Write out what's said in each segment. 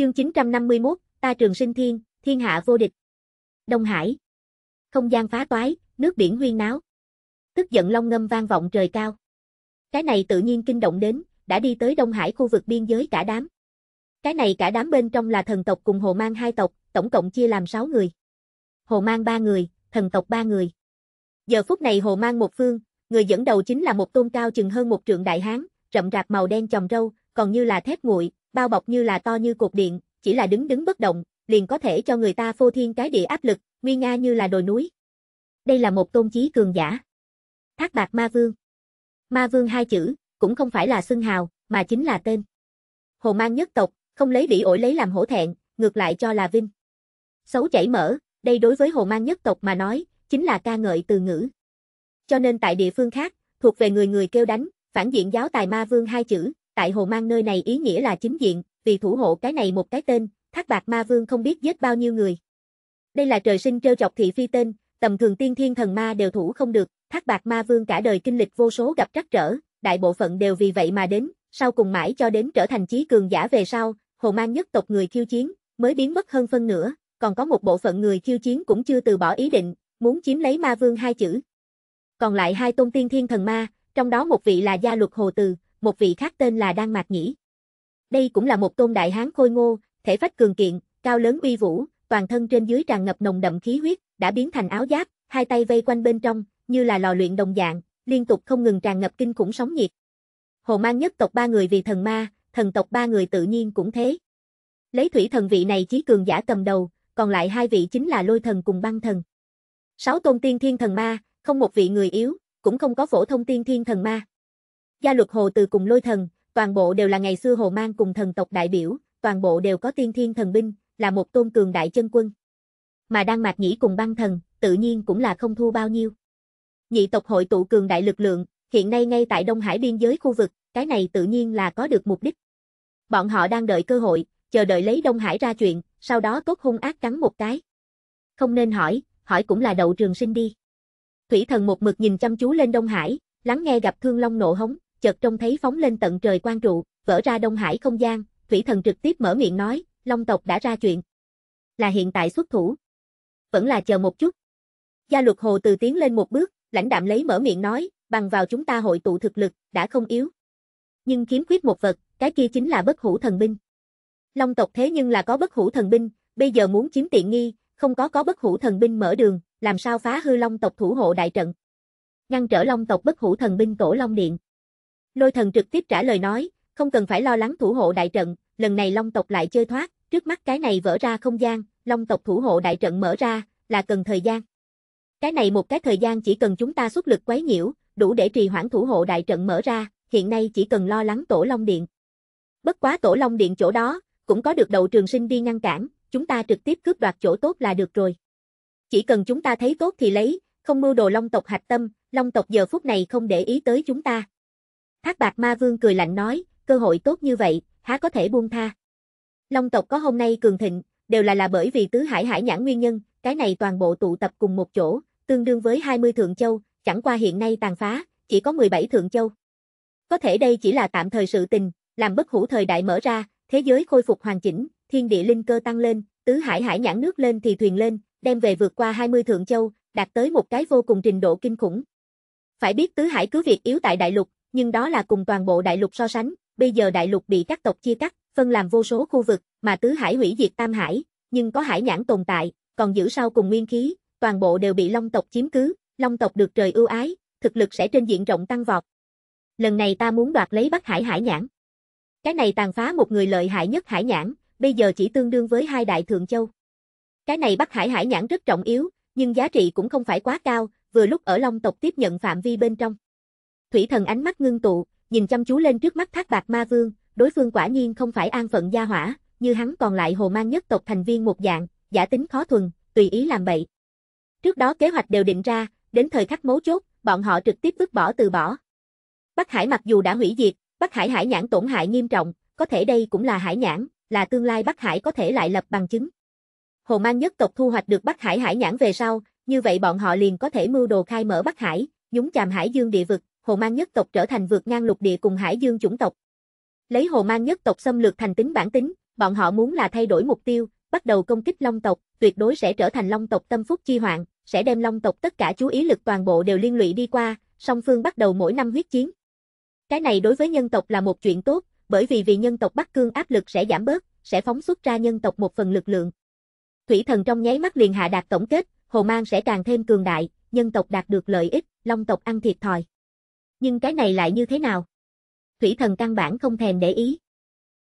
Chương 951, ta trường sinh thiên, thiên hạ vô địch. Đông Hải. Không gian phá toái, nước biển huyên náo. Tức giận long ngâm vang vọng trời cao. Cái này tự nhiên kinh động đến, đã đi tới Đông Hải khu vực biên giới cả đám. Cái này cả đám bên trong là thần tộc cùng Hồ Mang hai tộc, tổng cộng chia làm 6 người. Hồ Mang ba người, thần tộc ba người. Giờ phút này Hồ Mang một phương, người dẫn đầu chính là một tôn cao chừng hơn một trượng đại hán, rậm rạp màu đen chòm râu, còn như là thép nguội, bao bọc như là to như cột điện, chỉ là đứng đứng bất động, liền có thể cho người ta phô thiên cái địa áp lực, nguy nga như là đồi núi. Đây là một tôn chí cường giả. Thác bạc ma vương. Ma vương hai chữ, cũng không phải là xưng hào, mà chính là tên. Hồ mang nhất tộc, không lấy bị ổi lấy làm hổ thẹn, ngược lại cho là vinh. Xấu chảy mở, đây đối với hồ mang nhất tộc mà nói, chính là ca ngợi từ ngữ. Cho nên tại địa phương khác, thuộc về người người kêu đánh, phản diện giáo tài ma vương hai chữ, tại Hồ Mang nơi này ý nghĩa là chính diện, vì thủ hộ cái này một cái tên, Thác Bạc Ma Vương không biết giết bao nhiêu người. Đây là trời sinh trêu chọc thị phi tên, tầm thường tiên thiên thần ma đều thủ không được, Thác Bạc Ma Vương cả đời kinh lịch vô số gặp trắc trở, đại bộ phận đều vì vậy mà đến, sau cùng mãi cho đến trở thành chí cường giả về sau, Hồ Mang nhất tộc người khiêu chiến, mới biến mất hơn phân nữa còn có một bộ phận người khiêu chiến cũng chưa từ bỏ ý định, muốn chiếm lấy Ma Vương hai chữ. Còn lại hai tôn tiên thiên thần ma, trong đó một vị là gia luật Hồ Từ, một vị khác tên là Đan Mạc Nhĩ. Đây cũng là một tôn đại hán khôi ngô, thể phách cường kiện, cao lớn uy vũ, toàn thân trên dưới tràn ngập nồng đậm khí huyết, đã biến thành áo giáp, hai tay vây quanh bên trong, như là lò luyện đồng dạng, liên tục không ngừng tràn ngập kinh khủng sóng nhiệt. Hồ mang nhất tộc ba người vì thần ma, thần tộc ba người tự nhiên cũng thế. Lấy thủy thần vị này chí cường giả cầm đầu, còn lại hai vị chính là lôi thần cùng băng thần. Sáu tôn tiên thiên thần ma, không một vị người yếu, cũng không có phổ thông tiên thiên thần ma. Gia luật hồ từ cùng lôi thần, toàn bộ đều là ngày xưa hồ mang cùng thần tộc đại biểu, toàn bộ đều có tiên thiên thần binh, là một tôn cường đại chân quân. Mà đang mạc nhĩ cùng băng thần, tự nhiên cũng là không thu bao nhiêu. Nhị tộc hội tụ cường đại lực lượng, hiện nay ngay tại Đông Hải biên giới khu vực, cái này tự nhiên là có được mục đích. Bọn họ đang đợi cơ hội, chờ đợi lấy Đông Hải ra chuyện, sau đó tốt hung ác cắn một cái. Không nên hỏi, hỏi cũng là đậu trường sinh đi. Thủy thần một mực nhìn chăm chú lên Đông Hải, lắng nghe gặp Thương Long nộ hống, chợt trông thấy phóng lên tận trời quan trụ, vỡ ra đông hải không gian, thủy thần trực tiếp mở miệng nói, long tộc đã ra chuyện. Là hiện tại xuất thủ. Vẫn là chờ một chút. Gia luật hồ từ tiến lên một bước, lãnh đạm lấy mở miệng nói, bằng vào chúng ta hội tụ thực lực, đã không yếu. Nhưng kiếm khuyết một vật, cái kia chính là bất hủ thần binh. Long tộc thế nhưng là có bất hủ thần binh, bây giờ muốn chiếm tiện nghi, không có có bất hủ thần binh mở đường, làm sao phá hư long tộc thủ hộ đại trận. Ngăn trở long tộc bất hủ thần binh tổ long điện. Lôi thần trực tiếp trả lời nói, không cần phải lo lắng thủ hộ đại trận, lần này long tộc lại chơi thoát, trước mắt cái này vỡ ra không gian, long tộc thủ hộ đại trận mở ra, là cần thời gian. Cái này một cái thời gian chỉ cần chúng ta xuất lực quấy nhiễu, đủ để trì hoãn thủ hộ đại trận mở ra, hiện nay chỉ cần lo lắng tổ long điện. Bất quá tổ long điện chỗ đó, cũng có được đầu trường sinh đi ngăn cản, chúng ta trực tiếp cướp đoạt chỗ tốt là được rồi. Chỉ cần chúng ta thấy tốt thì lấy, không mưu đồ long tộc hạch tâm, long tộc giờ phút này không để ý tới chúng ta, Thác bạc ma vương cười lạnh nói, cơ hội tốt như vậy, há có thể buông tha. Long tộc có hôm nay cường thịnh, đều là là bởi vì tứ hải hải nhãn nguyên nhân, cái này toàn bộ tụ tập cùng một chỗ, tương đương với 20 thượng châu, chẳng qua hiện nay tàn phá, chỉ có 17 thượng châu. Có thể đây chỉ là tạm thời sự tình, làm bất hữu thời đại mở ra, thế giới khôi phục hoàn chỉnh, thiên địa linh cơ tăng lên, tứ hải hải nhãn nước lên thì thuyền lên, đem về vượt qua 20 thượng châu, đạt tới một cái vô cùng trình độ kinh khủng. Phải biết tứ hải cứ việc yếu tại đại lục, nhưng đó là cùng toàn bộ đại lục so sánh, bây giờ đại lục bị các tộc chia cắt, phân làm vô số khu vực, mà tứ hải hủy diệt tam hải, nhưng có hải nhãn tồn tại, còn giữ sau cùng nguyên khí, toàn bộ đều bị long tộc chiếm cứ, long tộc được trời ưu ái, thực lực sẽ trên diện rộng tăng vọt. Lần này ta muốn đoạt lấy Bắc Hải hải nhãn. Cái này tàn phá một người lợi hại nhất hải nhãn, bây giờ chỉ tương đương với hai đại thượng châu. Cái này Bắc Hải hải nhãn rất trọng yếu, nhưng giá trị cũng không phải quá cao, vừa lúc ở Long tộc tiếp nhận phạm vi bên trong. Thủy thần ánh mắt ngưng tụ, nhìn chăm chú lên trước mắt thác bạc ma vương, đối phương quả nhiên không phải an phận gia hỏa, như hắn còn lại hồ mang nhất tộc thành viên một dạng, giả tính khó thuần, tùy ý làm bậy. Trước đó kế hoạch đều định ra, đến thời khắc mấu chốt, bọn họ trực tiếp vứt bỏ từ bỏ. Bắc Hải mặc dù đã hủy diệt, Bắc Hải hải nhãn tổn hại nghiêm trọng, có thể đây cũng là hải nhãn, là tương lai Bắc Hải có thể lại lập bằng chứng. Hồ mang nhất tộc thu hoạch được Bắc Hải hải nhãn về sau, như vậy bọn họ liền có thể mưu đồ khai mở Bắc Hải, nhúng chàm hải dương địa vực, Hồ Mang nhất tộc trở thành vượt ngang lục địa cùng Hải Dương chủng tộc. Lấy Hồ Mang nhất tộc xâm lược thành tính bản tính, bọn họ muốn là thay đổi mục tiêu, bắt đầu công kích Long tộc, tuyệt đối sẽ trở thành Long tộc tâm phúc chi hoạn, sẽ đem Long tộc tất cả chú ý lực toàn bộ đều liên lụy đi qua, song phương bắt đầu mỗi năm huyết chiến. Cái này đối với nhân tộc là một chuyện tốt, bởi vì vì nhân tộc Bắc Cương áp lực sẽ giảm bớt, sẽ phóng xuất ra nhân tộc một phần lực lượng. Thủy thần trong nháy mắt liền hạ đạt tổng kết, Hồ Mang sẽ càng thêm cường đại, nhân tộc đạt được lợi ích, Long tộc ăn thiệt thòi nhưng cái này lại như thế nào? Thủy thần căn bản không thèm để ý.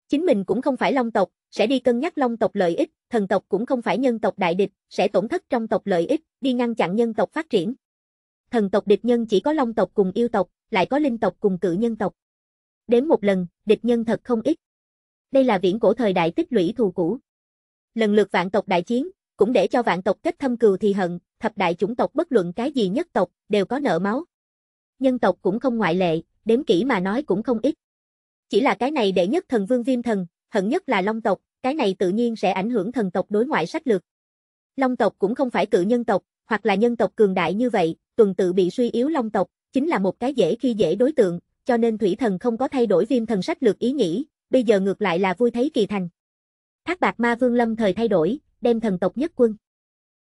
Chính mình cũng không phải long tộc, sẽ đi cân nhắc long tộc lợi ích, thần tộc cũng không phải nhân tộc đại địch, sẽ tổn thất trong tộc lợi ích, đi ngăn chặn nhân tộc phát triển. Thần tộc địch nhân chỉ có long tộc cùng yêu tộc, lại có linh tộc cùng cự nhân tộc. Đến một lần, địch nhân thật không ít. Đây là viễn cổ thời đại tích lũy thù cũ. Lần lượt vạn tộc đại chiến, cũng để cho vạn tộc kết thâm cừu thì hận, thập đại chủng tộc bất luận cái gì nhất tộc, đều có nợ máu nhân tộc cũng không ngoại lệ, đếm kỹ mà nói cũng không ít. Chỉ là cái này đệ nhất thần vương viêm thần, hận nhất là long tộc, cái này tự nhiên sẽ ảnh hưởng thần tộc đối ngoại sách lược. Long tộc cũng không phải cự nhân tộc, hoặc là nhân tộc cường đại như vậy, tuần tự bị suy yếu long tộc, chính là một cái dễ khi dễ đối tượng, cho nên thủy thần không có thay đổi viêm thần sách lược ý nghĩ, bây giờ ngược lại là vui thấy kỳ thành. Thác bạc ma vương lâm thời thay đổi, đem thần tộc nhất quân.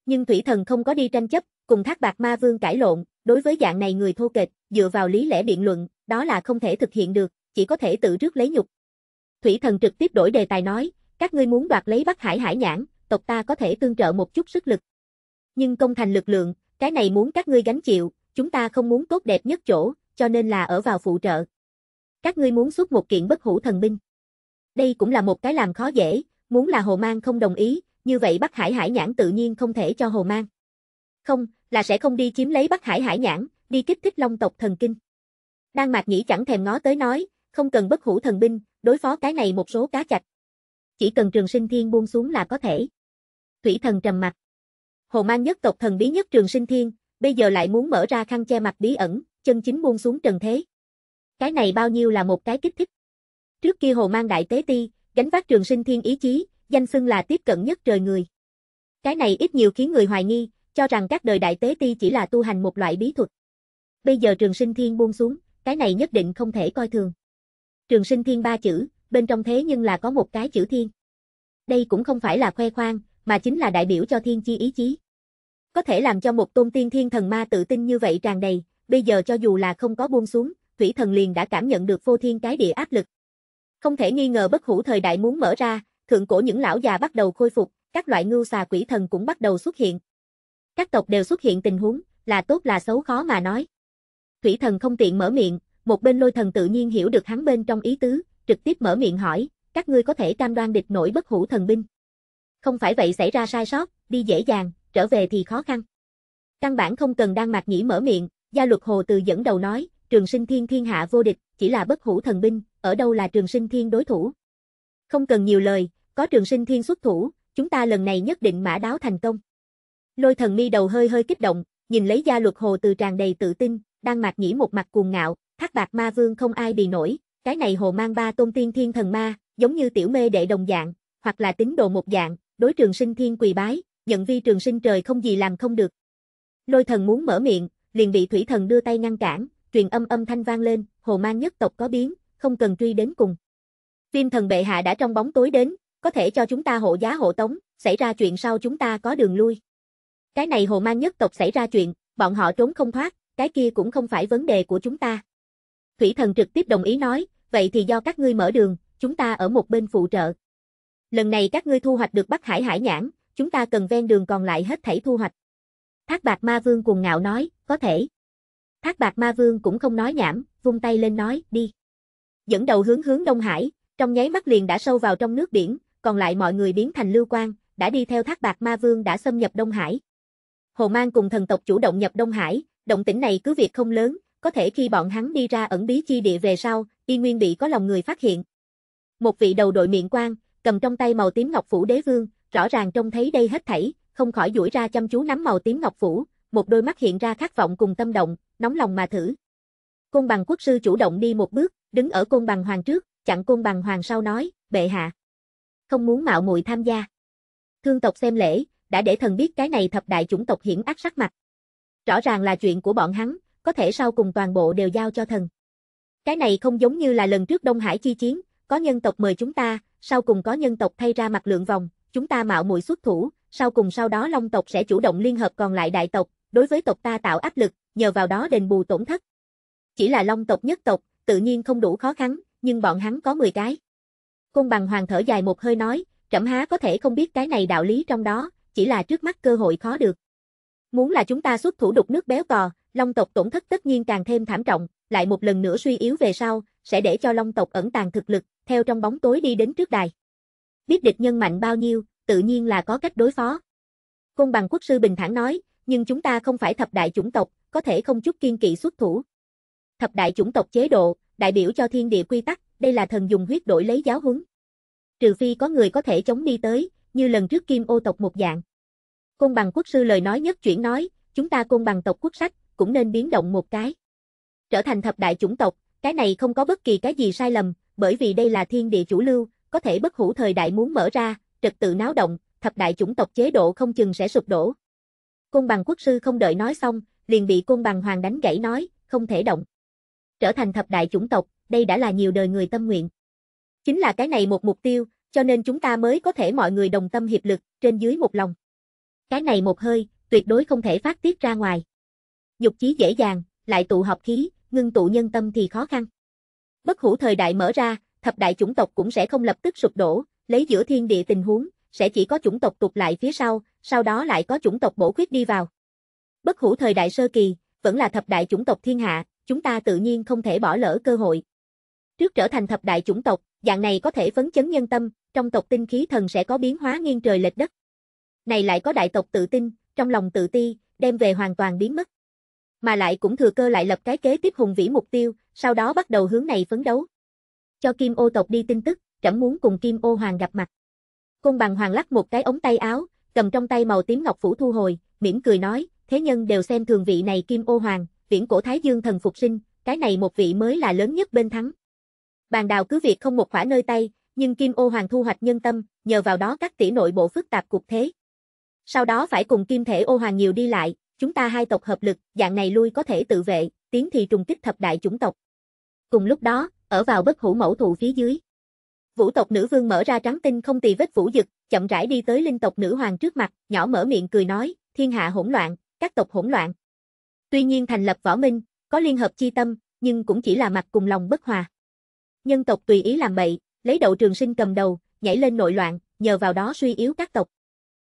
Nhưng thủy thần không có đi tranh chấp, cùng thác bạc ma vương cãi lộn, đối với dạng này người thô kịch dựa vào lý lẽ biện luận, đó là không thể thực hiện được, chỉ có thể tự rước lấy nhục. Thủy thần trực tiếp đổi đề tài nói, các ngươi muốn đoạt lấy Bắc Hải hải nhãn, tộc ta có thể tương trợ một chút sức lực. Nhưng công thành lực lượng, cái này muốn các ngươi gánh chịu, chúng ta không muốn tốt đẹp nhất chỗ, cho nên là ở vào phụ trợ. Các ngươi muốn xuất một kiện bất hủ thần binh. Đây cũng là một cái làm khó dễ, muốn là Hồ Mang không đồng ý, như vậy Bắc Hải Hải Nhãn tự nhiên không thể cho Hồ Mang. Không, là sẽ không đi chiếm lấy Bắc Hải Hải Nhãn, đi kích thích long tộc thần kinh. Đan Mạc nghĩ chẳng thèm ngó tới nói, không cần bất hủ thần binh, đối phó cái này một số cá chạch. Chỉ cần trường sinh thiên buông xuống là có thể. Thủy thần trầm mặt. Hồ mang nhất tộc thần bí nhất trường sinh thiên, bây giờ lại muốn mở ra khăn che mặt bí ẩn, chân chính buông xuống trần thế. Cái này bao nhiêu là một cái kích thích. Trước kia hồ mang đại tế ti, gánh vác trường sinh thiên ý chí, danh xưng là tiếp cận nhất trời người. Cái này ít nhiều khiến người hoài nghi, cho rằng các đời đại tế ti chỉ là tu hành một loại bí thuật bây giờ trường sinh thiên buông xuống, cái này nhất định không thể coi thường. Trường sinh thiên ba chữ, bên trong thế nhưng là có một cái chữ thiên. Đây cũng không phải là khoe khoang, mà chính là đại biểu cho thiên chi ý chí. Có thể làm cho một tôn tiên thiên thần ma tự tin như vậy tràn đầy, bây giờ cho dù là không có buông xuống, thủy thần liền đã cảm nhận được vô thiên cái địa áp lực. Không thể nghi ngờ bất hữu thời đại muốn mở ra, thượng cổ những lão già bắt đầu khôi phục, các loại ngưu xà quỷ thần cũng bắt đầu xuất hiện. Các tộc đều xuất hiện tình huống, là tốt là xấu khó mà nói. Thủy thần không tiện mở miệng, một bên lôi thần tự nhiên hiểu được hắn bên trong ý tứ, trực tiếp mở miệng hỏi, các ngươi có thể cam đoan địch nổi bất hủ thần binh. Không phải vậy xảy ra sai sót, đi dễ dàng, trở về thì khó khăn. Căn bản không cần đang mạc nhĩ mở miệng, gia luật hồ từ dẫn đầu nói, trường sinh thiên thiên hạ vô địch, chỉ là bất hủ thần binh, ở đâu là trường sinh thiên đối thủ. Không cần nhiều lời, có trường sinh thiên xuất thủ, chúng ta lần này nhất định mã đáo thành công. Lôi thần mi đầu hơi hơi kích động, nhìn lấy gia luật hồ từ tràn đầy tự tin, Đan Mạc Nhĩ một mặt cuồng ngạo, thác bạc ma vương không ai bị nổi, cái này hồ mang ba tôn tiên thiên thần ma, giống như tiểu mê đệ đồng dạng, hoặc là tín đồ một dạng, đối trường sinh thiên quỳ bái, nhận vi trường sinh trời không gì làm không được. Lôi thần muốn mở miệng, liền bị thủy thần đưa tay ngăn cản, truyền âm âm thanh vang lên, hồ mang nhất tộc có biến, không cần truy đến cùng. Viêm thần bệ hạ đã trong bóng tối đến, có thể cho chúng ta hộ giá hộ tống, xảy ra chuyện sau chúng ta có đường lui. Cái này hồ mang nhất tộc xảy ra chuyện, bọn họ trốn không thoát, cái kia cũng không phải vấn đề của chúng ta. Thủy thần trực tiếp đồng ý nói, vậy thì do các ngươi mở đường, chúng ta ở một bên phụ trợ. Lần này các ngươi thu hoạch được Bắc Hải hải nhãn, chúng ta cần ven đường còn lại hết thảy thu hoạch. Thác bạc ma vương cuồng ngạo nói, có thể. Thác bạc ma vương cũng không nói nhảm, vung tay lên nói, đi. Dẫn đầu hướng hướng Đông Hải, trong nháy mắt liền đã sâu vào trong nước biển, còn lại mọi người biến thành lưu quan, đã đi theo thác bạc ma vương đã xâm nhập Đông Hải. Hồ Mang cùng thần tộc chủ động nhập Đông Hải, động tĩnh này cứ việc không lớn, có thể khi bọn hắn đi ra ẩn bí chi địa về sau, y nguyên bị có lòng người phát hiện. Một vị đầu đội miệng quan, cầm trong tay màu tím ngọc phủ đế vương, rõ ràng trông thấy đây hết thảy, không khỏi duỗi ra chăm chú nắm màu tím ngọc phủ, một đôi mắt hiện ra khát vọng cùng tâm động, nóng lòng mà thử. Côn bằng quốc sư chủ động đi một bước, đứng ở côn bằng hoàng trước, chặn côn bằng hoàng sau nói, bệ hạ. Không muốn mạo muội tham gia. Thương tộc xem lễ, đã để thần biết cái này thập đại chủng tộc hiển ác sắc mặt rõ ràng là chuyện của bọn hắn, có thể sau cùng toàn bộ đều giao cho thần. Cái này không giống như là lần trước Đông Hải chi chiến, có nhân tộc mời chúng ta, sau cùng có nhân tộc thay ra mặt lượng vòng, chúng ta mạo muội xuất thủ, sau cùng sau đó Long tộc sẽ chủ động liên hợp còn lại đại tộc, đối với tộc ta tạo áp lực, nhờ vào đó đền bù tổn thất. Chỉ là Long tộc nhất tộc, tự nhiên không đủ khó khăn, nhưng bọn hắn có 10 cái. Cung bằng hoàng thở dài một hơi nói, trẫm há có thể không biết cái này đạo lý trong đó, chỉ là trước mắt cơ hội khó được. Muốn là chúng ta xuất thủ đục nước béo cò, Long tộc tổn thất tất nhiên càng thêm thảm trọng, lại một lần nữa suy yếu về sau, sẽ để cho Long tộc ẩn tàng thực lực, theo trong bóng tối đi đến trước đài. Biết địch nhân mạnh bao nhiêu, tự nhiên là có cách đối phó. Côn bằng quốc sư bình thản nói, nhưng chúng ta không phải thập đại chủng tộc, có thể không chút kiên kỵ xuất thủ. Thập đại chủng tộc chế độ, đại biểu cho thiên địa quy tắc, đây là thần dùng huyết đổi lấy giáo huấn. Trừ phi có người có thể chống đi tới, như lần trước kim ô tộc một dạng. Côn bằng quốc sư lời nói nhất chuyển nói, chúng ta côn bằng tộc quốc sách, cũng nên biến động một cái. Trở thành thập đại chủng tộc, cái này không có bất kỳ cái gì sai lầm, bởi vì đây là thiên địa chủ lưu, có thể bất hữu thời đại muốn mở ra, trật tự náo động, thập đại chủng tộc chế độ không chừng sẽ sụp đổ. Côn bằng quốc sư không đợi nói xong, liền bị côn bằng hoàng đánh gãy nói, không thể động. Trở thành thập đại chủng tộc, đây đã là nhiều đời người tâm nguyện. Chính là cái này một mục tiêu, cho nên chúng ta mới có thể mọi người đồng tâm hiệp lực, trên dưới một lòng. Cái này một hơi, tuyệt đối không thể phát tiết ra ngoài. Dục chí dễ dàng, lại tụ hợp khí, ngưng tụ nhân tâm thì khó khăn. Bất hủ thời đại mở ra, thập đại chủng tộc cũng sẽ không lập tức sụp đổ, lấy giữa thiên địa tình huống, sẽ chỉ có chủng tộc tụt lại phía sau, sau đó lại có chủng tộc bổ khuyết đi vào. Bất hủ thời đại sơ kỳ, vẫn là thập đại chủng tộc thiên hạ, chúng ta tự nhiên không thể bỏ lỡ cơ hội. Trước trở thành thập đại chủng tộc, dạng này có thể phấn chấn nhân tâm, trong tộc tinh khí thần sẽ có biến hóa nghiêng trời lệch đất này lại có đại tộc tự tin, trong lòng tự ti, đem về hoàn toàn biến mất. Mà lại cũng thừa cơ lại lập cái kế tiếp hùng vĩ mục tiêu, sau đó bắt đầu hướng này phấn đấu. Cho Kim Ô tộc đi tin tức, chẳng muốn cùng Kim Ô hoàng gặp mặt. Côn bằng hoàng lắc một cái ống tay áo, cầm trong tay màu tím ngọc phủ thu hồi, mỉm cười nói, thế nhân đều xem thường vị này Kim Ô hoàng, viễn cổ thái dương thần phục sinh, cái này một vị mới là lớn nhất bên thắng. Bàn đào cứ việc không một khỏa nơi tay, nhưng Kim Ô Hoàng thu hoạch nhân tâm, nhờ vào đó các tỷ nội bộ phức tạp cục thế. Sau đó phải cùng kim thể ô hoàng nhiều đi lại, chúng ta hai tộc hợp lực, dạng này lui có thể tự vệ, tiến thì trùng kích thập đại chủng tộc. Cùng lúc đó, ở vào bất hủ mẫu thụ phía dưới. Vũ tộc nữ vương mở ra trắng tinh không tì vết vũ dực, chậm rãi đi tới linh tộc nữ hoàng trước mặt, nhỏ mở miệng cười nói, thiên hạ hỗn loạn, các tộc hỗn loạn. Tuy nhiên thành lập võ minh, có liên hợp chi tâm, nhưng cũng chỉ là mặt cùng lòng bất hòa. Nhân tộc tùy ý làm bậy, lấy đậu trường sinh cầm đầu, nhảy lên nội loạn, nhờ vào đó suy yếu các tộc.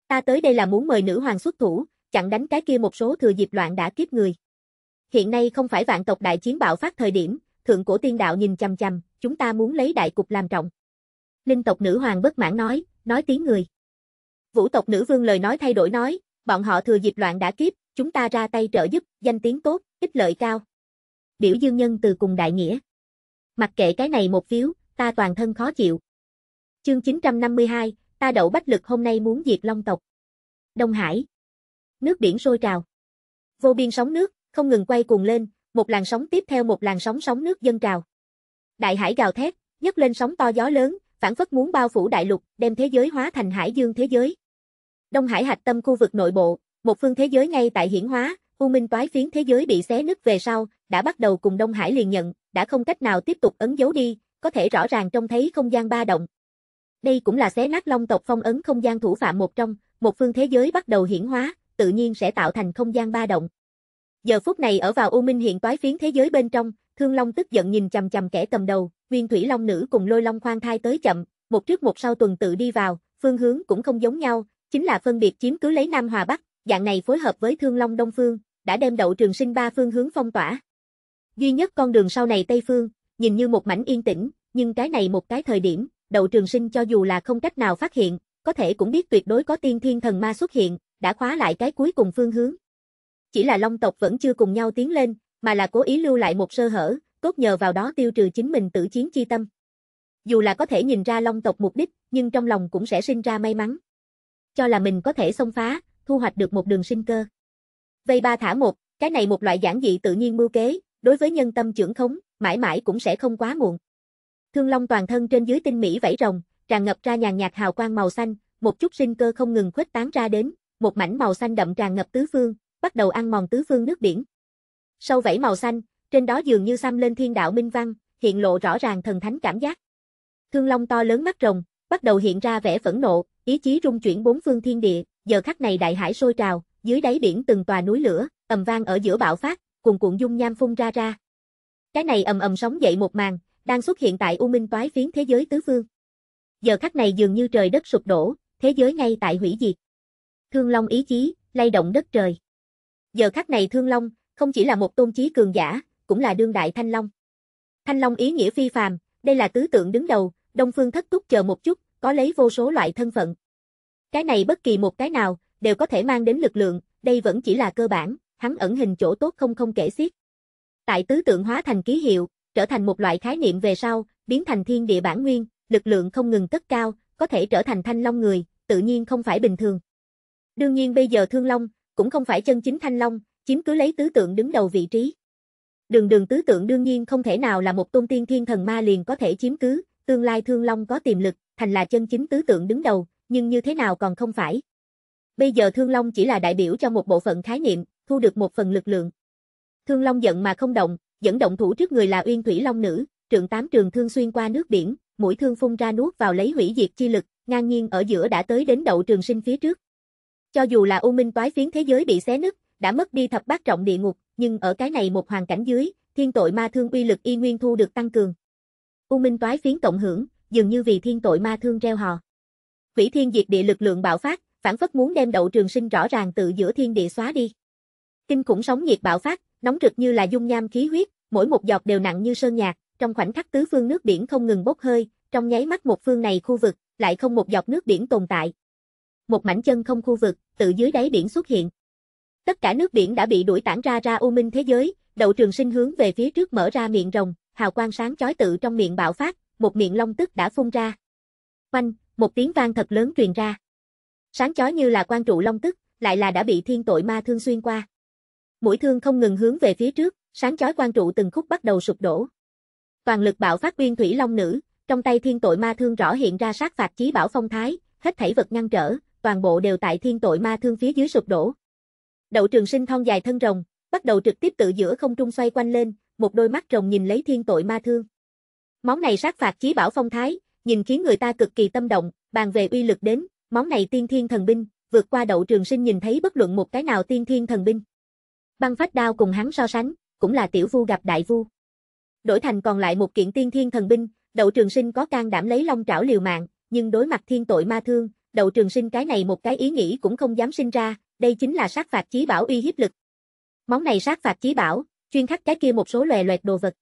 Ta tới đây là muốn mời nữ hoàng xuất thủ, chặn đánh cái kia một số thừa dịp loạn đã kiếp người. Hiện nay không phải vạn tộc đại chiến bạo phát thời điểm, thượng cổ tiên đạo nhìn chằm chằm, chúng ta muốn lấy đại cục làm trọng. Linh tộc nữ hoàng bất mãn nói, nói tiếng người. Vũ tộc nữ vương lời nói thay đổi nói, bọn họ thừa dịp loạn đã kiếp, chúng ta ra tay trợ giúp, danh tiếng tốt, ích lợi cao. Biểu dương nhân từ cùng đại nghĩa. Mặc kệ cái này một phiếu, ta toàn thân khó chịu. Chương 952, Ta đậu bách lực hôm nay muốn diệt long tộc. Đông Hải. Nước biển sôi trào. Vô biên sóng nước, không ngừng quay cuồng lên, một làn sóng tiếp theo một làn sóng sóng nước dâng trào. Đại hải gào thét, nhấc lên sóng to gió lớn, phản phất muốn bao phủ đại lục, đem thế giới hóa thành hải dương thế giới. Đông Hải hạch tâm khu vực nội bộ, một phương thế giới ngay tại hiển hóa, U Minh toái phiến thế giới bị xé nứt về sau, đã bắt đầu cùng Đông Hải liền nhận, đã không cách nào tiếp tục ấn dấu đi, có thể rõ ràng trông thấy không gian ba động, đây cũng là xé nát long tộc phong ấn không gian thủ phạm một trong, một phương thế giới bắt đầu hiển hóa, tự nhiên sẽ tạo thành không gian ba động. Giờ phút này ở vào U Minh hiện toái phiến thế giới bên trong, Thương Long tức giận nhìn chằm chằm kẻ cầm đầu, Nguyên Thủy Long nữ cùng Lôi Long khoan thai tới chậm, một trước một sau tuần tự đi vào, phương hướng cũng không giống nhau, chính là phân biệt chiếm cứ lấy Nam Hòa Bắc, dạng này phối hợp với Thương Long Đông Phương, đã đem đậu trường sinh ba phương hướng phong tỏa. Duy nhất con đường sau này Tây Phương, nhìn như một mảnh yên tĩnh, nhưng cái này một cái thời điểm, đầu trường sinh cho dù là không cách nào phát hiện, có thể cũng biết tuyệt đối có tiên thiên thần ma xuất hiện, đã khóa lại cái cuối cùng phương hướng. Chỉ là long tộc vẫn chưa cùng nhau tiến lên, mà là cố ý lưu lại một sơ hở, cốt nhờ vào đó tiêu trừ chính mình tử chiến chi tâm. Dù là có thể nhìn ra long tộc mục đích, nhưng trong lòng cũng sẽ sinh ra may mắn. Cho là mình có thể xông phá, thu hoạch được một đường sinh cơ. Vây ba thả một, cái này một loại giản dị tự nhiên mưu kế, đối với nhân tâm trưởng khống, mãi mãi cũng sẽ không quá muộn. Thương long toàn thân trên dưới tinh mỹ vảy rồng, tràn ngập ra nhàn nhạt hào quang màu xanh, một chút sinh cơ không ngừng khuếch tán ra đến, một mảnh màu xanh đậm tràn ngập tứ phương, bắt đầu ăn mòn tứ phương nước biển. Sâu vảy màu xanh, trên đó dường như xăm lên thiên đạo minh văn, hiện lộ rõ ràng thần thánh cảm giác. Thương long to lớn mắt rồng, bắt đầu hiện ra vẻ phẫn nộ, ý chí rung chuyển bốn phương thiên địa, giờ khắc này đại hải sôi trào, dưới đáy biển từng tòa núi lửa, ầm vang ở giữa bạo phát, cuồn cuộn dung nham phun ra ra. Cái này ầm ầm sóng dậy một màn, đang xuất hiện tại U Minh toái phiến thế giới tứ phương. Giờ khắc này dường như trời đất sụp đổ, thế giới ngay tại hủy diệt. Thương Long ý chí, lay động đất trời. Giờ khắc này Thương Long, không chỉ là một tôn chí cường giả, cũng là đương đại Thanh Long. Thanh Long ý nghĩa phi phàm, đây là tứ tượng đứng đầu, Đông Phương thất túc chờ một chút, có lấy vô số loại thân phận. Cái này bất kỳ một cái nào, đều có thể mang đến lực lượng, đây vẫn chỉ là cơ bản, hắn ẩn hình chỗ tốt không không kể xiết. Tại tứ tượng hóa thành ký hiệu, trở thành một loại khái niệm về sau, biến thành thiên địa bản nguyên, lực lượng không ngừng tất cao, có thể trở thành thanh long người, tự nhiên không phải bình thường. Đương nhiên bây giờ Thương Long cũng không phải chân chính thanh long, chiếm cứ lấy tứ tượng đứng đầu vị trí. Đường đường tứ tượng đương nhiên không thể nào là một tôn tiên thiên thần ma liền có thể chiếm cứ, tương lai Thương Long có tiềm lực, thành là chân chính tứ tượng đứng đầu, nhưng như thế nào còn không phải. Bây giờ Thương Long chỉ là đại biểu cho một bộ phận khái niệm, thu được một phần lực lượng. Thương Long giận mà không động, dẫn động thủ trước người là Uyên Thủy Long Nữ, trượng tám trường thương xuyên qua nước biển, mũi thương phun ra nuốt vào lấy hủy diệt chi lực, ngang nhiên ở giữa đã tới đến đậu trường sinh phía trước. Cho dù là U Minh toái phiến thế giới bị xé nứt, đã mất đi thập bát trọng địa ngục, nhưng ở cái này một hoàn cảnh dưới, thiên tội ma thương uy lực y nguyên thu được tăng cường. U Minh toái phiến cộng hưởng, dường như vì thiên tội ma thương reo hò. Hủy thiên diệt địa lực lượng bạo phát, phản phất muốn đem đậu trường sinh rõ ràng tự giữa thiên địa xóa đi. Kinh khủng sóng nhiệt bạo phát, nóng rực như là dung nham khí huyết, mỗi một giọt đều nặng như sơn nhạc, trong khoảnh khắc tứ phương nước biển không ngừng bốc hơi, trong nháy mắt một phương này khu vực, lại không một giọt nước biển tồn tại. Một mảnh chân không khu vực, tự dưới đáy biển xuất hiện. Tất cả nước biển đã bị đuổi tản ra ra u minh thế giới, đậu trường sinh hướng về phía trước mở ra miệng rồng, hào quang sáng chói tự trong miệng bạo phát, một miệng long tức đã phun ra. Oanh, một tiếng vang thật lớn truyền ra. Sáng chói như là quan trụ long tức, lại là đã bị thiên tội ma thương xuyên qua mũi thương không ngừng hướng về phía trước, sáng chói quan trụ từng khúc bắt đầu sụp đổ. Toàn lực bạo phát viên thủy long nữ, trong tay thiên tội ma thương rõ hiện ra sát phạt chí bảo phong thái, hết thảy vật ngăn trở, toàn bộ đều tại thiên tội ma thương phía dưới sụp đổ. Đậu trường sinh thon dài thân rồng, bắt đầu trực tiếp tự giữa không trung xoay quanh lên, một đôi mắt rồng nhìn lấy thiên tội ma thương. Món này sát phạt chí bảo phong thái, nhìn khiến người ta cực kỳ tâm động, bàn về uy lực đến, món này tiên thiên thần binh, vượt qua đậu trường sinh nhìn thấy bất luận một cái nào tiên thiên thần binh. Băng phách đao cùng hắn so sánh, cũng là tiểu vu gặp đại vu. Đổi thành còn lại một kiện tiên thiên thần binh, đậu trường sinh có can đảm lấy long trảo liều mạng, nhưng đối mặt thiên tội ma thương, đậu trường sinh cái này một cái ý nghĩ cũng không dám sinh ra, đây chính là sát phạt chí bảo uy hiếp lực. móng này sát phạt chí bảo, chuyên khắc cái kia một số lòe loẹt đồ vật.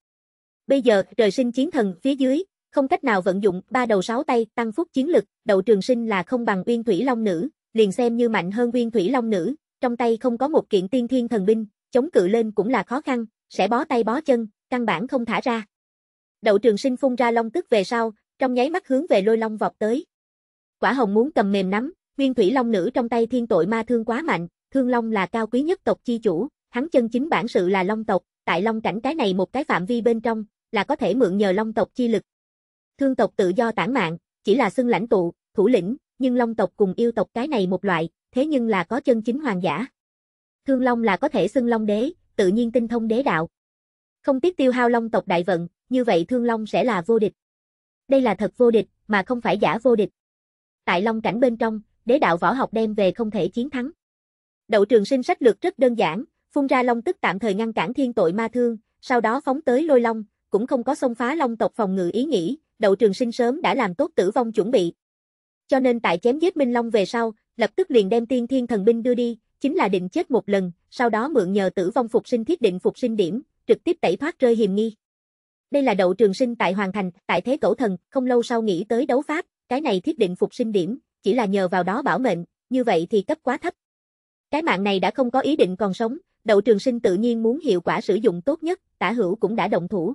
Bây giờ, trời sinh chiến thần phía dưới, không cách nào vận dụng ba đầu sáu tay tăng phúc chiến lực, đậu trường sinh là không bằng uyên thủy long nữ, liền xem như mạnh hơn uyên thủy long nữ, trong tay không có một kiện tiên thiên thần binh, chống cự lên cũng là khó khăn, sẽ bó tay bó chân, căn bản không thả ra. Đậu trường sinh phun ra long tức về sau, trong nháy mắt hướng về lôi long vọt tới. Quả hồng muốn cầm mềm nắm, nguyên thủy long nữ trong tay thiên tội ma thương quá mạnh, thương long là cao quý nhất tộc chi chủ, hắn chân chính bản sự là long tộc, tại long cảnh cái này một cái phạm vi bên trong, là có thể mượn nhờ long tộc chi lực. Thương tộc tự do tản mạng, chỉ là xưng lãnh tụ, thủ lĩnh, nhưng long tộc cùng yêu tộc cái này một loại, thế nhưng là có chân chính hoàng giả. Thương Long là có thể xưng Long đế, tự nhiên tinh thông đế đạo. Không tiếc tiêu hao Long tộc đại vận, như vậy Thương Long sẽ là vô địch. Đây là thật vô địch, mà không phải giả vô địch. Tại Long cảnh bên trong, đế đạo võ học đem về không thể chiến thắng. Đậu trường sinh sách lược rất đơn giản, phun ra Long tức tạm thời ngăn cản thiên tội ma thương, sau đó phóng tới lôi Long, cũng không có xông phá Long tộc phòng ngự ý nghĩ, đậu trường sinh sớm đã làm tốt tử vong chuẩn bị. Cho nên tại chém giết Minh Long về sau, lập tức liền đem tiên thiên thần binh đưa đi, chính là định chết một lần, sau đó mượn nhờ tử vong phục sinh thiết định phục sinh điểm, trực tiếp tẩy thoát rơi hiểm nghi. Đây là đậu trường sinh tại Hoàng Thành, tại Thế Cổ Thần, không lâu sau nghĩ tới đấu pháp, cái này thiết định phục sinh điểm, chỉ là nhờ vào đó bảo mệnh, như vậy thì cấp quá thấp. Cái mạng này đã không có ý định còn sống, đậu trường sinh tự nhiên muốn hiệu quả sử dụng tốt nhất, tả hữu cũng đã động thủ.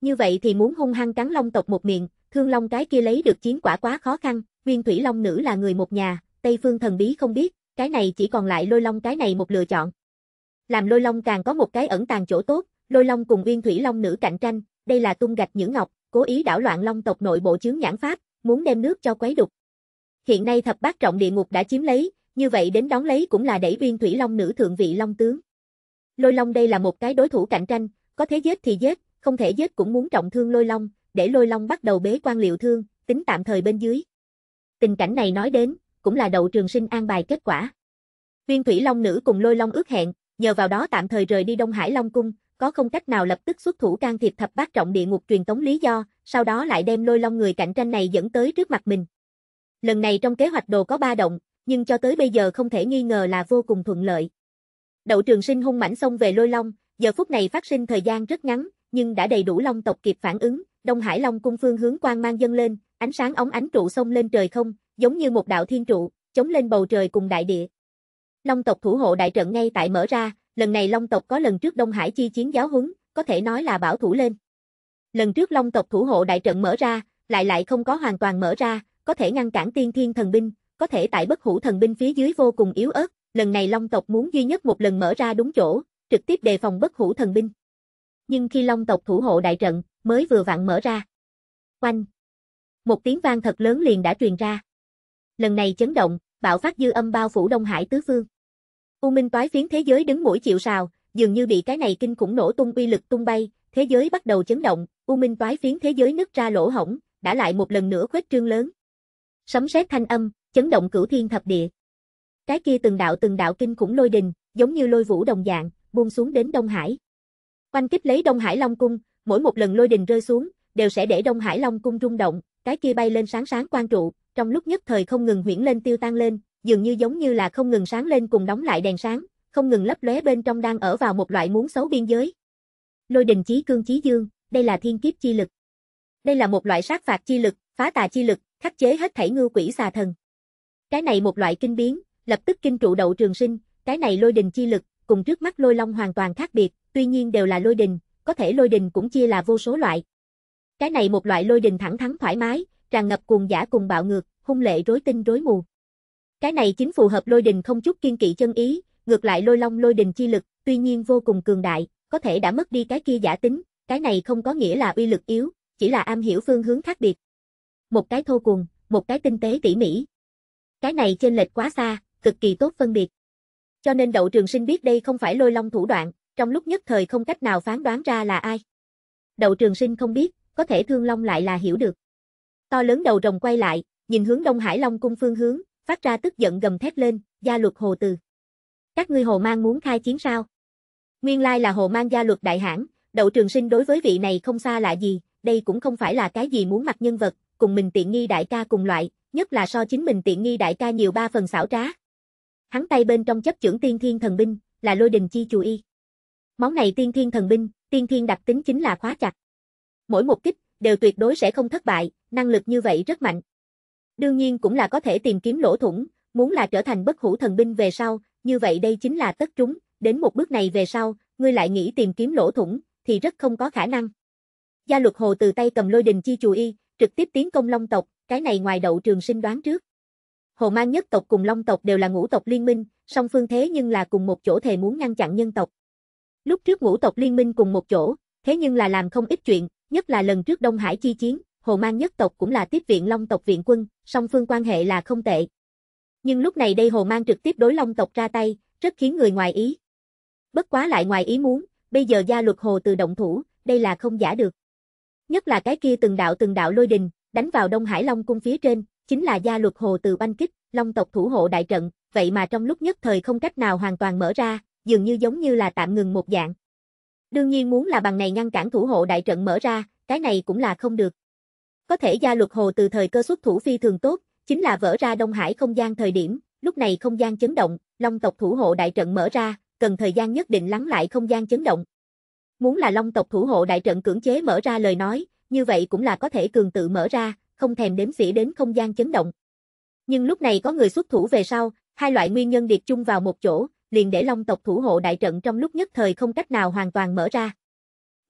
Như vậy thì muốn hung hăng cắn long tộc một miệng, thương long cái kia lấy được chiến quả quá khó khăn, viên thủy long nữ là người một nhà, Tây Phương thần bí không biết, cái này chỉ còn lại lôi long cái này một lựa chọn. Làm lôi long càng có một cái ẩn tàng chỗ tốt, lôi long cùng uyên thủy long nữ cạnh tranh, đây là tung gạch những ngọc, cố ý đảo loạn long tộc nội bộ chướng nhãn pháp, muốn đem nước cho quấy đục. Hiện nay thập bát trọng địa ngục đã chiếm lấy, như vậy đến đón lấy cũng là đẩy uyên thủy long nữ thượng vị long tướng. Lôi long đây là một cái đối thủ cạnh tranh, có thế giết thì giết, không thể giết cũng muốn trọng thương lôi long, để lôi long bắt đầu bế quan liệu thương, tính tạm thời bên dưới. Tình cảnh này nói đến, cũng là đậu trường sinh an bài kết quả. viên Thủy Long Nữ cùng lôi long ước hẹn, nhờ vào đó tạm thời rời đi Đông Hải Long Cung, có không cách nào lập tức xuất thủ can thiệp thập bát trọng địa ngục truyền tống lý do, sau đó lại đem lôi long người cạnh tranh này dẫn tới trước mặt mình. Lần này trong kế hoạch đồ có ba động, nhưng cho tới bây giờ không thể nghi ngờ là vô cùng thuận lợi. Đậu trường sinh hung mãnh xông về lôi long, giờ phút này phát sinh thời gian rất ngắn, nhưng đã đầy đủ long tộc kịp phản ứng, Đông Hải Long cung phương hướng quang mang dâng lên, ánh sáng ống ánh trụ sông lên trời không, giống như một đạo thiên trụ, chống lên bầu trời cùng đại địa. Long tộc thủ hộ đại trận ngay tại mở ra, lần này Long tộc có lần trước Đông Hải chi chiến giáo huấn, có thể nói là bảo thủ lên. Lần trước Long tộc thủ hộ đại trận mở ra, lại lại không có hoàn toàn mở ra, có thể ngăn cản tiên thiên thần binh, có thể tại bất hủ thần binh phía dưới vô cùng yếu ớt, lần này Long tộc muốn duy nhất một lần mở ra đúng chỗ, trực tiếp đề phòng bất hủ thần binh. Nhưng khi Long tộc thủ hộ đại trận mới vừa vặn mở ra. Oanh! Một tiếng vang thật lớn liền đã truyền ra lần này chấn động, bạo phát dư âm bao phủ Đông Hải tứ phương. U minh toái phiến thế giới đứng mũi chịu sào, dường như bị cái này kinh khủng nổ tung uy lực tung bay, thế giới bắt đầu chấn động, u minh toái phiến thế giới nứt ra lỗ hổng, đã lại một lần nữa khuếch trương lớn. Sấm sét thanh âm, chấn động cửu thiên thập địa. Cái kia từng đạo từng đạo kinh khủng lôi đình, giống như lôi vũ đồng dạng, buông xuống đến Đông Hải. Oanh kích lấy Đông Hải Long cung, mỗi một lần lôi đình rơi xuống, đều sẽ để Đông Hải Long cung rung động, cái kia bay lên sáng sáng quan trụ, trong lúc nhất thời không ngừng huyễn lên tiêu tan lên, dường như giống như là không ngừng sáng lên cùng đóng lại đèn sáng, không ngừng lấp lóe bên trong đang ở vào một loại muốn xấu biên giới. Lôi đình chí cương chí dương, đây là thiên kiếp chi lực. Đây là một loại sát phạt chi lực, phá tà chi lực, khắc chế hết thảy ngưu quỷ xà thần. Cái này một loại kinh biến, lập tức kinh trụ đậu trường sinh, cái này lôi đình chi lực, cùng trước mắt lôi long hoàn toàn khác biệt, tuy nhiên đều là lôi đình, có thể lôi đình cũng chia là vô số loại, cái này một loại lôi đình thẳng thắn thoải mái, tràn ngập cuồng giả cùng bạo ngược, hung lệ rối tinh rối mù. Cái này chính phù hợp lôi đình không chút kiên kỵ chân ý, ngược lại lôi long lôi đình chi lực, tuy nhiên vô cùng cường đại, có thể đã mất đi cái kia giả tính, cái này không có nghĩa là uy lực yếu, chỉ là am hiểu phương hướng khác biệt. Một cái thô cuồng, một cái tinh tế tỉ mỉ. Cái này trên lệch quá xa, cực kỳ tốt phân biệt. Cho nên Đậu Trường Sinh biết đây không phải lôi long thủ đoạn, trong lúc nhất thời không cách nào phán đoán ra là ai. Đậu Trường Sinh không biết, có thể Thương Long lại là hiểu được. To lớn đầu rồng quay lại, nhìn hướng Đông Hải Long cung phương hướng, phát ra tức giận gầm thét lên, gia luật hồ từ. Các ngươi hồ mang muốn khai chiến sao? Nguyên lai là hồ mang gia luật đại hãn, đậu trường sinh đối với vị này không xa lạ gì, đây cũng không phải là cái gì muốn mặt nhân vật, cùng mình tiện nghi đại ca cùng loại, nhất là so chính mình tiện nghi đại ca nhiều ba phần xảo trá. Hắn tay bên trong chấp trưởng tiên thiên thần binh, là lôi đình chi chù y. Món này tiên thiên thần binh, tiên thiên đặc tính chính là khóa chặt mỗi một kích đều tuyệt đối sẽ không thất bại, năng lực như vậy rất mạnh. Đương nhiên cũng là có thể tìm kiếm lỗ thủng, muốn là trở thành bất hủ thần binh về sau, như vậy đây chính là tất trúng, đến một bước này về sau, ngươi lại nghĩ tìm kiếm lỗ thủng, thì rất không có khả năng. Gia luật hồ từ tay cầm lôi đình chi chù y, trực tiếp tiến công long tộc, cái này ngoài đậu trường sinh đoán trước. Hồ mang nhất tộc cùng long tộc đều là ngũ tộc liên minh, song phương thế nhưng là cùng một chỗ thề muốn ngăn chặn nhân tộc. Lúc trước ngũ tộc liên minh cùng một chỗ, thế nhưng là làm không ít chuyện, nhất là lần trước Đông Hải chi chiến, Hồ Mang nhất tộc cũng là tiếp viện Long tộc viện quân, song phương quan hệ là không tệ. Nhưng lúc này đây Hồ Mang trực tiếp đối Long tộc ra tay, rất khiến người ngoài ý. Bất quá lại ngoài ý muốn, bây giờ gia luật Hồ từ động thủ, đây là không giả được. Nhất là cái kia từng đạo từng đạo lôi đình, đánh vào Đông Hải Long cung phía trên, chính là gia luật Hồ từ banh kích, Long tộc thủ hộ đại trận, vậy mà trong lúc nhất thời không cách nào hoàn toàn mở ra, dường như giống như là tạm ngừng một dạng. Đương nhiên muốn là bằng này ngăn cản thủ hộ đại trận mở ra, cái này cũng là không được. Có thể gia luật hồ từ thời cơ xuất thủ phi thường tốt, chính là vỡ ra Đông Hải không gian thời điểm, lúc này không gian chấn động, long tộc thủ hộ đại trận mở ra, cần thời gian nhất định lắng lại không gian chấn động. Muốn là long tộc thủ hộ đại trận cưỡng chế mở ra lời nói, như vậy cũng là có thể cường tự mở ra, không thèm đếm xỉa đến không gian chấn động. Nhưng lúc này có người xuất thủ về sau, hai loại nguyên nhân điệp chung vào một chỗ, liền để Long tộc thủ hộ đại trận trong lúc nhất thời không cách nào hoàn toàn mở ra.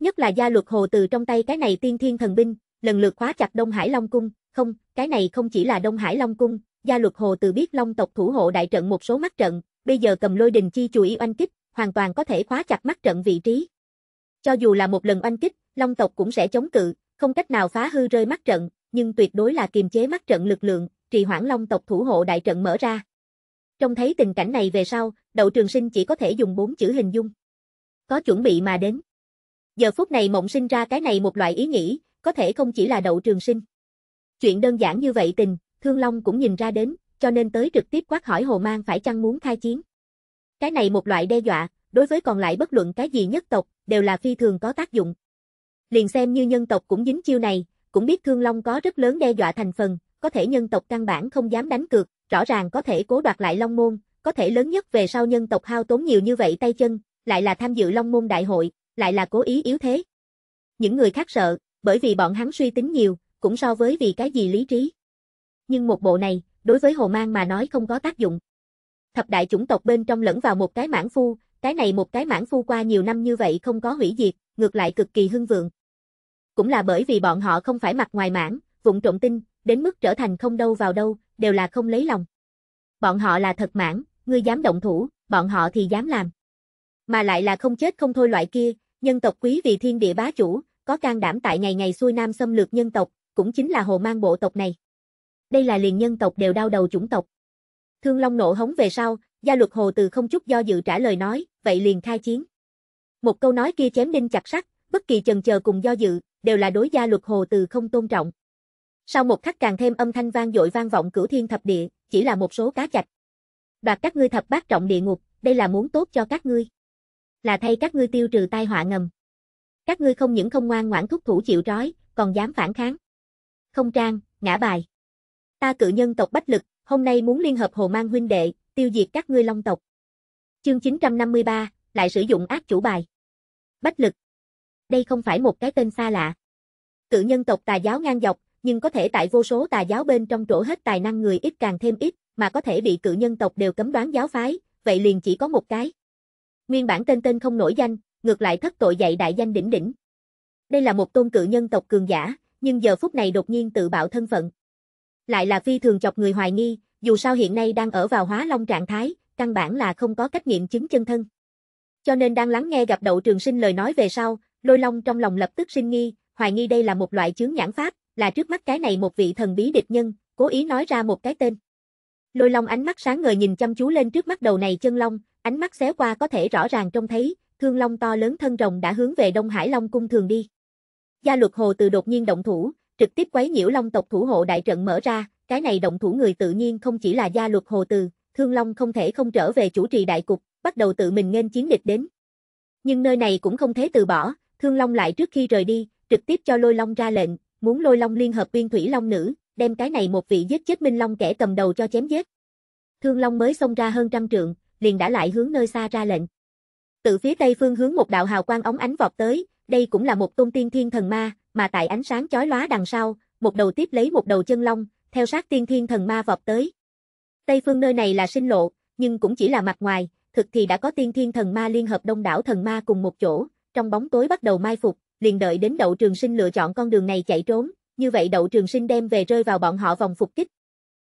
Nhất là gia luật hồ từ trong tay cái này tiên thiên thần binh, lần lượt khóa chặt Đông Hải Long Cung, không, cái này không chỉ là Đông Hải Long Cung, gia luật hồ từ biết Long tộc thủ hộ đại trận một số mắt trận, bây giờ cầm lôi đình chi chùy oanh kích, hoàn toàn có thể khóa chặt mắt trận vị trí. Cho dù là một lần oanh kích, Long tộc cũng sẽ chống cự, không cách nào phá hư rơi mắt trận, nhưng tuyệt đối là kiềm chế mắt trận lực lượng, trì hoãn Long tộc thủ hộ đại trận mở ra, trong thấy tình cảnh này về sau, đậu trường sinh chỉ có thể dùng bốn chữ hình dung. Có chuẩn bị mà đến. Giờ phút này mộng sinh ra cái này một loại ý nghĩ, có thể không chỉ là đậu trường sinh. Chuyện đơn giản như vậy tình, Thương Long cũng nhìn ra đến, cho nên tới trực tiếp quát hỏi Hồ Mang phải chăng muốn khai chiến. Cái này một loại đe dọa, đối với còn lại bất luận cái gì nhất tộc, đều là phi thường có tác dụng. Liền xem như nhân tộc cũng dính chiêu này, cũng biết Thương Long có rất lớn đe dọa thành phần, có thể nhân tộc căn bản không dám đánh cược, rõ ràng có thể cố đoạt lại Long Môn, có thể lớn nhất về sau nhân tộc hao tốn nhiều như vậy tay chân, lại là tham dự Long Môn Đại hội, lại là cố ý yếu thế. Những người khác sợ, bởi vì bọn hắn suy tính nhiều, cũng so với vì cái gì lý trí. Nhưng một bộ này, đối với Hồ Mang mà nói không có tác dụng. Thập đại chủng tộc bên trong lẫn vào một cái mãn phu, cái này một cái mãn phu qua nhiều năm như vậy không có hủy diệt, ngược lại cực kỳ hưng vượng. Cũng là bởi vì bọn họ không phải mặt ngoài mãn, vụng trộm tinh, đến mức trở thành không đâu vào đâu, đều là không lấy lòng. Bọn họ là thật mãn, ngươi dám động thủ, bọn họ thì dám làm. Mà lại là không chết không thôi loại kia, nhân tộc quý vì thiên địa bá chủ, có can đảm tại ngày ngày xuôi nam xâm lược nhân tộc, cũng chính là hồ mang bộ tộc này. Đây là liền nhân tộc đều đau đầu chủng tộc. Thương Long nộ hống về sau, gia luật hồ từ không chút do dự trả lời nói, vậy liền khai chiến. Một câu nói kia chém đinh chặt sắt, bất kỳ chần chờ cùng do dự, đều là đối gia luật hồ từ không tôn trọng. Sau một khắc càng thêm âm thanh vang dội vang vọng cửu thiên thập địa, chỉ là một số cá chạch. Đoạt các ngươi thập bát trọng địa ngục, đây là muốn tốt cho các ngươi. Là thay các ngươi tiêu trừ tai họa ngầm. Các ngươi không những không ngoan ngoãn thúc thủ chịu trói, còn dám phản kháng. Không trang, ngã bài. Ta cự nhân tộc Bách Lực, hôm nay muốn liên hợp Hồ Mang huynh đệ, tiêu diệt các ngươi Long tộc. Chương 953, lại sử dụng ác chủ bài. Bách Lực. Đây không phải một cái tên xa lạ. Cự nhân tộc tà giáo ngang dọc, nhưng có thể tại vô số tà giáo bên trong chỗ hết tài năng người ít càng thêm ít, mà có thể bị cự nhân tộc đều cấm đoán giáo phái, vậy liền chỉ có một cái. Nguyên bản tên tên không nổi danh, ngược lại thất tội dạy đại danh đỉnh đỉnh. Đây là một tôn cự nhân tộc cường giả, nhưng giờ phút này đột nhiên tự bạo thân phận. Lại là phi thường chọc người hoài nghi, dù sao hiện nay đang ở vào hóa long trạng thái, căn bản là không có cách nghiệm chứng chân thân. Cho nên đang lắng nghe gặp đậu trường sinh lời nói về sau, lôi long trong lòng lập tức sinh nghi, hoài nghi đây là một loại chướng nhãn pháp, là trước mắt cái này một vị thần bí địch nhân, cố ý nói ra một cái tên. Lôi Long ánh mắt sáng ngời nhìn chăm chú lên trước mắt đầu này chân long, ánh mắt xé qua có thể rõ ràng trông thấy, thương long to lớn thân rồng đã hướng về Đông Hải Long cung thường đi. Gia luật hồ từ đột nhiên động thủ, trực tiếp quấy nhiễu long tộc thủ hộ đại trận mở ra, cái này động thủ người tự nhiên không chỉ là gia luật hồ từ, thương long không thể không trở về chủ trì đại cục, bắt đầu tự mình nên chiến địch đến. Nhưng nơi này cũng không thể từ bỏ, thương long lại trước khi rời đi, trực tiếp cho lôi long ra lệnh, muốn lôi long liên hợp uyên thủy long nữ, đem cái này một vị giết chết minh long kẻ cầm đầu cho chém giết. Thương long mới xông ra hơn trăm trượng, liền đã lại hướng nơi xa ra lệnh. Từ phía tây phương hướng một đạo hào quang ống ánh vọt tới, đây cũng là một tôn tiên thiên thần ma, mà tại ánh sáng chói lóa đằng sau, một đầu tiếp lấy một đầu chân long, theo sát tiên thiên thần ma vọt tới. Tây phương nơi này là sinh lộ, nhưng cũng chỉ là mặt ngoài, thực thì đã có tiên thiên thần ma liên hợp đông đảo thần ma cùng một chỗ, trong bóng tối bắt đầu mai phục, liền đợi đến đậu trường sinh lựa chọn con đường này chạy trốn, như vậy đậu trường sinh đem về rơi vào bọn họ vòng phục kích.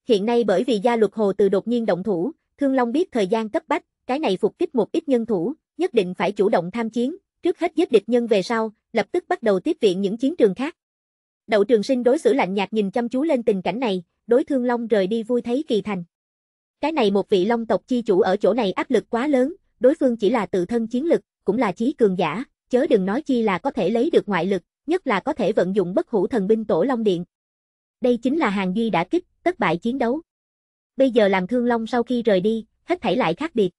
Hiện nay bởi vì gia luật hồ từ đột nhiên động thủ, Thương Long biết thời gian cấp bách, cái này phục kích một ít nhân thủ, nhất định phải chủ động tham chiến, trước hết giết địch nhân về sau, lập tức bắt đầu tiếp viện những chiến trường khác. Đậu trường sinh đối xử lạnh nhạt nhìn chăm chú lên tình cảnh này, đối Thương Long rời đi vui thấy kỳ thành. Cái này một vị Long tộc chi chủ ở chỗ này áp lực quá lớn, đối phương chỉ là tự thân chiến lực, cũng là chí cường giả, chớ đừng nói chi là có thể lấy được ngoại lực, nhất là có thể vận dụng bất hủ thần binh tổ Long Điện. Đây chính là hàng duy đã kích, tất bại chiến đấu. Bây giờ làm Thương Long sau khi rời đi, hết thảy lại khác biệt.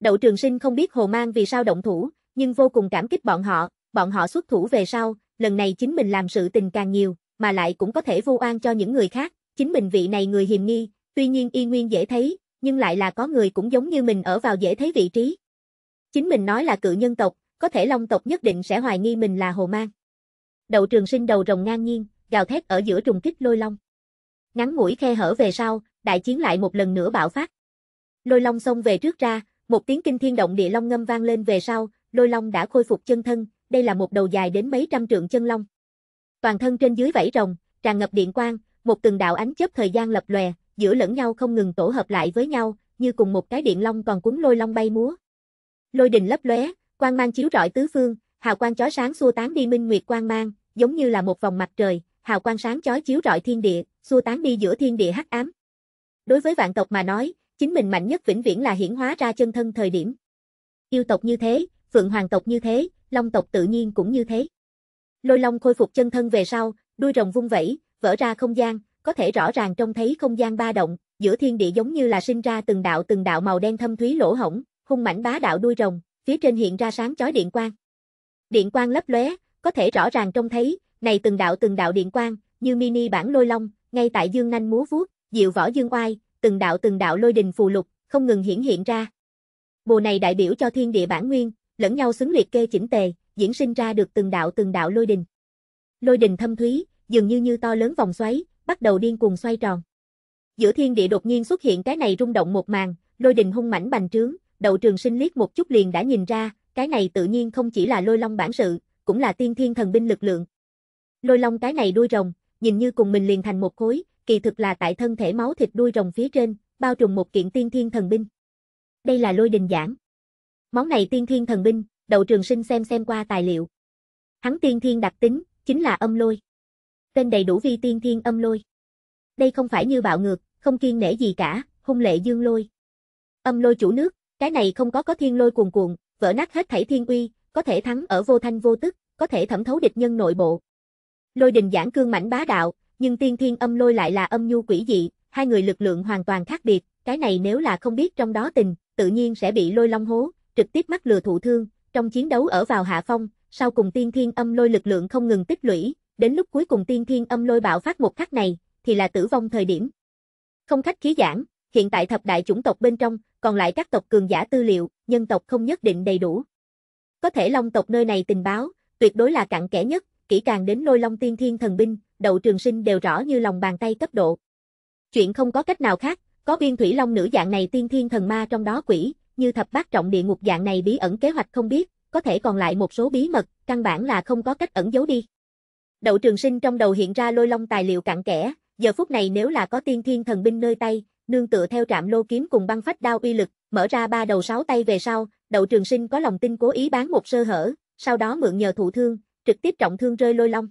Đậu Trường Sinh không biết Hồ Mang vì sao động thủ, nhưng vô cùng cảm kích bọn họ, bọn họ xuất thủ về sau, lần này chính mình làm sự tình càng nhiều, mà lại cũng có thể vô an cho những người khác, chính mình vị này người hiềm nghi, tuy nhiên y nguyên dễ thấy, nhưng lại là có người cũng giống như mình ở vào dễ thấy vị trí. Chính mình nói là cự nhân tộc, có thể long tộc nhất định sẽ hoài nghi mình là hồ mang. Đậu trường sinh đầu rồng ngang nhiên, gào thét ở giữa trùng kích lôi long. Ngắn mũi khe hở về sau, đại chiến lại một lần nữa bạo phát. Lôi long xông về trước ra, một tiếng kinh thiên động địa long ngâm vang lên về sau, lôi long đã khôi phục chân thân, đây là một đầu dài đến mấy trăm trượng chân long. Toàn thân trên dưới vảy rồng, tràn ngập điện quang, một từng đạo ánh chớp thời gian lập lòe, giữa lẫn nhau không ngừng tổ hợp lại với nhau, như cùng một cái điện long còn cuốn lôi long bay múa. Lôi đình lấp lóe, Quang mang chiếu rọi tứ phương, hào quang chói sáng xua tán đi minh nguyệt quang mang, giống như là một vòng mặt trời, hào quang sáng chói chiếu rọi thiên địa, xua tán đi giữa thiên địa hắc ám. Đối với vạn tộc mà nói, chính mình mạnh nhất vĩnh viễn là hiển hóa ra chân thân thời điểm. Yêu tộc như thế, Phượng Hoàng tộc như thế, Long tộc tự nhiên cũng như thế. Lôi Long khôi phục chân thân về sau, đuôi rồng vung vẩy, vỡ ra không gian, có thể rõ ràng trông thấy không gian ba động, giữa thiên địa giống như là sinh ra từng đạo từng đạo màu đen thâm thúy lỗ hổng, hung mảnh bá đạo đuôi rồng, phía trên hiện ra sáng chói điện quang. Điện quang lấp lóe, có thể rõ ràng trông thấy, này từng đạo từng đạo điện quang, như mini bản lôi long, ngay tại dương nanh múa vuốt, diệu võ dương oai, từng đạo từng đạo lôi đình phù lục, không ngừng hiển hiện ra. Bùa này đại biểu cho thiên địa bản nguyên, lẫn nhau xứng liệt kê chỉnh tề, diễn sinh ra được từng đạo từng đạo lôi đình. Lôi đình thâm thúy, dường như như to lớn vòng xoáy, bắt đầu điên cuồng xoay tròn. Giữa thiên địa đột nhiên xuất hiện cái này rung động một màn, lôi đình hung mãnh bành trướng, đậu trường sinh liếc một chút liền đã nhìn ra, cái này tự nhiên không chỉ là lôi long bản sự, cũng là tiên thiên thần binh lực lượng. Lôi long cái này đuôi rồng, nhìn như cùng mình liền thành một khối, kỳ thực là tại thân thể máu thịt đuôi rồng phía trên, bao trùm một kiện tiên thiên thần binh. Đây là lôi đình giảng. Món này tiên thiên thần binh, đậu trường sinh xem xem qua tài liệu. Hắn tiên thiên đặc tính, chính là âm lôi. Tên đầy đủ vi tiên thiên âm lôi. Đây không phải như bạo ngược, không kiên nể gì cả, hung lệ dương lôi. Âm lôi chủ nước, cái này không có có thiên lôi cuồn cuộn, vỡ nát hết thảy thiên uy, có thể thắng ở vô thanh vô tức, có thể thẩm thấu địch nhân nội bộ. Lôi đình giảng cương mãnh bá đạo, nhưng tiên thiên âm lôi lại là âm nhu quỷ dị, hai người lực lượng hoàn toàn khác biệt, cái này nếu là không biết trong đó tình, tự nhiên sẽ bị lôi long hố, trực tiếp mắc lừa thụ thương, trong chiến đấu ở vào hạ phong, sau cùng tiên thiên âm lôi lực lượng không ngừng tích lũy, đến lúc cuối cùng tiên thiên âm lôi bạo phát một khắc này, thì là tử vong thời điểm. Không khách khí giảng, hiện tại thập đại chủng tộc bên trong, còn lại các tộc cường giả tư liệu, nhân tộc không nhất định đầy đủ. Có thể long tộc nơi này tình báo, tuyệt đối là cặn kẽ nhất, kỹ càng đến lôi long tiên thiên thần binh, đậu trường sinh đều rõ như lòng bàn tay cấp độ. Chuyện không có cách nào khác, có biên thủy long nữ dạng này tiên thiên thần ma trong đó quỷ, như thập bát trọng địa ngục dạng này bí ẩn kế hoạch không biết, có thể còn lại một số bí mật, căn bản là không có cách ẩn giấu đi. Đậu trường sinh trong đầu hiện ra lôi long tài liệu cặn kẽ, giờ phút này nếu là có tiên thiên thần binh nơi tay, nương tựa theo trạm lô kiếm cùng băng phách đao uy lực, mở ra ba đầu sáu tay về sau, đậu trường sinh có lòng tin cố ý bán một sơ hở, sau đó mượn nhờ thụ thương, trực tiếp trọng thương rơi lôi long.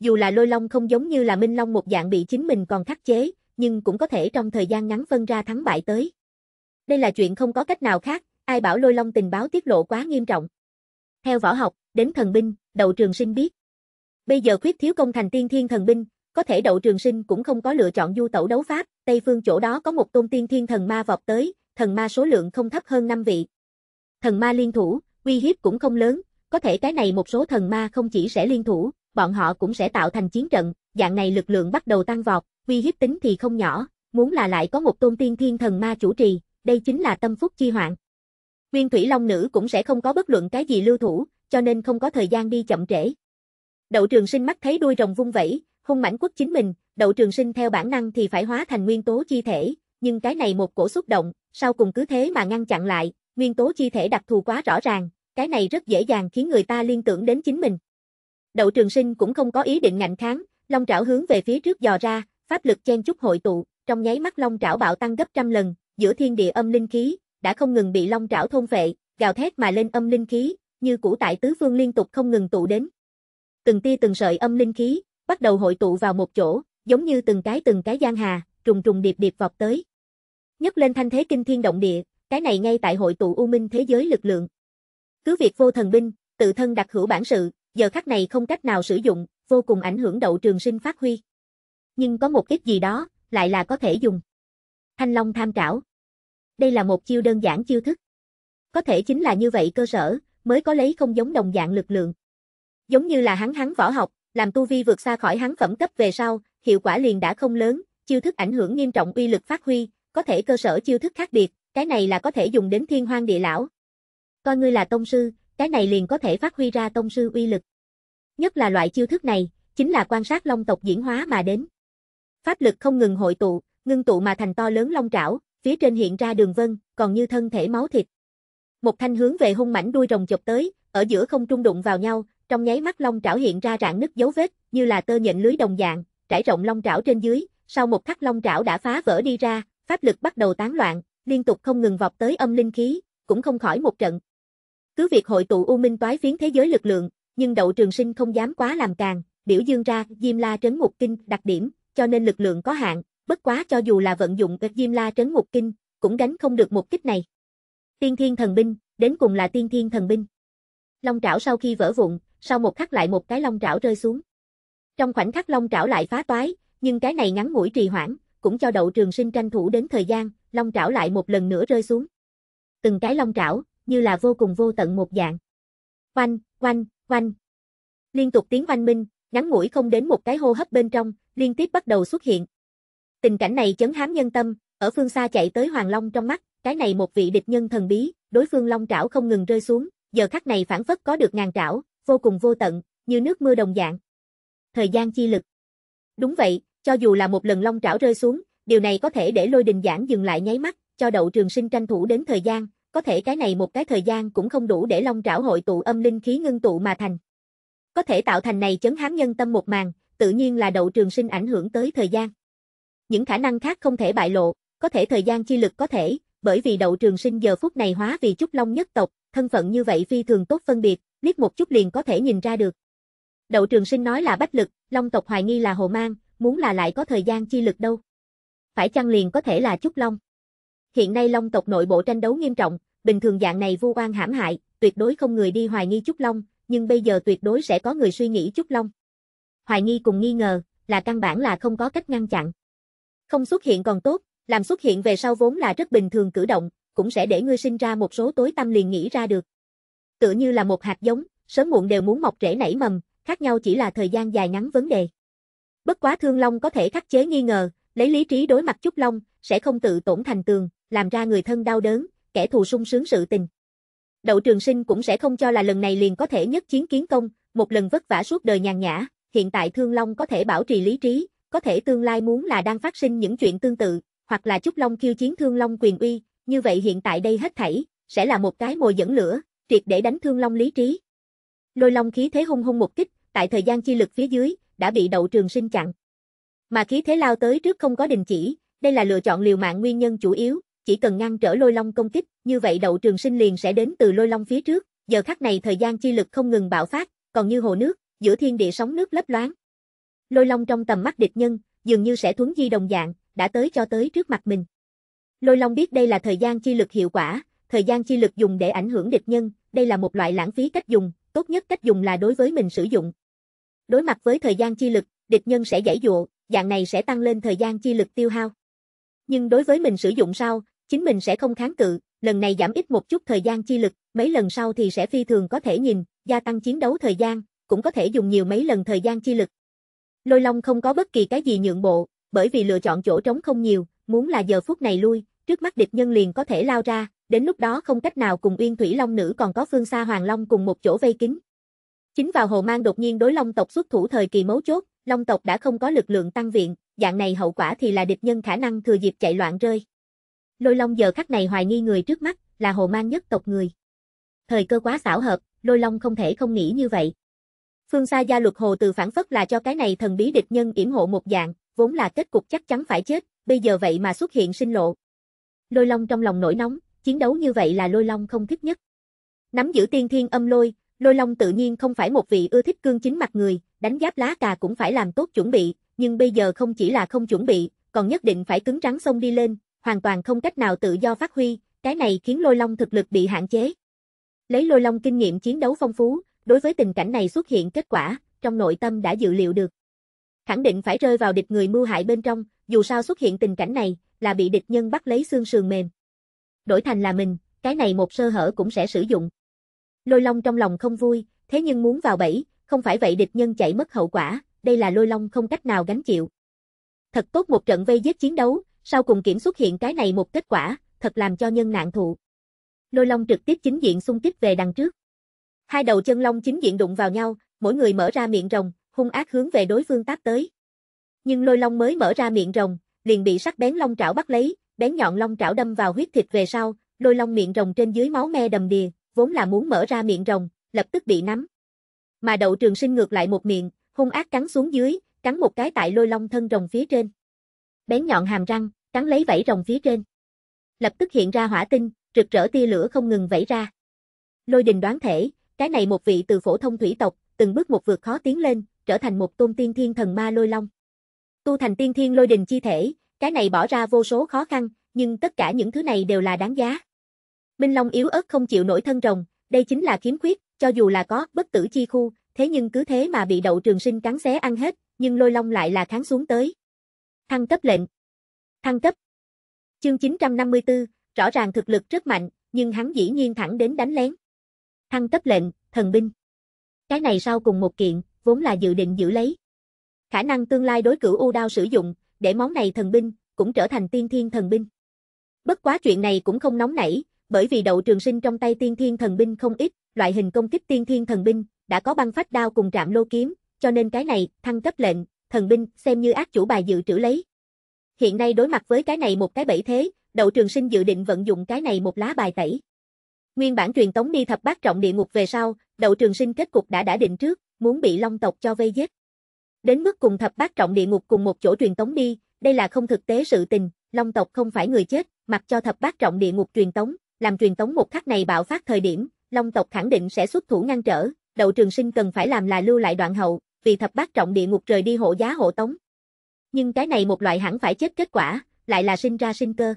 Dù là lôi long không giống như là minh long một dạng bị chính mình còn khắc chế, nhưng cũng có thể trong thời gian ngắn phân ra thắng bại tới. Đây là chuyện không có cách nào khác, ai bảo lôi long tình báo tiết lộ quá nghiêm trọng. Theo võ học, đến thần binh, đầu trường sinh biết. Bây giờ khuyết thiếu công thành tiên thiên thần binh, có thể đậu trường sinh cũng không có lựa chọn du tẩu đấu pháp, Tây Phương chỗ đó có một tôn tiên thiên thần ma vọt tới, thần ma số lượng không thấp hơn 5 vị. Thần ma liên thủ, uy hiếp cũng không lớn, có thể cái này một số thần ma không chỉ sẽ liên thủ, bọn họ cũng sẽ tạo thành chiến trận, dạng này lực lượng bắt đầu tăng vọt, uy hiếp tính thì không nhỏ, muốn là lại có một tôn tiên thiên thần ma chủ trì, đây chính là tâm phúc chi hoạn. Nguyên Thủy Long Nữ cũng sẽ không có bất luận cái gì lưu thủ, cho nên không có thời gian đi chậm trễ. Đậu Trường Sinh mắt thấy đuôi rồng vung vẩy, hung mãnh quốc chính mình, đậu trường sinh theo bản năng thì phải hóa thành nguyên tố chi thể, nhưng cái này một cổ xúc động, sau cùng cứ thế mà ngăn chặn lại, nguyên tố chi thể đặc thù quá rõ ràng, cái này rất dễ dàng khiến người ta liên tưởng đến chính mình. Đậu trường sinh cũng không có ý định ngạnh kháng, long trảo hướng về phía trước dò ra, pháp lực chen chút hội tụ, trong nháy mắt long trảo bạo tăng gấp trăm lần, giữa thiên địa âm linh khí, đã không ngừng bị long trảo thôn vệ, gào thét mà lên âm linh khí, như cũ tại tứ phương liên tục không ngừng tụ đến. Từng tia từng sợi âm linh khí, bắt đầu hội tụ vào một chỗ, giống như từng cái từng cái giang hà, trùng trùng điệp điệp vọt tới. Nhấc lên thanh thế kinh thiên động địa, cái này ngay tại hội tụ U Minh thế giới lực lượng. Cứ việc vô thần binh, tự thân đặc hữu bản sự, giờ khắc này không cách nào sử dụng, vô cùng ảnh hưởng đậu trường sinh phát huy. Nhưng có một ít gì đó, lại là có thể dùng. Thanh Long tham trảo. Đây là một chiêu đơn giản chiêu thức. Có thể chính là như vậy cơ sở, mới có lấy không giống đồng dạng lực lượng. Giống như là hắn hắn võ học, làm tu vi vượt xa khỏi hắn phẩm cấp về sau, hiệu quả liền đã không lớn, chiêu thức ảnh hưởng nghiêm trọng uy lực phát huy, có thể cơ sở chiêu thức khác biệt, cái này là có thể dùng đến thiên hoang địa lão. Coi ngươi là tông sư, cái này liền có thể phát huy ra tông sư uy lực. Nhất là loại chiêu thức này, chính là quan sát long tộc diễn hóa mà đến. Pháp lực không ngừng hội tụ, ngưng tụ mà thành to lớn long trảo, phía trên hiện ra đường vân, còn như thân thể máu thịt. Một thanh hướng về hung mảnh đuôi rồng chụp tới, ở giữa không trung đụng vào nhau, trong nháy mắt long trảo hiện ra rạn nứt dấu vết, như là tơ nhện lưới đồng dạng, trải rộng long trảo trên dưới, sau một khắc long trảo đã phá vỡ đi ra, pháp lực bắt đầu tán loạn, liên tục không ngừng vọt tới âm linh khí, cũng không khỏi một trận. Cứ việc hội tụ u minh toái phiến thế giới lực lượng, nhưng đậu trường sinh không dám quá làm càng, biểu dương ra Diêm La trấn ngục kinh đặc điểm, cho nên lực lượng có hạn, bất quá cho dù là vận dụng cực Diêm La trấn ngục kinh, cũng gánh không được một kích này. Tiên Thiên thần binh, đến cùng là Tiên Thiên thần binh. Long trảo sau khi vỡ vụn, sau một khắc lại một cái long trảo rơi xuống. Trong khoảnh khắc long trảo lại phá toái, nhưng cái này ngắn ngủi trì hoãn, cũng cho đậu trường sinh tranh thủ đến thời gian, long trảo lại một lần nữa rơi xuống. Từng cái long trảo, như là vô cùng vô tận một dạng. Oanh, oanh, oanh. Liên tục tiếng oanh minh, ngắn ngủi không đến một cái hô hấp bên trong, liên tiếp bắt đầu xuất hiện. Tình cảnh này chấn hám nhân tâm, ở phương xa chạy tới Hoàng Long trong mắt, cái này một vị địch nhân thần bí, đối phương long trảo không ngừng rơi xuống, giờ khắc này phản phất có được ngàn trảo, vô cùng vô tận, như nước mưa đồng dạng. Thời gian chi lực. Đúng vậy, cho dù là một lần long trảo rơi xuống, điều này có thể để lôi đình giản dừng lại nháy mắt, cho đậu trường sinh tranh thủ đến thời gian, có thể cái này một cái thời gian cũng không đủ để long trảo hội tụ âm linh khí ngưng tụ mà thành. Có thể tạo thành này chấn hán nhân tâm một màn, tự nhiên là đậu trường sinh ảnh hưởng tới thời gian. Những khả năng khác không thể bại lộ, có thể thời gian chi lực có thể, bởi vì đậu trường sinh giờ phút này hóa vì chút long nhất tộc, thân phận như vậy phi thường tốt phân biệt, liếc một chút liền có thể nhìn ra được. Đậu trường sinh nói là bách lực, long tộc hoài nghi là hồ mang, muốn là lại có thời gian chi lực đâu. Phải chăng liền có thể là trúc long. Hiện nay long tộc nội bộ tranh đấu nghiêm trọng, bình thường dạng này vu oan hãm hại, tuyệt đối không người đi hoài nghi trúc long, nhưng bây giờ tuyệt đối sẽ có người suy nghĩ trúc long. Hoài nghi cùng nghi ngờ, là căn bản là không có cách ngăn chặn. Không xuất hiện còn tốt, làm xuất hiện về sau vốn là rất bình thường cử động, cũng sẽ để ngươi sinh ra một số tối tâm liền nghĩ ra được tựa như là một hạt giống, sớm muộn đều muốn mọc rễ nảy mầm, khác nhau chỉ là thời gian dài ngắn vấn đề. Bất quá Thương Long có thể khắc chế nghi ngờ, lấy lý trí đối mặt Trúc Long, sẽ không tự tổn thành tường, làm ra người thân đau đớn, kẻ thù sung sướng sự tình. Đậu Trường Sinh cũng sẽ không cho là lần này liền có thể nhất chiến kiến công, một lần vất vả suốt đời nhàn nhã, hiện tại Thương Long có thể bảo trì lý trí, có thể tương lai muốn là đang phát sinh những chuyện tương tự, hoặc là Trúc Long khiêu chiến Thương Long quyền uy, như vậy hiện tại đây hết thảy, sẽ là một cái mồi dẫn lửa, triệt để đánh thương long lý trí. Lôi long khí thế hung hung một kích, tại thời gian chi lực phía dưới, đã bị đậu trường sinh chặn. Mà khí thế lao tới trước không có đình chỉ, đây là lựa chọn liều mạng nguyên nhân chủ yếu, chỉ cần ngăn trở lôi long công kích, như vậy đậu trường sinh liền sẽ đến từ lôi long phía trước, giờ khắc này thời gian chi lực không ngừng bạo phát, còn như hồ nước, giữa thiên địa sóng nước lấp loáng. Lôi long trong tầm mắt địch nhân, dường như sẽ thuấn di đồng dạng, đã tới cho tới trước mặt mình. Lôi long biết đây là thời gian chi lực hiệu quả, thời gian chi lực dùng để ảnh hưởng địch nhân, đây là một loại lãng phí cách dùng, tốt nhất cách dùng là đối với mình sử dụng. Đối mặt với thời gian chi lực, địch nhân sẽ giải dụa, dạng này sẽ tăng lên thời gian chi lực tiêu hao. Nhưng đối với mình sử dụng sau, chính mình sẽ không kháng cự, lần này giảm ít một chút thời gian chi lực, mấy lần sau thì sẽ phi thường có thể nhìn, gia tăng chiến đấu thời gian, cũng có thể dùng nhiều mấy lần thời gian chi lực. Lôi Long không có bất kỳ cái gì nhượng bộ, bởi vì lựa chọn chỗ trống không nhiều, muốn là giờ phút này lui, trước mắt địch nhân liền có thể lao ra, đến lúc đó không cách nào cùng Uyên Thủy Long nữ còn có Phương Sa Hoàng Long cùng một chỗ vây kín. Chính vào Hồ Mang đột nhiên đối Long tộc xuất thủ thời kỳ mấu chốt, Long tộc đã không có lực lượng tăng viện, dạng này hậu quả thì là địch nhân khả năng thừa dịp chạy loạn rơi. Lôi Long giờ khắc này hoài nghi người trước mắt là Hồ Mang nhất tộc người. Thời cơ quá xảo hợp, Lôi Long không thể không nghĩ như vậy. Phương Sa gia luật hồ từ phản phất là cho cái này thần bí địch nhân yểm hộ một dạng, vốn là kết cục chắc chắn phải chết, bây giờ vậy mà xuất hiện sinh lộ. Lôi Long trong lòng nổi nóng, chiến đấu như vậy là lôi long không thích nhất. Nắm giữ tiên thiên âm lôi, lôi long tự nhiên không phải một vị ưa thích cương chính mặt người, đánh giáp lá cà cũng phải làm tốt chuẩn bị, nhưng bây giờ không chỉ là không chuẩn bị, còn nhất định phải cứng rắn xông đi lên, hoàn toàn không cách nào tự do phát huy, cái này khiến lôi long thực lực bị hạn chế. Lấy lôi long kinh nghiệm chiến đấu phong phú, đối với tình cảnh này xuất hiện kết quả, trong nội tâm đã dự liệu được. Khẳng định phải rơi vào địch người mưu hại bên trong, dù sao xuất hiện tình cảnh này, là bị địch nhân bắt lấy xương sườn mềm đổi thành là mình, cái này một sơ hở cũng sẽ sử dụng. Lôi Long trong lòng không vui, thế nhưng muốn vào bẫy, không phải vậy địch nhân chạy mất hậu quả, đây là Lôi Long không cách nào gánh chịu. Thật tốt một trận vây giết chiến đấu, sau cùng kiểm xuất hiện cái này một kết quả, thật làm cho nhân nạn thụ. Lôi Long trực tiếp chính diện xung kích về đằng trước. Hai đầu chân long chính diện đụng vào nhau, mỗi người mở ra miệng rồng, hung ác hướng về đối phương tác tới. Nhưng Lôi Long mới mở ra miệng rồng, liền bị sắc bén long trảo bắt lấy, bén nhọn long trảo đâm vào huyết thịt về sau, lôi long miệng rồng trên dưới máu me đầm đìa, vốn là muốn mở ra miệng rồng, lập tức bị nắm. Mà đậu trường sinh ngược lại một miệng, hung ác cắn xuống dưới, cắn một cái tại lôi long thân rồng phía trên. Bén nhọn hàm răng, cắn lấy vảy rồng phía trên. Lập tức hiện ra hỏa tinh, rực rỡ tia lửa không ngừng vẩy ra. Lôi đình đoán thể, cái này một vị từ phổ thông thủy tộc, từng bước một vượt khó tiến lên, trở thành một tôn tiên thiên thần ma lôi long. Tu thành tiên thiên lôi đình chi thể, cái này bỏ ra vô số khó khăn, nhưng tất cả những thứ này đều là đáng giá. Minh Long yếu ớt không chịu nổi thân rồng, đây chính là khiếm khuyết, cho dù là có bất tử chi khu, thế nhưng cứ thế mà bị đậu trường sinh cắn xé ăn hết, nhưng lôi long lại là kháng xuống tới. Thăng cấp lệnh. Thăng cấp. Chương 954, rõ ràng thực lực rất mạnh, nhưng hắn dĩ nhiên thẳng đến đánh lén. Thăng cấp lệnh, thần binh. Cái này sau cùng một kiện, vốn là dự định giữ lấy. Khả năng tương lai đối cửu u đao sử dụng, để món này thần binh cũng trở thành tiên thiên thần binh. Bất quá chuyện này cũng không nóng nảy, bởi vì đậu trường sinh trong tay tiên thiên thần binh không ít, loại hình công kích tiên thiên thần binh đã có băng phách đao cùng trạm lô kiếm, cho nên cái này thăng cấp lệnh, thần binh xem như ác chủ bài dự trữ lấy. Hiện nay đối mặt với cái này một cái bẫy thế, đậu trường sinh dự định vận dụng cái này một lá bài tẩy. Nguyên bản truyền tống đi thập bát trọng địa ngục về sau, đậu trường sinh kết cục đã đã định trước, muốn bị long tộc cho vây giết. Đến mức cùng thập bát trọng địa ngục cùng một chỗ truyền tống đi, đây là không thực tế sự tình, Long tộc không phải người chết, mặc cho thập bát trọng địa ngục truyền tống, làm truyền tống một khắc này bạo phát thời điểm, Long tộc khẳng định sẽ xuất thủ ngăn trở, Đậu Trường Sinh cần phải làm là lưu lại đoạn hậu, vì thập bát trọng địa ngục trời đi hộ giá hộ tống. Nhưng cái này một loại hẳn phải chết kết quả, lại là sinh ra sinh cơ.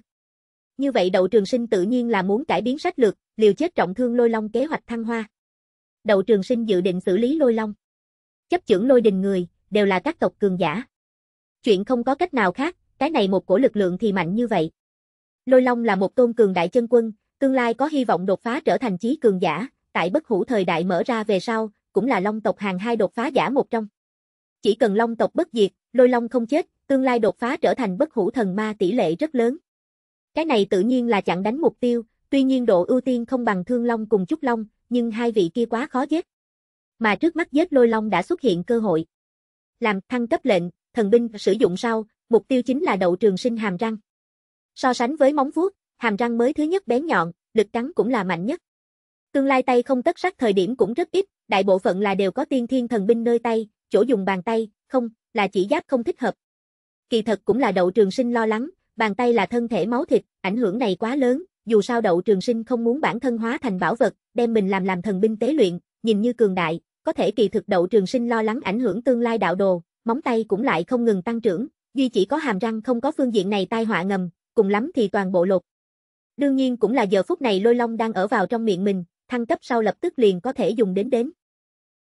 Như vậy Đậu Trường Sinh tự nhiên là muốn cải biến sách lược, liều chết trọng thương Lôi Long kế hoạch thăng hoa. Đậu Trường Sinh dự định xử lý Lôi Long. Chấp chưởng Lôi Đình người, đều là các tộc cường giả. Chuyện không có cách nào khác, cái này một cổ lực lượng thì mạnh như vậy. Lôi Long là một tôn cường đại chân quân, tương lai có hy vọng đột phá trở thành chí cường giả, tại bất hủ thời đại mở ra về sau, cũng là Long tộc hàng hai đột phá giả một trong. Chỉ cần Long tộc bất diệt, Lôi Long không chết, tương lai đột phá trở thành bất hủ thần ma tỷ lệ rất lớn. Cái này tự nhiên là chặn đánh mục tiêu, tuy nhiên độ ưu tiên không bằng Thương Long cùng Trúc Long, nhưng hai vị kia quá khó giết. Mà trước mắt giết Lôi Long đã xuất hiện cơ hội làm thăng cấp lệnh, thần binh sử dụng sau, mục tiêu chính là đậu trường sinh hàm răng. So sánh với móng vuốt, hàm răng mới thứ nhất bén nhọn, lực cắn cũng là mạnh nhất. Tương lai tay không tất sắc thời điểm cũng rất ít, đại bộ phận là đều có tiên thiên thần binh nơi tay, chỗ dùng bàn tay, không, là chỉ giáp không thích hợp. Kỳ thật cũng là đậu trường sinh lo lắng, bàn tay là thân thể máu thịt, ảnh hưởng này quá lớn, dù sao đậu trường sinh không muốn bản thân hóa thành bảo vật, đem mình làm làm thần binh tế luyện, nhìn như cường đại, có thể kỳ thực đậu trường sinh lo lắng ảnh hưởng tương lai đạo đồ, móng tay cũng lại không ngừng tăng trưởng, duy chỉ có hàm răng không có phương diện này tai họa ngầm, cùng lắm thì toàn bộ lột. Đương nhiên cũng là giờ phút này lôi long đang ở vào trong miệng mình, thăng cấp sau lập tức liền có thể dùng đến đến.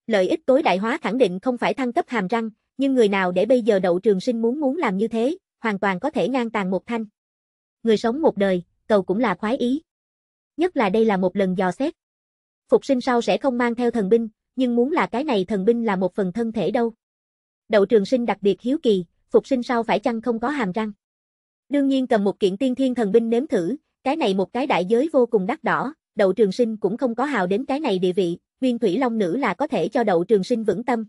Lợi ích tối đại hóa khẳng định không phải thăng cấp hàm răng, nhưng người nào để bây giờ đậu trường sinh muốn muốn làm như thế, hoàn toàn có thể ngang tàn một thanh. Người sống một đời, cầu cũng là khoái ý. Nhất là đây là một lần dò xét. Phục sinh sau sẽ không mang theo thần binh, nhưng muốn là cái này thần binh là một phần thân thể đâu. Đậu trường sinh đặc biệt hiếu kỳ, phục sinh sau phải chăng không có hàm răng. Đương nhiên cầm một kiện tiên thiên thần binh nếm thử, cái này một cái đại giới vô cùng đắt đỏ, đậu trường sinh cũng không có hào đến cái này địa vị, Uyên Thủy Long Nữ là có thể cho đậu trường sinh vững tâm.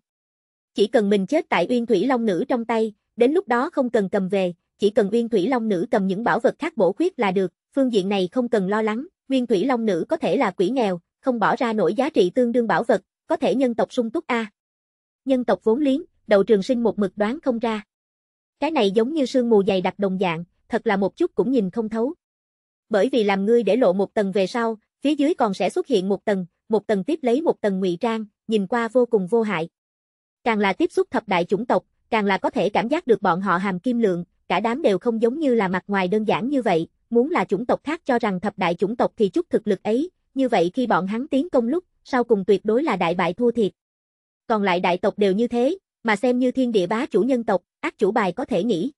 Chỉ cần mình chết tại Uyên Thủy Long Nữ trong tay, đến lúc đó không cần cầm về, chỉ cần Uyên Thủy Long Nữ cầm những bảo vật khác bổ khuyết là được, phương diện này không cần lo lắng, Uyên Thủy Long Nữ có thể là quỷ nghèo, không bỏ ra nổi giá trị tương đương bảo vật, có thể nhân tộc sung túc a. Nhân tộc vốn liếng, đậu trường sinh một mực đoán không ra. Cái này giống như sương mù dày đặc đồng dạng, thật là một chút cũng nhìn không thấu. Bởi vì làm ngươi để lộ một tầng về sau, phía dưới còn sẽ xuất hiện một tầng, một tầng tiếp lấy một tầng ngụy trang, nhìn qua vô cùng vô hại. Càng là tiếp xúc thập đại chủng tộc, càng là có thể cảm giác được bọn họ hàm kim lượng, cả đám đều không giống như là mặt ngoài đơn giản như vậy, muốn là chủng tộc khác cho rằng thập đại chủng tộc thì chút thực lực ấy, như vậy khi bọn hắn tiến công lúc, sau cùng tuyệt đối là đại bại thua thiệt. Còn lại đại tộc đều như thế, mà xem như thiên địa bá chủ nhân tộc, ác chủ bài có thể nghĩ.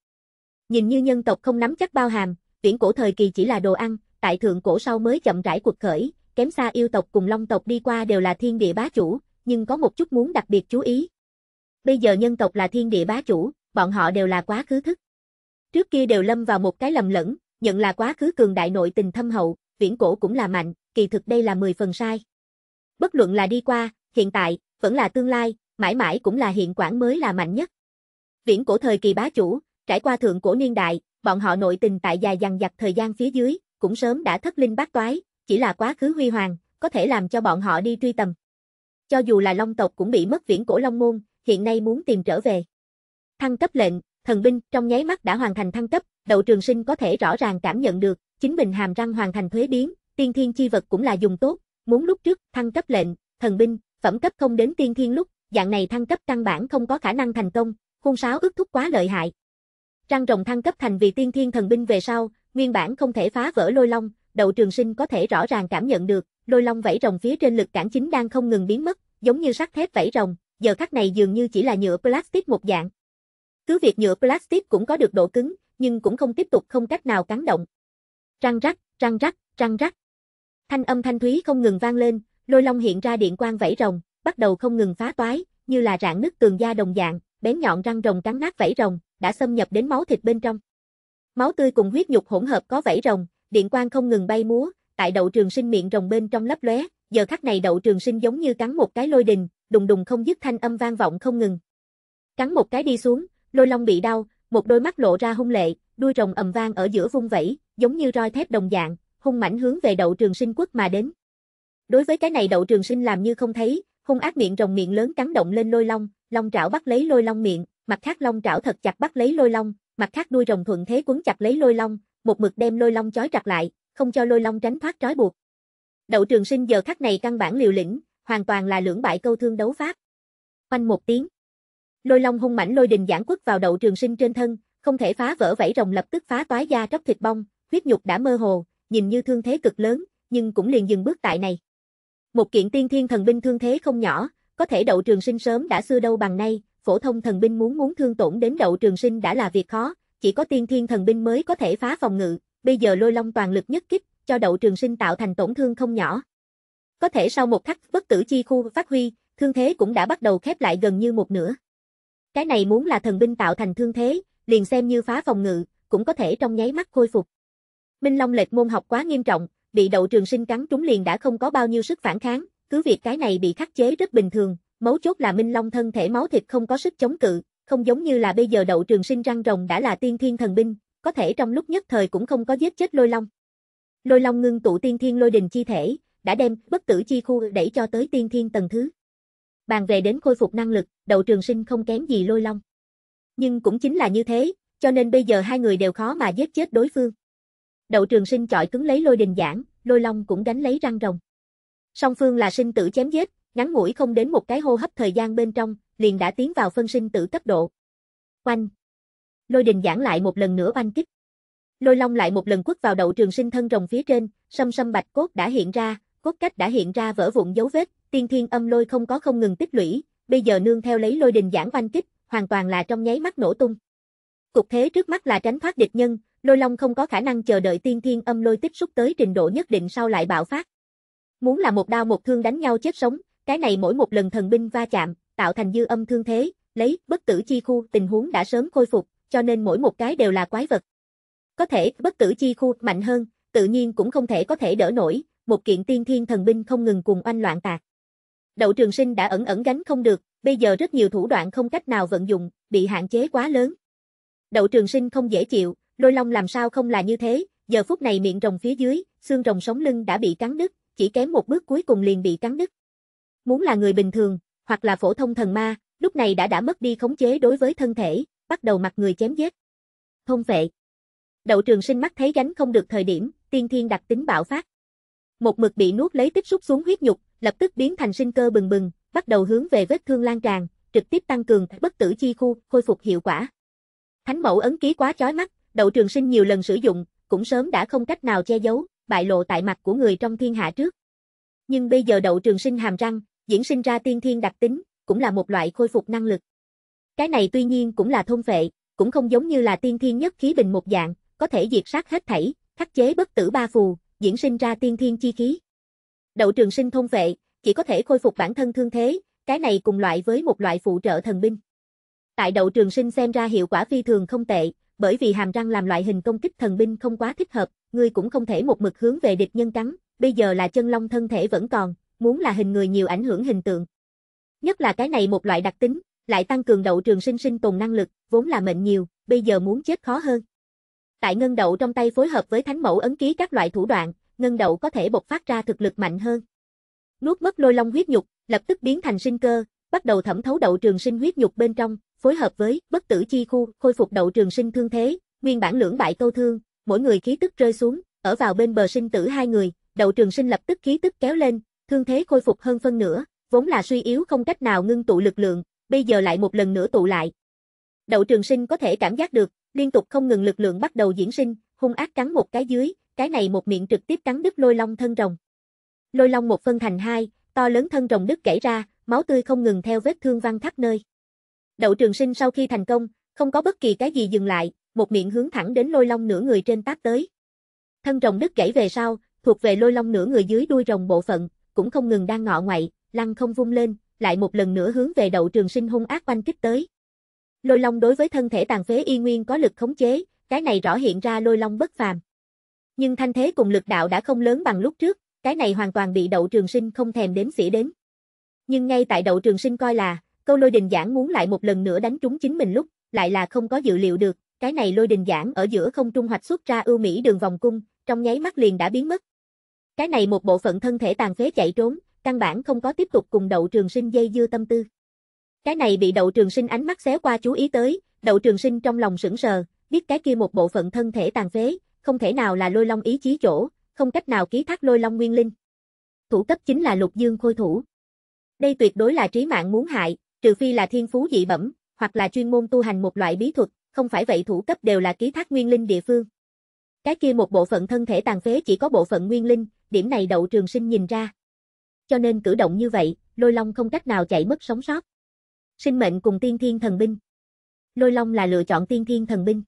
Nhìn như nhân tộc không nắm chắc bao hàm, viễn cổ thời kỳ chỉ là đồ ăn, tại thượng cổ sau mới chậm rãi cuộc khởi, kém xa yêu tộc cùng long tộc đi qua đều là thiên địa bá chủ, nhưng có một chút muốn đặc biệt chú ý. Bây giờ nhân tộc là thiên địa bá chủ, bọn họ đều là quá khứ thức. Trước kia đều lâm vào một cái lầm lẫn, nhận là quá khứ cường đại nội tình thâm hậu, viễn cổ cũng là mạnh, kỳ thực đây là 10 phần sai. Bất luận là đi qua, hiện tại, vẫn là tương lai, mãi mãi cũng là hiện quản mới là mạnh nhất. Viễn cổ thời kỳ bá chủ, trải qua thượng cổ niên đại, bọn họ nội tình tại dài dằng dặc thời gian phía dưới, cũng sớm đã thất linh bát toái, chỉ là quá khứ huy hoàng, có thể làm cho bọn họ đi truy tầm. Cho dù là Long tộc cũng bị mất viễn cổ Long môn, hiện nay muốn tìm trở về. Thăng cấp lệnh, thần binh trong nháy mắt đã hoàn thành thăng cấp, đầu Trường Sinh có thể rõ ràng cảm nhận được, chính mình hàm răng hoàn thành thuế biến, tiên thiên chi vật cũng là dùng tốt, muốn lúc trước, thăng cấp lệnh, thần binh, phẩm cấp không đến tiên thiên lúc, dạng này thăng cấp căn bản không có khả năng thành công, khung sáo ước thúc quá lợi hại. Trăng rồng thăng cấp thành vì tiên thiên thần binh về sau, nguyên bản không thể phá vỡ lôi long, đậu trường sinh có thể rõ ràng cảm nhận được, lôi long vẫy rồng phía trên lực cản chính đang không ngừng biến mất, giống như sắt thép vẫy rồng, giờ khắc này dường như chỉ là nhựa plastic một dạng. Cứ việc nhựa plastic cũng có được độ cứng, nhưng cũng không tiếp tục không cách nào cắn động. Răng rắc, răng rắc, răng rắc. Thanh âm thanh thúy không ngừng vang lên, lôi long hiện ra điện quang vảy rồng, bắt đầu không ngừng phá toái, như là rạn nứt tường da đồng dạng, bén nhọn răng rồng cắn nát vảy rồng, đã xâm nhập đến máu thịt bên trong. Máu tươi cùng huyết nhục hỗn hợp có vảy rồng, điện quang không ngừng bay múa, tại đậu trường sinh miệng rồng bên trong lấp lóe, giờ khắc này đậu trường sinh giống như cắn một cái lôi đình, đùng đùng không dứt thanh âm vang vọng không ngừng. Cắn một cái đi xuống, lôi long bị đau, một đôi mắt lộ ra hung lệ, đuôi rồng ầm vang ở giữa vung vẩy, giống như roi thép đồng dạng, hung mãnh hướng về đậu trường sinh quốc mà đến. Đối với cái này đậu trường sinh làm như không thấy, hung ác miệng rồng miệng lớn cắn động lên lôi long, long trảo bắt lấy lôi long miệng, mặt khác long trảo thật chặt bắt lấy lôi long, mặt khác đuôi rồng thuận thế cuốn chặt lấy lôi long, một mực đem lôi long chói chặt lại, không cho lôi long tránh thoát trói buộc. Đậu Trường Sinh giờ khắc này căn bản liều lĩnh, hoàn toàn là lưỡng bại câu thương đấu pháp. quanh một tiếng. Lôi long hung mãnh lôi đình giảng quất vào Đậu Trường Sinh trên thân, không thể phá vỡ vảy rồng lập tức phá toái da tróc thịt bong, huyết nhục đã mơ hồ, nhìn như thương thế cực lớn, nhưng cũng liền dừng bước tại này. Một kiện tiên thiên thần binh thương thế không nhỏ, có thể đậu trường sinh sớm đã xưa đâu bằng nay, phổ thông thần binh muốn muốn thương tổn đến đậu trường sinh đã là việc khó, chỉ có tiên thiên thần binh mới có thể phá phòng ngự, bây giờ lôi long toàn lực nhất kích, cho đậu trường sinh tạo thành tổn thương không nhỏ. Có thể sau một khắc bất tử chi khu phát huy, thương thế cũng đã bắt đầu khép lại gần như một nửa. Cái này muốn là thần binh tạo thành thương thế, liền xem như phá phòng ngự, cũng có thể trong nháy mắt khôi phục. Minh Long lệch môn học quá nghiêm trọng, bị đậu trường sinh cắn trúng liền đã không có bao nhiêu sức phản kháng, cứ việc cái này bị khắc chế rất bình thường, mấu chốt là Minh Long thân thể máu thịt không có sức chống cự, không giống như là bây giờ đậu trường sinh răng rồng đã là tiên thiên thần binh, có thể trong lúc nhất thời cũng không có giết chết lôi long. Lôi long ngưng tụ tiên thiên lôi đình chi thể, đã đem bất tử chi khu đẩy cho tới tiên thiên tầng thứ. Bàn về đến khôi phục năng lực, đậu trường sinh không kém gì lôi long. Nhưng cũng chính là như thế, cho nên bây giờ hai người đều khó mà giết chết đối phương đậu trường sinh chọi cứng lấy lôi đình giảng, lôi long cũng đánh lấy răng rồng. Song phương là sinh tử chém giết, ngắn ngủi không đến một cái hô hấp thời gian bên trong, liền đã tiến vào phân sinh tử cấp độ. Oanh! Lôi đình giảng lại một lần nữa oanh kích. Lôi long lại một lần quất vào đậu trường sinh thân rồng phía trên, sâm sâm bạch cốt đã hiện ra, cốt cách đã hiện ra vỡ vụn dấu vết, tiên thiên âm lôi không có không ngừng tích lũy, bây giờ nương theo lấy lôi đình giảng oanh kích, hoàn toàn là trong nháy mắt nổ tung. Cục thế trước mắt là tránh thoát địch nhân, Lôi Long không có khả năng chờ đợi tiên thiên âm lôi tiếp xúc tới trình độ nhất định sau lại bạo phát. Muốn là một đao một thương đánh nhau chết sống, cái này mỗi một lần thần binh va chạm, tạo thành dư âm thương thế, lấy bất tử chi khu tình huống đã sớm khôi phục, cho nên mỗi một cái đều là quái vật. Có thể bất tử chi khu mạnh hơn, tự nhiên cũng không thể có thể đỡ nổi, một kiện tiên thiên thần binh không ngừng cùng oanh loạn tạc. Đậu trường sinh đã ẩn ẩn gánh không được, bây giờ rất nhiều thủ đoạn không cách nào vận dụng, bị hạn chế quá lớn. Đậu trường sinh không dễ chịu, Lôi Long làm sao không là như thế, giờ phút này miệng rồng phía dưới, xương rồng sống lưng đã bị cắn đứt, chỉ kém một bước cuối cùng liền bị cắn đứt. Muốn là người bình thường, hoặc là phổ thông thần ma, lúc này đã đã mất đi khống chế đối với thân thể, bắt đầu mặt người chém giết. Thông vệ. Đậu trường sinh mắt thấy gánh không được thời điểm, tiên thiên đặc tính bạo phát. Một mực bị nuốt lấy tích xúc xuống huyết nhục, lập tức biến thành sinh cơ bừng bừng, bắt đầu hướng về vết thương lan tràn, trực tiếp tăng cường bất tử chi khu, khôi phục hiệu quả. Thánh mẫu ấn ký quá chói mắt, Đậu Trường Sinh nhiều lần sử dụng, cũng sớm đã không cách nào che giấu, bại lộ tại mặt của người trong thiên hạ trước. Nhưng bây giờ Đậu Trường Sinh hàm răng, diễn sinh ra tiên thiên đặc tính, cũng là một loại khôi phục năng lực. Cái này tuy nhiên cũng là thông phệ, cũng không giống như là tiên thiên nhất khí bình một dạng, có thể diệt sát hết thảy, khắc chế bất tử ba phù, diễn sinh ra tiên thiên chi khí. Đậu Trường Sinh thông phệ, chỉ có thể khôi phục bản thân thương thế, cái này cùng loại với một loại phụ trợ thần binh. Tại Đậu Trường Sinh xem ra hiệu quả phi thường không tệ, bởi vì hàm răng làm loại hình công kích thần binh không quá thích hợp, ngươi cũng không thể một mực hướng về địch nhân cắn, bây giờ là chân long thân thể vẫn còn, muốn là hình người nhiều ảnh hưởng hình tượng. Nhất là cái này một loại đặc tính, lại tăng cường đậu trường sinh sinh tồn năng lực, vốn là mệnh nhiều, bây giờ muốn chết khó hơn. Tại ngân đậu trong tay phối hợp với thánh mẫu ấn ký các loại thủ đoạn, ngân đậu có thể bộc phát ra thực lực mạnh hơn. Nuốt mất lôi long huyết nhục, lập tức biến thành sinh cơ, bắt đầu thẩm thấu đậu trường sinh huyết nhục bên trong, phối hợp với bất tử chi khu khôi phục đậu trường sinh thương thế, nguyên bản lưỡng bại câu thương, mỗi người khí tức rơi xuống, ở vào bên bờ sinh tử hai người, đậu trường sinh lập tức khí tức kéo lên, thương thế khôi phục hơn phân nửa, vốn là suy yếu không cách nào ngưng tụ lực lượng, bây giờ lại một lần nữa tụ lại. Đậu trường sinh có thể cảm giác được, liên tục không ngừng lực lượng bắt đầu diễn sinh, hung ác cắn một cái dưới, cái này một miệng trực tiếp cắn đứt lôi long thân rồng. Lôi long một phân thành hai, to lớn thân rồng đứt gãy ra, máu tươi không ngừng theo vết thương văng khắp nơi. Đậu trường sinh sau khi thành công, không có bất kỳ cái gì dừng lại, một miệng hướng thẳng đến lôi long nửa người trên táp tới. Thân rồng đứt gãy về sau, thuộc về lôi long nửa người dưới đuôi rồng bộ phận, cũng không ngừng đang ngọ ngoại, lăng không vung lên, lại một lần nữa hướng về đậu trường sinh hung ác oanh kích tới. Lôi long đối với thân thể tàn phế y nguyên có lực khống chế, cái này rõ hiện ra lôi long bất phàm. Nhưng thanh thế cùng lực đạo đã không lớn bằng lúc trước, cái này hoàn toàn bị đậu trường sinh không thèm đếm xỉa đến. Nhưng ngay tại đậu trường sinh coi là, Câu lôi đình giảng muốn lại một lần nữa đánh trúng chính mình lúc, lại là không có dự liệu được, cái này lôi đình giảng ở giữa không trung hoạch xuất ra ưu mỹ đường vòng cung, trong nháy mắt liền đã biến mất. Cái này một bộ phận thân thể tàn phế chạy trốn, căn bản không có tiếp tục cùng đậu trường sinh dây dưa tâm tư. Cái này bị đậu trường sinh ánh mắt xéo qua chú ý tới, đậu trường sinh trong lòng sững sờ, biết cái kia một bộ phận thân thể tàn phế, không thể nào là lôi long ý chí chỗ, không cách nào ký thác lôi long nguyên linh. Thủ cấp chính là lục dương khôi thủ. Đây tuyệt đối là trí mạng muốn hại, trừ phi là thiên phú dị bẩm, hoặc là chuyên môn tu hành một loại bí thuật, không phải vậy thủ cấp đều là ký thác nguyên linh địa phương. Cái kia một bộ phận thân thể tàn phế chỉ có bộ phận nguyên linh, điểm này đậu trường sinh nhìn ra. Cho nên cử động như vậy, lôi long không cách nào chạy mất sống sót. Sinh mệnh cùng tiên thiên thần binh. Lôi long là lựa chọn tiên thiên thần binh.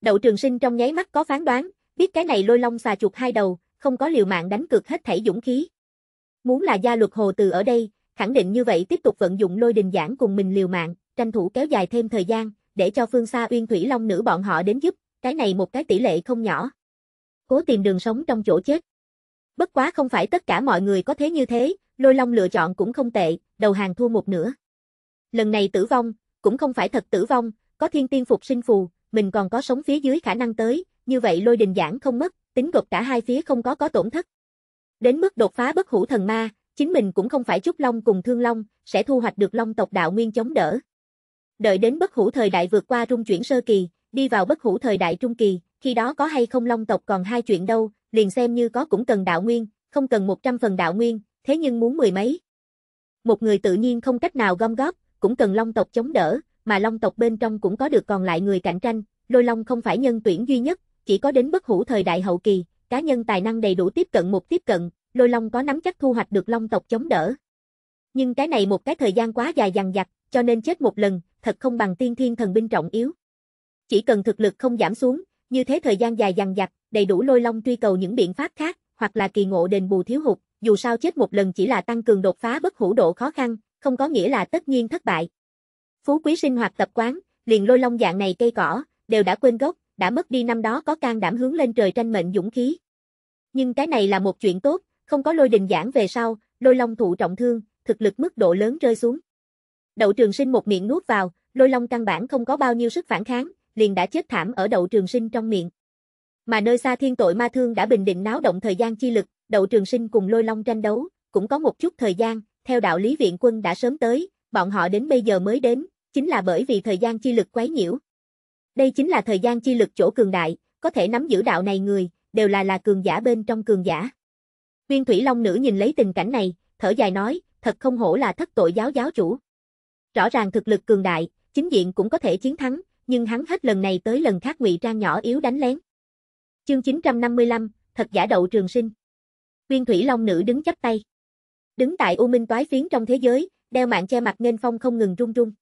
Đậu trường sinh trong nháy mắt có phán đoán, biết cái này lôi long xà chuột hai đầu, không có liều mạng đánh cược hết thảy dũng khí. Muốn là gia luật hồ từ ở đây, Khẳng định như vậy tiếp tục vận dụng lôi đình giảng cùng mình liều mạng, tranh thủ kéo dài thêm thời gian, để cho phương xa uyên thủy long nữ bọn họ đến giúp, cái này một cái tỷ lệ không nhỏ. Cố tìm đường sống trong chỗ chết. Bất quá không phải tất cả mọi người có thế như thế, lôi long lựa chọn cũng không tệ, đầu hàng thua một nửa. Lần này tử vong, cũng không phải thật tử vong, có thiên tiên phục sinh phù, mình còn có sống phía dưới khả năng tới, như vậy lôi đình giảng không mất, tính gộp cả hai phía không có có tổn thất. Đến mức đột phá bất hủ thần ma, chính mình cũng không phải chút long cùng thương long, sẽ thu hoạch được long tộc đạo nguyên chống đỡ. Đợi đến bất hủ thời đại vượt qua trung chuyển sơ kỳ, đi vào bất hủ thời đại trung kỳ, khi đó có hay không long tộc còn hai chuyện đâu, liền xem như có cũng cần đạo nguyên, không cần 100 phần đạo nguyên, thế nhưng muốn mười mấy. Một người tự nhiên không cách nào gom góp, cũng cần long tộc chống đỡ, mà long tộc bên trong cũng có được còn lại người cạnh tranh, lôi long không phải nhân tuyển duy nhất, chỉ có đến bất hủ thời đại hậu kỳ, cá nhân tài năng đầy đủ tiếp cận một tiếp cận, lôi long có nắm chắc thu hoạch được long tộc chống đỡ. Nhưng cái này một cái thời gian quá dài dằng dặc, cho nên chết một lần, thật không bằng tiên thiên thần binh trọng yếu. Chỉ cần thực lực không giảm xuống, như thế thời gian dài dằng dặc, đầy đủ lôi long truy cầu những biện pháp khác, hoặc là kỳ ngộ đền bù thiếu hụt, dù sao chết một lần chỉ là tăng cường đột phá bất hủ độ khó khăn, không có nghĩa là tất nhiên thất bại. Phú quý sinh hoạt tập quán, liền lôi long dạng này cây cỏ, đều đã quên gốc, đã mất đi năm đó có can đảm hướng lên trời tranh mệnh dũng khí. Nhưng cái này là một chuyện tốt, không có lôi đình giảng về sau, lôi long thụ trọng thương, thực lực mức độ lớn rơi xuống. Đậu trường sinh một miệng nuốt vào, lôi long căn bản không có bao nhiêu sức phản kháng, liền đã chết thảm ở đậu trường sinh trong miệng. Mà nơi xa thiên tội ma thương đã bình định náo động thời gian chi lực, đậu trường sinh cùng lôi long tranh đấu, cũng có một chút thời gian, theo đạo lý viện quân đã sớm tới, bọn họ đến bây giờ mới đến, chính là bởi vì thời gian chi lực quấy nhiễu. Đây chính là thời gian chi lực chỗ cường đại, có thể nắm giữ đạo này người, đều là là cường giả bên trong cường giả. Nguyên Thủy Long Nữ nhìn lấy tình cảnh này, thở dài nói, thật không hổ là thất tội giáo giáo chủ. Rõ ràng thực lực cường đại, chính diện cũng có thể chiến thắng, nhưng hắn hết lần này tới lần khác ngụy trang nhỏ yếu đánh lén. Chương 955, thật giả đậu trường sinh. Nguyên Thủy Long Nữ đứng chắp tay. Đứng tại U Minh toái phiến trong thế giới, đeo mạng che mặt nên phong không ngừng rung rung.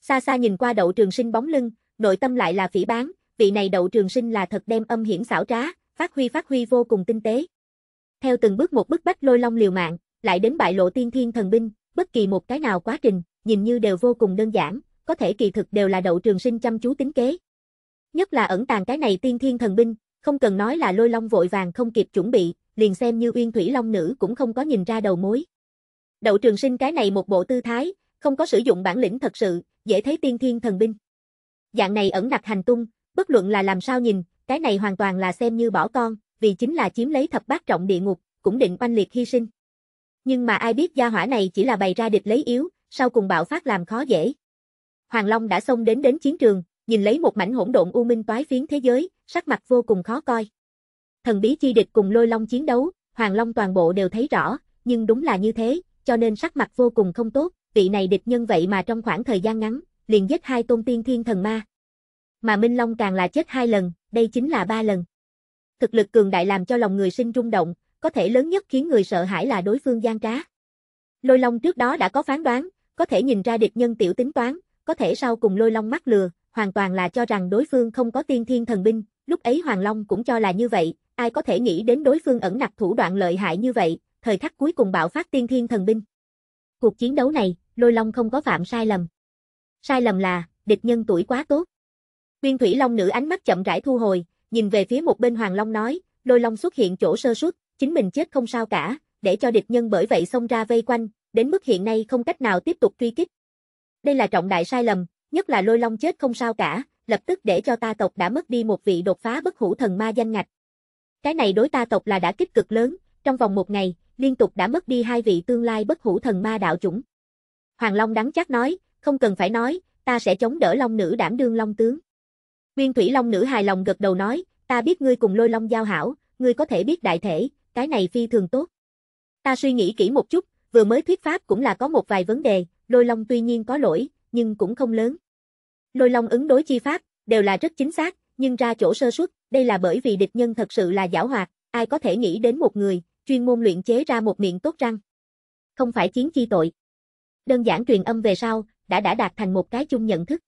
Xa xa nhìn qua đậu trường sinh bóng lưng, nội tâm lại là phỉ bán, vị này đậu trường sinh là thật đem âm hiểm xảo trá, phát huy phát huy vô cùng tinh tế. Theo từng bước một bức bách lôi long liều mạng, lại đến bại lộ tiên thiên thần binh, bất kỳ một cái nào quá trình, nhìn như đều vô cùng đơn giản, có thể kỳ thực đều là đậu trường sinh chăm chú tính kế. Nhất là ẩn tàng cái này tiên thiên thần binh, không cần nói là lôi long vội vàng không kịp chuẩn bị, liền xem như uyên thủy long nữ cũng không có nhìn ra đầu mối. Đậu trường sinh cái này một bộ tư thái, không có sử dụng bản lĩnh thật sự, dễ thấy tiên thiên thần binh. Dạng này ẩn nặc hành tung, bất luận là làm sao nhìn, cái này hoàn toàn là xem như bỏ con, vì chính là chiếm lấy thập bát trọng địa ngục, cũng định oanh liệt hy sinh. Nhưng mà ai biết gia hỏa này chỉ là bày ra địch lấy yếu, sau cùng bạo phát làm khó dễ. Hoàng Long đã xông đến đến chiến trường, nhìn lấy một mảnh hỗn độn u minh toái phiến thế giới, sắc mặt vô cùng khó coi. Thần bí chi địch cùng Lôi Long chiến đấu, Hoàng Long toàn bộ đều thấy rõ, nhưng đúng là như thế, cho nên sắc mặt vô cùng không tốt, vị này địch nhân vậy mà trong khoảng thời gian ngắn, liền giết hai tôn tiên thiên thần ma. Mà Minh Long càng là chết hai lần, đây chính là ba lần thực lực cường đại làm cho lòng người sinh rung động, có thể lớn nhất khiến người sợ hãi là đối phương gian trá. Lôi Long trước đó đã có phán đoán, có thể nhìn ra địch nhân tiểu tính toán, có thể sau cùng Lôi Long mắc lừa, hoàn toàn là cho rằng đối phương không có tiên thiên thần binh, lúc ấy Hoàng Long cũng cho là như vậy, ai có thể nghĩ đến đối phương ẩn nặc thủ đoạn lợi hại như vậy, thời khắc cuối cùng bạo phát tiên thiên thần binh. Cuộc chiến đấu này, Lôi Long không có phạm sai lầm. Sai lầm là, địch nhân tuổi quá tốt. Nguyên Thủy Long nữ ánh mắt chậm rãi thu hồi, nhìn về phía một bên Hoàng Long nói, lôi long xuất hiện chỗ sơ suất, chính mình chết không sao cả, để cho địch nhân bởi vậy xông ra vây quanh, đến mức hiện nay không cách nào tiếp tục truy kích. Đây là trọng đại sai lầm, nhất là lôi long chết không sao cả, lập tức để cho ta tộc đã mất đi một vị đột phá bất hủ thần ma danh ngạch. Cái này đối ta tộc là đã kích cực lớn, trong vòng một ngày, liên tục đã mất đi hai vị tương lai bất hủ thần ma đạo chủng. Hoàng Long đắng chắc nói, không cần phải nói, ta sẽ chống đỡ Long nữ đảm đương Long tướng. Viên Thủy Long nữ hài lòng gật đầu nói, ta biết ngươi cùng lôi long giao hảo, ngươi có thể biết đại thể, cái này phi thường tốt. Ta suy nghĩ kỹ một chút, vừa mới thuyết pháp cũng là có một vài vấn đề, lôi long tuy nhiên có lỗi, nhưng cũng không lớn. Lôi long ứng đối chi pháp, đều là rất chính xác, nhưng ra chỗ sơ suất, đây là bởi vì địch nhân thật sự là giảo hoạt, ai có thể nghĩ đến một người, chuyên môn luyện chế ra một miệng tốt răng. Không phải chiến chi tội. Đơn giản truyền âm về sau, đã đã đạt thành một cái chung nhận thức.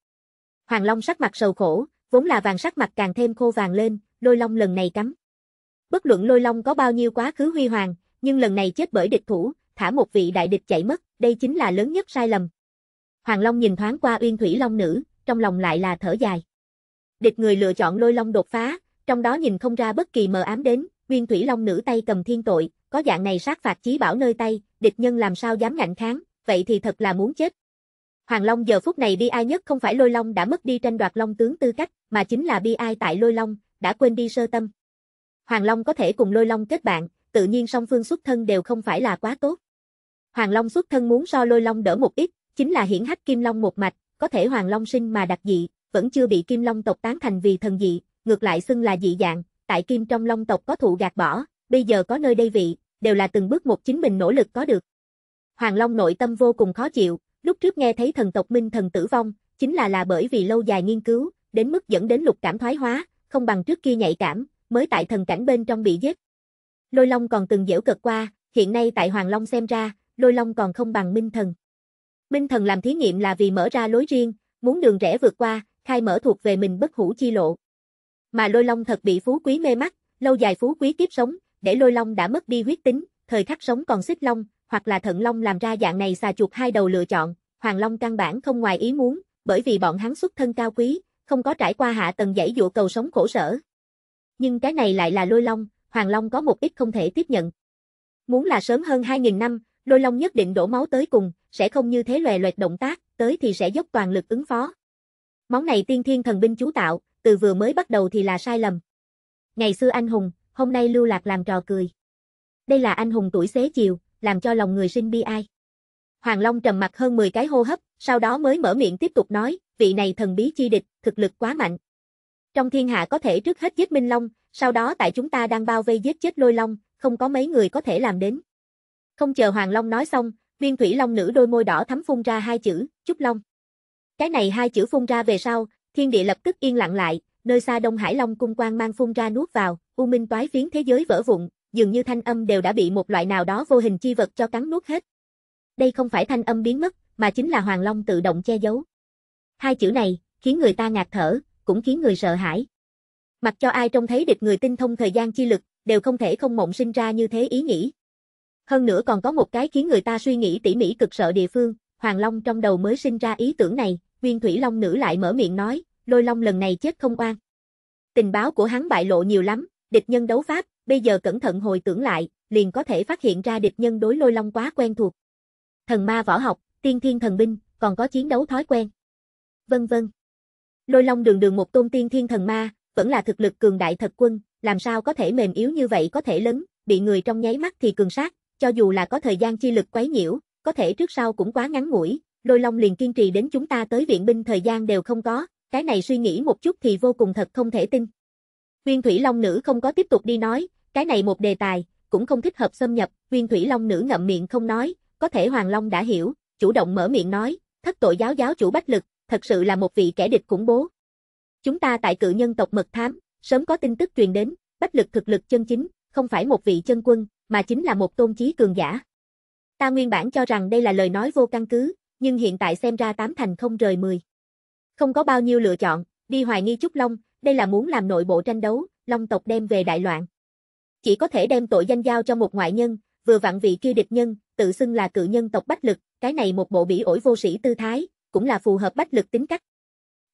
Hoàng Long sắc mặt sầu khổ, vốn là vàng sắc mặt càng thêm khô vàng lên, lôi long lần này cắm. Bất luận lôi long có bao nhiêu quá khứ huy hoàng, nhưng lần này chết bởi địch thủ, thả một vị đại địch chạy mất, đây chính là lớn nhất sai lầm. Hoàng Long nhìn thoáng qua Uyên Thủy Long nữ, trong lòng lại là thở dài. Địch người lựa chọn lôi long đột phá, trong đó nhìn không ra bất kỳ mờ ám đến, Uyên Thủy Long nữ tay cầm thiên tội, có dạng này sát phạt chí bảo nơi tay, địch nhân làm sao dám ngạnh kháng, vậy thì thật là muốn chết. Hoàng Long giờ phút này bi ai nhất không phải Lôi Long đã mất đi tranh đoạt Long tướng tư cách, mà chính là bi ai tại Lôi Long, đã quên đi sơ tâm. Hoàng Long có thể cùng Lôi Long kết bạn, tự nhiên song phương xuất thân đều không phải là quá tốt. Hoàng Long xuất thân muốn so Lôi Long đỡ một ít, chính là hiển hách Kim Long một mạch, có thể Hoàng Long sinh mà đặc dị, vẫn chưa bị Kim Long tộc tán thành vì thần dị, ngược lại xưng là dị dạng, tại Kim trong Long tộc có thụ gạt bỏ, bây giờ có nơi đây vị, đều là từng bước một chính mình nỗ lực có được. Hoàng Long nội tâm vô cùng khó chịu, Lúc trước nghe thấy thần tộc Minh thần tử vong, chính là là bởi vì lâu dài nghiên cứu, đến mức dẫn đến lục cảm thoái hóa, không bằng trước kia nhạy cảm, mới tại thần cảnh bên trong bị giết. Lôi Long còn từng dễu cợt qua, hiện nay tại Hoàng Long xem ra, Lôi Long còn không bằng Minh Thần. Minh Thần làm thí nghiệm là vì mở ra lối riêng, muốn đường rẽ vượt qua, khai mở thuộc về mình bất hủ chi lộ. Mà Lôi Long thật bị phú quý mê mắt, lâu dài phú quý kiếp sống, để Lôi Long đã mất đi huyết tính, thời khắc sống còn xích long, hoặc là thận long làm ra dạng này xà chuột hai đầu lựa chọn, hoàng long căn bản không ngoài ý muốn, bởi vì bọn hắn xuất thân cao quý, không có trải qua hạ tầng dãy dụ cầu sống khổ sở. Nhưng cái này lại là lôi long, hoàng long có một ít không thể tiếp nhận. Muốn là sớm hơn 2.000 năm, lôi long nhất định đổ máu tới cùng, sẽ không như thế lòe loẹt động tác, tới thì sẽ dốc toàn lực ứng phó. Món này tiên thiên thần binh chú tạo, từ vừa mới bắt đầu thì là sai lầm. Ngày xưa anh hùng, hôm nay lưu lạc làm trò cười. Đây là anh hùng tuổi xế chiều, làm cho lòng người sinh bi ai. Hoàng Long trầm mặt hơn 10 cái hô hấp, sau đó mới mở miệng tiếp tục nói, vị này thần bí chi địch, thực lực quá mạnh. Trong thiên hạ có thể trước hết giết Minh Long, sau đó tại chúng ta đang bao vây giết chết Lôi Long, không có mấy người có thể làm đến. Không chờ Hoàng Long nói xong, viên thủy long nữ đôi môi đỏ thắm phun ra hai chữ, Chúc Long. Cái này hai chữ phun ra về sau, thiên địa lập tức yên lặng lại, nơi xa Đông Hải Long cung quang mang phun ra nuốt vào, u minh toái phiến thế giới vỡ vụn, dường như thanh âm đều đã bị một loại nào đó vô hình chi vật cho cắn nuốt hết. Đây không phải thanh âm biến mất, mà chính là Hoàng Long tự động che giấu. Hai chữ này, khiến người ta ngạt thở, cũng khiến người sợ hãi. Mặc cho ai trông thấy địch người tinh thông thời gian chi lực, đều không thể không mộng sinh ra như thế ý nghĩ. Hơn nữa còn có một cái khiến người ta suy nghĩ tỉ mỉ cực sợ địa phương, Hoàng Long trong đầu mới sinh ra ý tưởng này, viên thủy long nữ lại mở miệng nói, lôi long lần này chết không oan. Tình báo của hắn bại lộ nhiều lắm, địch nhân đấu pháp, bây giờ cẩn thận hồi tưởng lại, liền có thể phát hiện ra địch nhân đối lôi long quá quen thuộc. Thần ma võ học, tiên thiên thần binh, còn có chiến đấu thói quen. Vân vân. Lôi long đường đường một tôn tiên thiên thần ma, vẫn là thực lực cường đại thật quân, làm sao có thể mềm yếu như vậy có thể lớn, bị người trong nháy mắt thì cường sát, cho dù là có thời gian chi lực quấy nhiễu, có thể trước sau cũng quá ngắn ngủi, lôi long liền kiên trì đến chúng ta tới viện binh thời gian đều không có, cái này suy nghĩ một chút thì vô cùng thật không thể tin. Nguyên Thủy Long Nữ không có tiếp tục đi nói, cái này một đề tài, cũng không thích hợp xâm nhập, viên thủy long nữ ngậm miệng không nói, có thể Hoàng Long đã hiểu, chủ động mở miệng nói, thất tội giáo giáo chủ Bách Lực, thật sự là một vị kẻ địch khủng bố. Chúng ta tại cự nhân tộc mật thám, sớm có tin tức truyền đến, Bách Lực thực lực chân chính, không phải một vị chân quân, mà chính là một tôn chí cường giả. Ta nguyên bản cho rằng đây là lời nói vô căn cứ, nhưng hiện tại xem ra tám thành không rời mười. Không có bao nhiêu lựa chọn, đi hoài nghi Trúc Long, đây là muốn làm nội bộ tranh đấu, Long tộc đem về đại loạn. Chỉ có thể đem tội danh giao cho một ngoại nhân, vừa vặn vị kia địch nhân, tự xưng là cự nhân tộc Bách Lực, cái này một bộ bỉ ổi vô sĩ tư thái, cũng là phù hợp Bách Lực tính cách.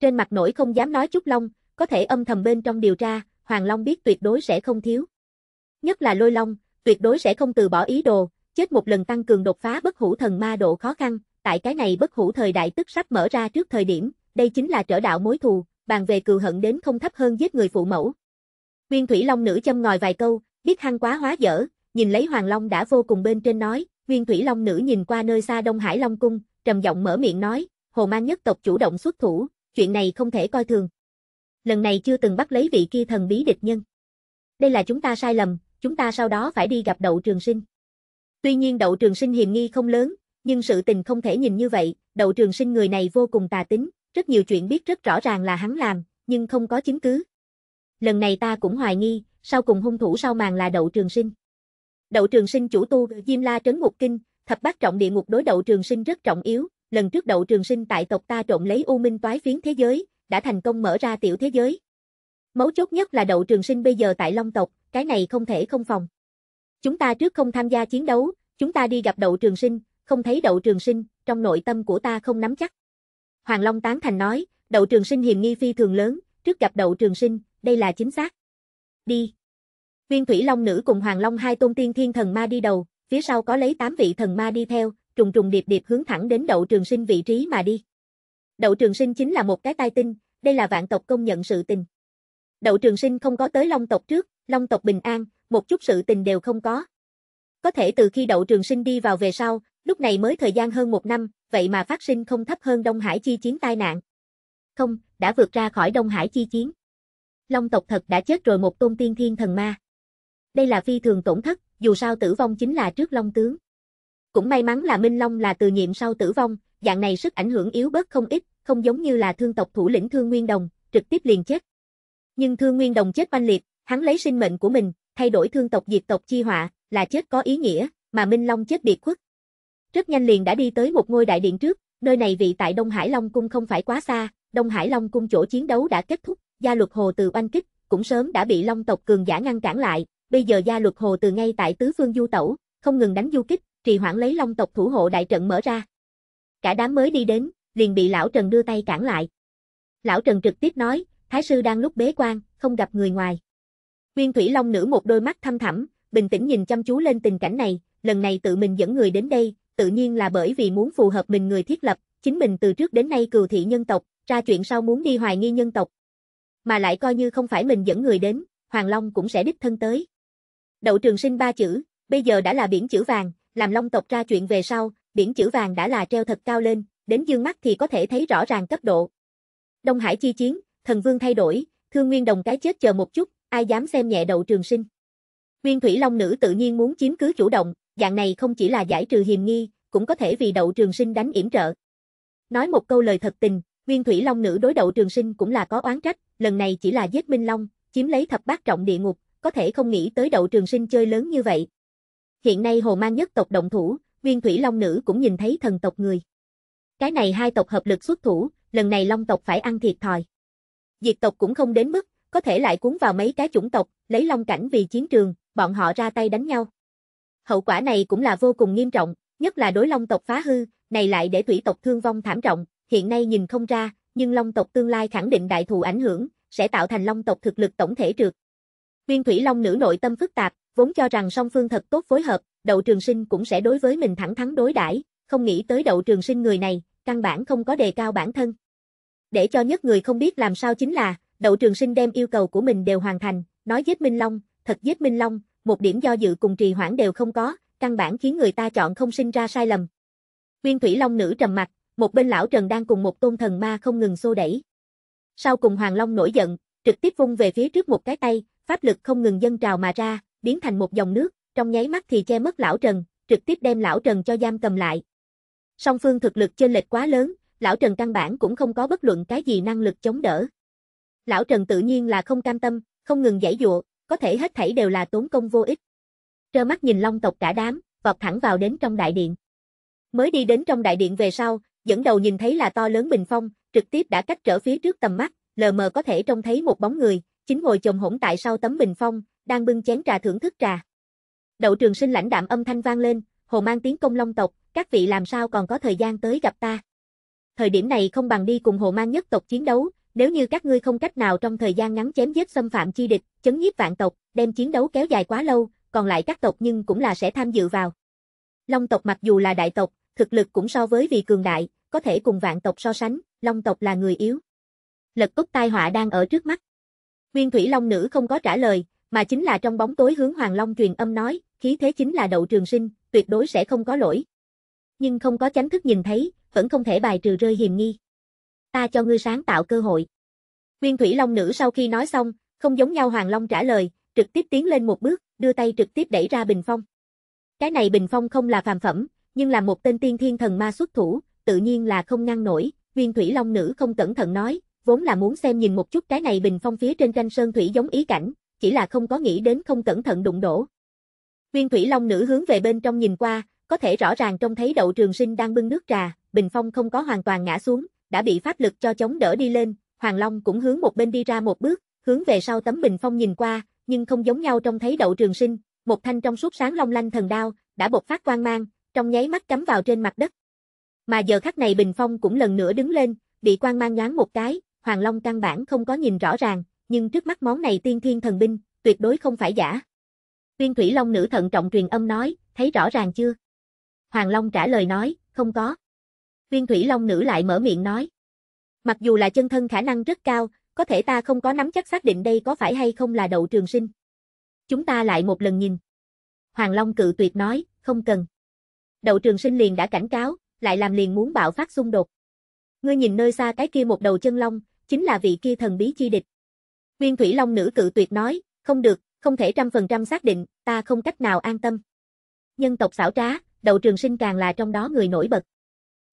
Trên mặt nổi không dám nói chút long, có thể âm thầm bên trong điều tra, Hoàng Long biết tuyệt đối sẽ không thiếu. Nhất là lôi long, tuyệt đối sẽ không từ bỏ ý đồ, chết một lần tăng cường đột phá bất hủ thần ma độ khó khăn, tại cái này bất hủ thời đại tức sắp mở ra trước thời điểm, đây chính là trở đạo mối thù, bàn về cừu hận đến không thấp hơn giết người phụ mẫu. Nguyên Thủy Long nữ châm ngòi vài câu, biết hăng quá hóa dở, nhìn lấy Hoàng Long đã vô cùng bên trên nói, Nguyên Thủy Long nữ nhìn qua nơi xa Đông Hải Long cung, trầm giọng mở miệng nói, Hồ Mang nhất tộc chủ động xuất thủ, chuyện này không thể coi thường. Lần này chưa từng bắt lấy vị kia thần bí địch nhân. Đây là chúng ta sai lầm, chúng ta sau đó phải đi gặp Đậu Trường Sinh. Tuy nhiên Đậu Trường Sinh hiềm nghi không lớn, nhưng sự tình không thể nhìn như vậy, Đậu Trường Sinh người này vô cùng tà tính, rất nhiều chuyện biết rất rõ ràng là hắn làm, nhưng không có chứng cứ. Lần này ta cũng hoài nghi, sau cùng hung thủ sau màn là Đậu Trường Sinh. Đậu Trường Sinh chủ tu Diêm La trấn ngục kinh, thập bát trọng địa ngục đối Đậu Trường Sinh rất trọng yếu, lần trước Đậu Trường Sinh tại tộc ta trộm lấy U Minh toái phiến thế giới, đã thành công mở ra tiểu thế giới. Mấu chốt nhất là Đậu Trường Sinh bây giờ tại Long tộc, cái này không thể không phòng. Chúng ta trước không tham gia chiến đấu, chúng ta đi gặp Đậu Trường Sinh, không thấy Đậu Trường Sinh, trong nội tâm của ta không nắm chắc. Hoàng Long tán thành nói, Đậu Trường Sinh hiềm nghi phi thường lớn, trước gặp Đậu Trường Sinh, đây là chính xác đi. Viên Thủy Long Nữ cùng Hoàng Long hai tôn tiên thiên thần ma đi đầu, phía sau có lấy tám vị thần ma đi theo, trùng trùng điệp điệp hướng thẳng đến đậu trường sinh vị trí mà đi. Đậu trường sinh chính là một cái tai tinh, đây là vạn tộc công nhận sự tình. Đậu trường sinh không có tới Long tộc trước, Long tộc bình an, một chút sự tình đều không có. Có thể từ khi đậu trường sinh đi vào về sau, lúc này mới thời gian hơn một năm, vậy mà phát sinh không thấp hơn Đông Hải chi chiến tai nạn. Không, đã vượt ra khỏi Đông Hải chi chiến. Long tộc thật đã chết rồi một tôn tiên thiên thần ma. Đây là phi thường tổn thất, dù sao tử vong chính là trước Long tướng. Cũng may mắn là Minh Long là từ nhiệm sau tử vong, dạng này sức ảnh hưởng yếu bớt không ít, không giống như là thương tộc thủ lĩnh Thương Nguyên Đồng, trực tiếp liền chết. Nhưng Thương Nguyên Đồng chết oanh liệt, hắn lấy sinh mệnh của mình, thay đổi thương tộc diệt tộc chi họa, là chết có ý nghĩa, mà Minh Long chết biệt khuất. Rất nhanh liền đã đi tới một ngôi đại điện trước, nơi này vị tại Đông Hải Long Cung không phải quá xa, Đông Hải Long Cung chỗ chiến đấu đã kết thúc gia luật hồ từ oanh kích, cũng sớm đã bị long tộc cường giả ngăn cản lại, bây giờ gia luật hồ từ ngay tại tứ phương du tẩu, không ngừng đánh du kích, trì hoãn lấy long tộc thủ hộ đại trận mở ra. Cả đám mới đi đến, liền bị lão Trần đưa tay cản lại. Lão Trần trực tiếp nói, Thái sư đang lúc bế quan, không gặp người ngoài. Nguyên Thủy Long nữ một đôi mắt thâm thẳm, bình tĩnh nhìn chăm chú lên tình cảnh này, lần này tự mình dẫn người đến đây, tự nhiên là bởi vì muốn phù hợp mình người thiết lập, chính mình từ trước đến nay cừu thị nhân tộc, ra chuyện sau muốn đi hoài nghi nhân tộc, mà lại coi như không phải mình dẫn người đến, Hoàng Long cũng sẽ đích thân tới. Đậu trường sinh ba chữ, bây giờ đã là biển chữ vàng, làm Long tộc ra chuyện về sau, biển chữ vàng đã là treo thật cao lên, đến dương mắt thì có thể thấy rõ ràng cấp độ. Đông Hải chi chiến, thần vương thay đổi, thương nguyên đồng cái chết chờ một chút, ai dám xem nhẹ đậu trường sinh. Nguyên thủy long nữ tự nhiên muốn chiếm cứ chủ động, dạng này không chỉ là giải trừ hiềm nghi, cũng có thể vì đậu trường sinh đánh yểm trợ. Nói một câu lời thật tình, Viên Thủy Long nữ đối đầu Trường Sinh cũng là có oán trách, lần này chỉ là giết Minh Long, chiếm lấy thập bát trọng địa ngục, có thể không nghĩ tới đậu Trường Sinh chơi lớn như vậy. Hiện nay Hồ Mang nhất tộc động thủ, Viên Thủy Long nữ cũng nhìn thấy thần tộc người. Cái này hai tộc hợp lực xuất thủ, lần này Long tộc phải ăn thiệt thòi. Diệt tộc cũng không đến mức, có thể lại cuốn vào mấy cái chủng tộc, lấy Long cảnh vì chiến trường, bọn họ ra tay đánh nhau. Hậu quả này cũng là vô cùng nghiêm trọng, nhất là đối Long tộc phá hư, này lại để thủy tộc thương vong thảm trọng, hiện nay nhìn không ra, nhưng Long tộc tương lai khẳng định đại thù ảnh hưởng, sẽ tạo thành Long tộc thực lực tổng thể trượt. Viên Thủy Long nữ nội tâm phức tạp, vốn cho rằng song phương thật tốt phối hợp, Đậu Trường Sinh cũng sẽ đối với mình thẳng thắn đối đãi, không nghĩ tới Đậu Trường Sinh người này, căn bản không có đề cao bản thân. Để cho nhất người không biết làm sao chính là, Đậu Trường Sinh đem yêu cầu của mình đều hoàn thành, nói giết Minh Long, thật giết Minh Long, một điểm do dự cùng trì hoãn đều không có, căn bản khiến người ta chọn không sinh ra sai lầm. Viên Thủy Long nữ trầm mặt, một bên lão Trần đang cùng một tôn thần ma không ngừng xô đẩy. Sau cùng Hoàng Long nổi giận, trực tiếp vung về phía trước một cái tay, pháp lực không ngừng dâng trào mà ra, biến thành một dòng nước, trong nháy mắt thì che mất lão Trần, trực tiếp đem lão Trần cho giam cầm lại. Song phương thực lực chênh lệch quá lớn, lão Trần căn bản cũng không có bất luận cái gì năng lực chống đỡ. Lão Trần tự nhiên là không cam tâm, không ngừng giải dụa, có thể hết thảy đều là tốn công vô ích. Trơ mắt nhìn Long tộc cả đám, vọt thẳng vào đến trong đại điện. Mới đi đến trong đại điện về sau, dẫn đầu nhìn thấy là to lớn bình phong, trực tiếp đã cách trở phía trước tầm mắt, lờ mờ có thể trông thấy một bóng người, chính ngồi chồng hỗn tại sau tấm bình phong, đang bưng chén trà thưởng thức trà. Đậu Trường Sinh lãnh đạm âm thanh vang lên, hồ mang tiếng công long tộc, các vị làm sao còn có thời gian tới gặp ta. Thời điểm này không bằng đi cùng hồ mang nhất tộc chiến đấu, nếu như các ngươi không cách nào trong thời gian ngắn chém giết xâm phạm chi địch, chấn nhiếp vạn tộc, đem chiến đấu kéo dài quá lâu, còn lại các tộc nhưng cũng là sẽ tham dự vào. Long tộc mặc dù là đại tộc, thực lực cũng so với vì cường đại, có thể cùng vạn tộc so sánh, long tộc là người yếu. Lật cốc tai họa đang ở trước mắt. Nguyên thủy long nữ không có trả lời, mà chính là trong bóng tối hướng hoàng long truyền âm nói, khí thế chính là đậu trường sinh, tuyệt đối sẽ không có lỗi. Nhưng không có chánh thức nhìn thấy, vẫn không thể bài trừ rơi hiềm nghi. Ta cho ngươi sáng tạo cơ hội. Nguyên thủy long nữ sau khi nói xong, không giống nhau hoàng long trả lời, trực tiếp tiến lên một bước, đưa tay trực tiếp đẩy ra bình phong. Cái này bình phong không là phàm phẩm, nhưng là một tên tiên thiên thần ma xuất thủ, tự nhiên là không ngăn nổi, viên thủy long nữ không cẩn thận nói, vốn là muốn xem nhìn một chút cái này bình phong phía trên tranh sơn thủy giống ý cảnh, chỉ là không có nghĩ đến không cẩn thận đụng đổ. Viên thủy long nữ hướng về bên trong nhìn qua, có thể rõ ràng trông thấy đậu trường sinh đang bưng nước trà, bình phong không có hoàn toàn ngã xuống, đã bị pháp lực cho chống đỡ đi lên, Hoàng Long cũng hướng một bên đi ra một bước, hướng về sau tấm bình phong nhìn qua, nhưng không giống nhau trông thấy đậu trường sinh, một thanh trong suốt sáng long lanh thần đao, đã bộc phát quang mang, trong nháy mắt cắm vào trên mặt đất, mà giờ khắc này Bình Phong cũng lần nữa đứng lên, bị quan mang nhoáng một cái, Hoàng Long căn bản không có nhìn rõ ràng, nhưng trước mắt món này tiên thiên thần binh, tuyệt đối không phải giả. viên Thủy Long nữ thận trọng truyền âm nói, thấy rõ ràng chưa? Hoàng Long trả lời nói, không có. viên Thủy Long nữ lại mở miệng nói. Mặc dù là chân thân khả năng rất cao, có thể ta không có nắm chắc xác định đây có phải hay không là đậu trường sinh. Chúng ta lại một lần nhìn. Hoàng Long cự tuyệt nói, không cần. Đậu trường sinh liền đã cảnh cáo, lại làm liền muốn bạo phát xung đột. Ngươi nhìn nơi xa cái kia một đầu chân long, chính là vị kia thần bí chi địch. Nguyên Thủy Long nữ cự tuyệt nói, không được, không thể trăm phần trăm xác định, ta không cách nào an tâm. Nhân tộc xảo trá, đậu trường sinh càng là trong đó người nổi bật.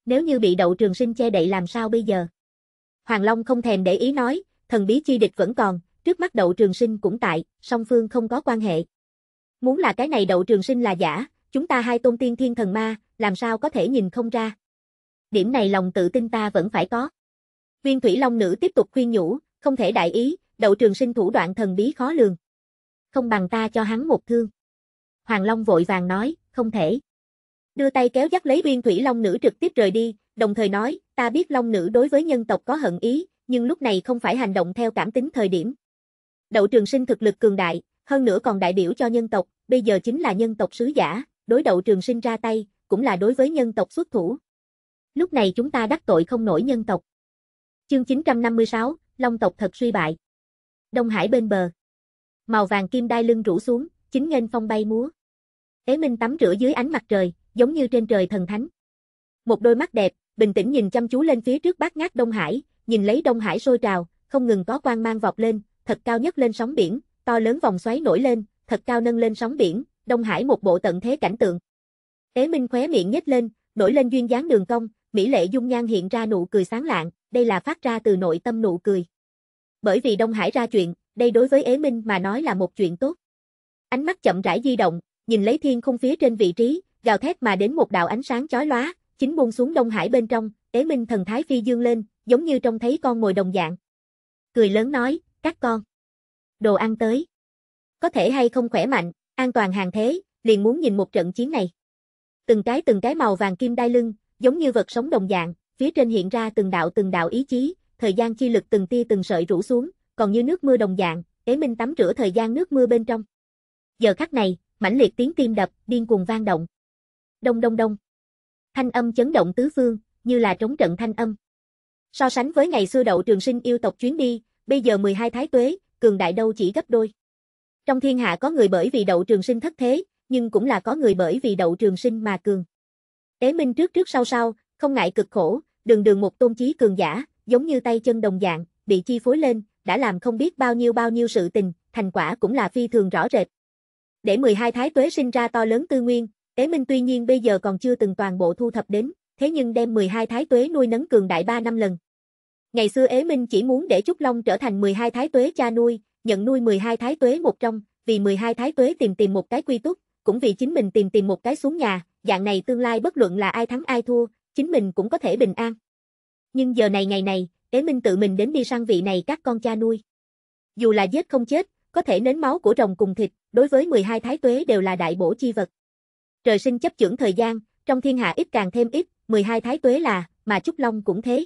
Nếu như bị đậu trường sinh che đậy làm sao bây giờ? Hoàng Long không thèm để ý nói, thần bí chi địch vẫn còn, trước mắt đậu trường sinh cũng tại, song phương không có quan hệ. Muốn là cái này đậu trường sinh là giả, Chúng ta hai tôn tiên thiên thần ma, làm sao có thể nhìn không ra. Điểm này lòng tự tin ta vẫn phải có. Viên thủy long nữ tiếp tục khuyên nhủ, không thể đại ý, đậu trường sinh thủ đoạn thần bí khó lường. Không bằng ta cho hắn một thương. Hoàng Long vội vàng nói, không thể. Đưa tay kéo dắt lấy viên thủy long nữ trực tiếp rời đi, đồng thời nói, ta biết long nữ đối với nhân tộc có hận ý, nhưng lúc này không phải hành động theo cảm tính thời điểm. Đậu trường sinh thực lực cường đại, hơn nữa còn đại biểu cho nhân tộc, bây giờ chính là nhân tộc sứ giả, đối đầu trường sinh ra tay, cũng là đối với nhân tộc xuất thủ. Lúc này chúng ta đắc tội không nổi nhân tộc. Chương 956, Long tộc thật suy bại. Đông Hải bên bờ. Màu vàng kim đai lưng rủ xuống, chính nghênh phong bay múa. Tế Minh tắm rửa dưới ánh mặt trời, giống như trên trời thần thánh. Một đôi mắt đẹp, bình tĩnh nhìn chăm chú lên phía trước bát ngát Đông Hải, nhìn lấy Đông Hải sôi trào, không ngừng có quang mang vọt lên, thật cao nhất lên sóng biển, to lớn vòng xoáy nổi lên, thật cao nâng lên sóng biển, Đông Hải một bộ tận thế cảnh tượng. Tế Minh khóe miệng nhếch lên, nổi lên duyên dáng đường cong, mỹ lệ dung nhan hiện ra nụ cười sáng lạng, đây là phát ra từ nội tâm nụ cười. Bởi vì Đông Hải ra chuyện, đây đối với Ế Minh mà nói là một chuyện tốt. Ánh mắt chậm rãi di động, nhìn lấy thiên không phía trên vị trí, gào thét mà đến một đạo ánh sáng chói lóa, chính buông xuống Đông Hải bên trong, Ế Minh thần thái phi dương lên, giống như trông thấy con ngồi đồng dạng. Cười lớn nói, các con. Đồ ăn tới. Có thể hay không khỏe mạnh, An toàn hàng thế, liền muốn nhìn một trận chiến này. Từng cái từng cái màu vàng kim đai lưng, giống như vật sống đồng dạng, phía trên hiện ra từng đạo từng đạo ý chí, thời gian chi lực từng tia từng sợi rủ xuống, còn như nước mưa đồng dạng, Đế Minh tắm rửa thời gian nước mưa bên trong. Giờ khắc này, mãnh liệt tiếng tim đập, điên cuồng vang động. Đông đông đông. Thanh âm chấn động tứ phương, như là trống trận thanh âm. So sánh với ngày xưa đậu trường sinh yêu tộc chuyến đi, bây giờ 12 thái tuế, cường đại đâu chỉ gấp đôi. Trong thiên hạ có người bởi vì đậu trường sinh thất thế, nhưng cũng là có người bởi vì đậu trường sinh mà cường. Tế Minh trước trước sau sau, không ngại cực khổ, đường đường một tôn chí cường giả, giống như tay chân đồng dạng, bị chi phối lên, đã làm không biết bao nhiêu bao nhiêu sự tình, thành quả cũng là phi thường rõ rệt. Để 12 thái tuế sinh ra to lớn tư nguyên, Tế Minh tuy nhiên bây giờ còn chưa từng toàn bộ thu thập đến, thế nhưng đem 12 thái tuế nuôi nấng cường đại 3 năm lần. Ngày xưa Ế Minh chỉ muốn để Trúc Long trở thành 12 thái tuế cha nuôi, nhận nuôi 12 thái tuế một trong, vì 12 thái tuế tìm tìm một cái quy túc, cũng vì chính mình tìm tìm một cái xuống nhà, dạng này tương lai bất luận là ai thắng ai thua, chính mình cũng có thể bình an. Nhưng giờ này ngày này, Tế Minh tự mình đến đi sang vị này các con cha nuôi. Dù là giết không chết, có thể nến máu của rồng cùng thịt, đối với 12 thái tuế đều là đại bổ chi vật. Trời sinh chấp chưởng thời gian, trong thiên hạ ít càng thêm ít, 12 thái tuế là, mà Trúc Long cũng thế.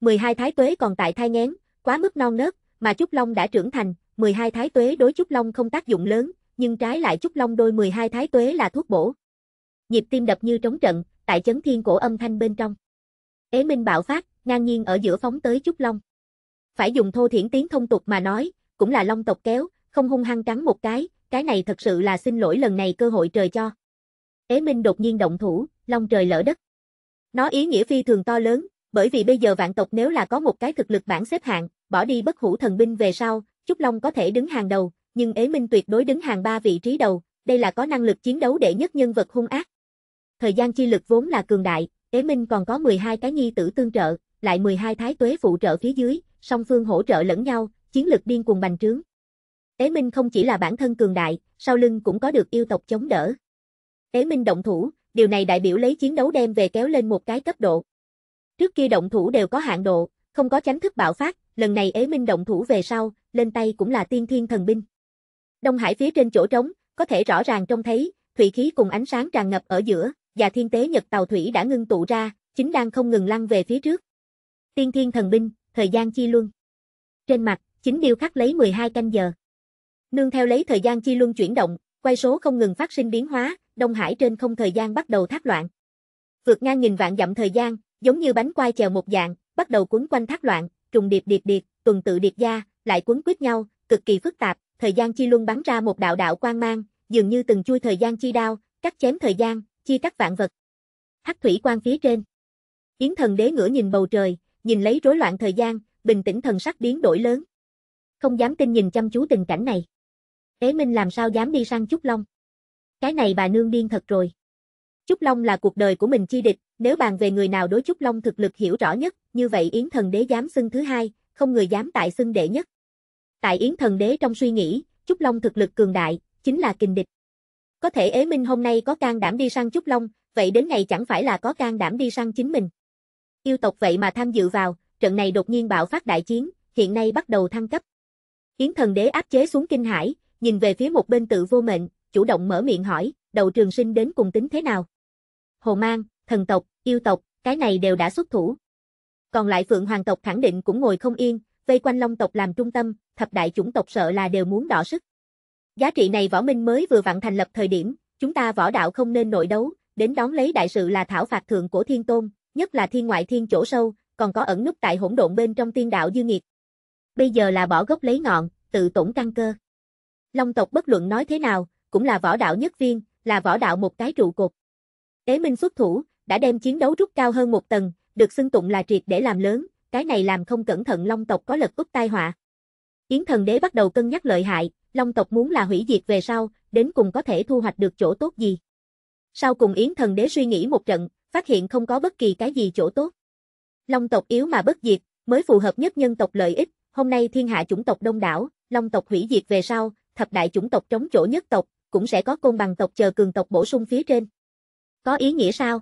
12 thái tuế còn tại thai ngén, quá mức non nớt, mà Trúc Long đã trưởng thành, 12 thái tuế đối Trúc Long không tác dụng lớn, nhưng trái lại Trúc Long đôi 12 thái tuế là thuốc bổ. Nhịp tim đập như trống trận, tại chấn thiên cổ âm thanh bên trong. Ế Minh bạo phát, ngang nhiên ở giữa phóng tới Trúc Long. Phải dùng thô thiển tiếng thông tục mà nói, cũng là long tộc kéo, không hung hăng cắn một cái, cái này thật sự là xin lỗi lần này cơ hội trời cho. Ế Minh đột nhiên động thủ, long trời lỡ đất. Nó ý nghĩa phi thường to lớn, bởi vì bây giờ vạn tộc nếu là có một cái thực lực bản xếp hạng, bỏ đi bất hủ thần binh về sau, Trúc Long có thể đứng hàng đầu, nhưng Ế Minh tuyệt đối đứng hàng ba vị trí đầu, đây là có năng lực chiến đấu đệ nhất nhân vật hung ác. Thời gian chi lực vốn là cường đại, Ế Minh còn có 12 cái nhi tử tương trợ, lại 12 thái tuế phụ trợ phía dưới, song phương hỗ trợ lẫn nhau, chiến lực điên cuồng bành trướng. Ế Minh không chỉ là bản thân cường đại, sau lưng cũng có được yêu tộc chống đỡ. Ế Minh động thủ, điều này đại biểu lấy chiến đấu đem về kéo lên một cái cấp độ. Trước kia động thủ đều có hạn độ, không có tránh thức bạo phát, lần này Ế Minh động thủ về sau, lên tay cũng là tiên thiên thần binh. Đông Hải phía trên chỗ trống, có thể rõ ràng trông thấy, thủy khí cùng ánh sáng tràn ngập ở giữa, và thiên tế nhật tàu thủy đã ngưng tụ ra, chính đang không ngừng lăn về phía trước. Tiên thiên thần binh, thời gian chi luân. Trên mặt, chính điêu khắc lấy 12 canh giờ. Nương theo lấy thời gian chi luân chuyển động, quay số không ngừng phát sinh biến hóa, Đông Hải trên không thời gian bắt đầu thác loạn. Vượt ngang nghìn vạn dặm thời gian, giống như bánh quai chèo một dạng, bắt đầu cuốn quanh thác loạn, trùng điệp điệp điệp, tuần tự điệp gia, lại quấn quýt nhau, cực kỳ phức tạp, thời gian chi luân bắn ra một đạo đạo quang mang, dường như từng chui thời gian chi đao, cắt chém thời gian, chi cắt vạn vật. Hắc thủy quan phía trên. Yến thần đế ngửa nhìn bầu trời, nhìn lấy rối loạn thời gian, bình tĩnh thần sắc biến đổi lớn. Không dám tin nhìn chăm chú tình cảnh này. Tế Minh làm sao dám đi sang chút long. Cái này bà nương điên thật rồi. Trúc Long là cuộc đời của mình chi địch, nếu bàn về người nào đối Trúc Long thực lực hiểu rõ nhất, như vậy Yến Thần Đế dám xưng thứ hai, không người dám tại xưng đệ nhất. Tại Yến Thần Đế trong suy nghĩ, Trúc Long thực lực cường đại, chính là kình địch. Có thể Ế Minh hôm nay có can đảm đi săn Trúc Long, vậy đến ngày chẳng phải là có can đảm đi săn chính mình. Yêu tộc vậy mà tham dự vào, trận này đột nhiên bạo phát đại chiến, hiện nay bắt đầu thăng cấp. Yến Thần Đế áp chế xuống kinh hải, nhìn về phía một bên tự vô mệnh, chủ động mở miệng hỏi, đầu trường sinh đến cùng tính thế nào? Hồ Mang, thần tộc, yêu tộc, cái này đều đã xuất thủ. Còn lại Phượng Hoàng tộc khẳng định cũng ngồi không yên, vây quanh Long tộc làm trung tâm, thập đại chủng tộc sợ là đều muốn đỏ sức. Giá trị này võ minh mới vừa vặn thành lập thời điểm, chúng ta võ đạo không nên nội đấu, đến đón lấy đại sự là thảo phạt thượng của thiên tôn, nhất là thiên ngoại thiên chỗ sâu, còn có ẩn nút tại hỗn độn bên trong tiên đạo dư nghiệt. Bây giờ là bỏ gốc lấy ngọn, tự tổn căn cơ. Long tộc bất luận nói thế nào, cũng là võ đạo nhất viên, là võ đạo một cái trụ cột. Đế Minh xuất thủ, đã đem chiến đấu rút cao hơn một tầng, được xưng tụng là triệt để làm lớn, cái này làm không cẩn thận Long tộc có lật úp tai họa. Yến thần đế bắt đầu cân nhắc lợi hại, Long tộc muốn là hủy diệt về sau, đến cùng có thể thu hoạch được chỗ tốt gì. Sau cùng Yến thần đế suy nghĩ một trận, phát hiện không có bất kỳ cái gì chỗ tốt. Long tộc yếu mà bất diệt, mới phù hợp nhất nhân tộc lợi ích, hôm nay thiên hạ chủng tộc đông đảo, Long tộc hủy diệt về sau, thập đại chủng tộc chống chỗ nhất tộc, cũng sẽ có côn bằng tộc chờ cường tộc bổ sung phía trên. Có ý nghĩa sao?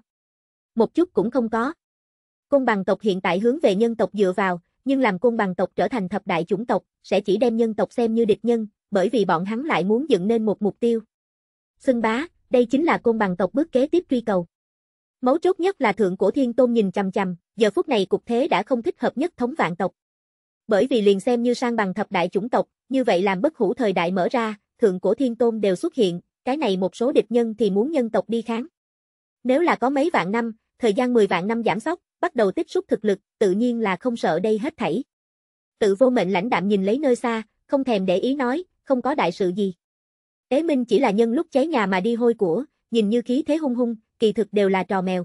Một chút cũng không có. Côn bằng tộc hiện tại hướng về nhân tộc dựa vào, nhưng làm côn bằng tộc trở thành thập đại chủng tộc, sẽ chỉ đem nhân tộc xem như địch nhân, bởi vì bọn hắn lại muốn dựng nên một mục tiêu. Xưng bá, đây chính là côn bằng tộc bước kế tiếp truy cầu. Mấu chốt nhất là thượng cổ thiên tôn nhìn chằm chằm, giờ phút này cục thế đã không thích hợp nhất thống vạn tộc. Bởi vì liền xem như sang bằng thập đại chủng tộc, như vậy làm bất hủ thời đại mở ra, thượng cổ thiên tôn đều xuất hiện, cái này một số địch nhân thì muốn nhân tộc đi kháng. Nếu là có mấy vạn năm, thời gian 10 vạn năm giảm sóc, bắt đầu tiếp xúc thực lực, tự nhiên là không sợ đây hết thảy. Tự vô mệnh lãnh đạm nhìn lấy nơi xa, không thèm để ý nói, không có đại sự gì. Tế Minh chỉ là nhân lúc cháy nhà mà đi hôi của, nhìn như khí thế hung hung, kỳ thực đều là trò mèo.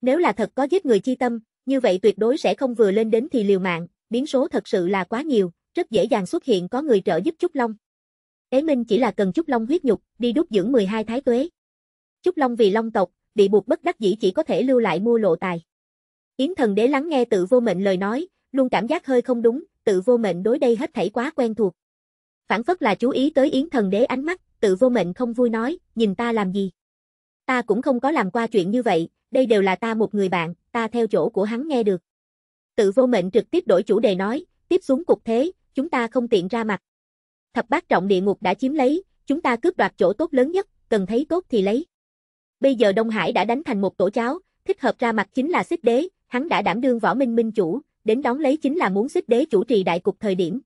Nếu là thật có giết người chi tâm, như vậy tuyệt đối sẽ không vừa lên đến thì liều mạng, biến số thật sự là quá nhiều, rất dễ dàng xuất hiện có người trợ giúp Trúc Long. Tế Minh chỉ là cần Trúc Long huyết nhục, đi đúc dưỡng 12 thái tuế. Trúc Long vì Long tộc, bị buộc bất đắc dĩ chỉ có thể lưu lại mua lộ tài. Yến thần đế lắng nghe tự vô mệnh lời nói, luôn cảm giác hơi không đúng, tự vô mệnh đối đây hết thảy quá quen thuộc. Phản phất là chú ý tới Yến thần đế ánh mắt, tự vô mệnh không vui nói, nhìn ta làm gì. Ta cũng không có làm qua chuyện như vậy, đây đều là ta một người bạn, ta theo chỗ của hắn nghe được. Tự vô mệnh trực tiếp đổi chủ đề nói, tiếp xuống cục thế, chúng ta không tiện ra mặt. Thập bát trọng địa ngục đã chiếm lấy, chúng ta cướp đoạt chỗ tốt lớn nhất, cần thấy tốt thì lấy. Bây giờ Đông Hải đã đánh thành một tổ cháo, thích hợp ra mặt chính là xích đế, hắn đã đảm đương võ minh minh chủ, đến đón lấy chính là muốn xích đế chủ trì đại cục thời điểm.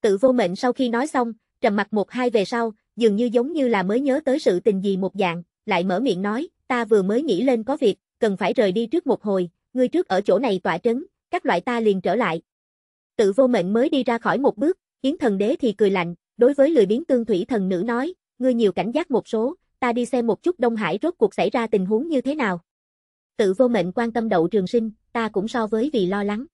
Tự vô mệnh sau khi nói xong, trầm mặt một hai về sau, dường như giống như là mới nhớ tới sự tình gì một dạng, lại mở miệng nói, ta vừa mới nghĩ lên có việc, cần phải rời đi trước một hồi, ngươi trước ở chỗ này tỏa trấn, các loại ta liền trở lại. Tự vô mệnh mới đi ra khỏi một bước, Yến thần đế thì cười lạnh, đối với lười biến tương thủy thần nữ nói, ngươi nhiều cảnh giác một số, ta đi xem một chút Đông Hải rốt cuộc xảy ra tình huống như thế nào. Tự vô mệnh quan tâm đậu trường sinh, ta cũng so với vì lo lắng.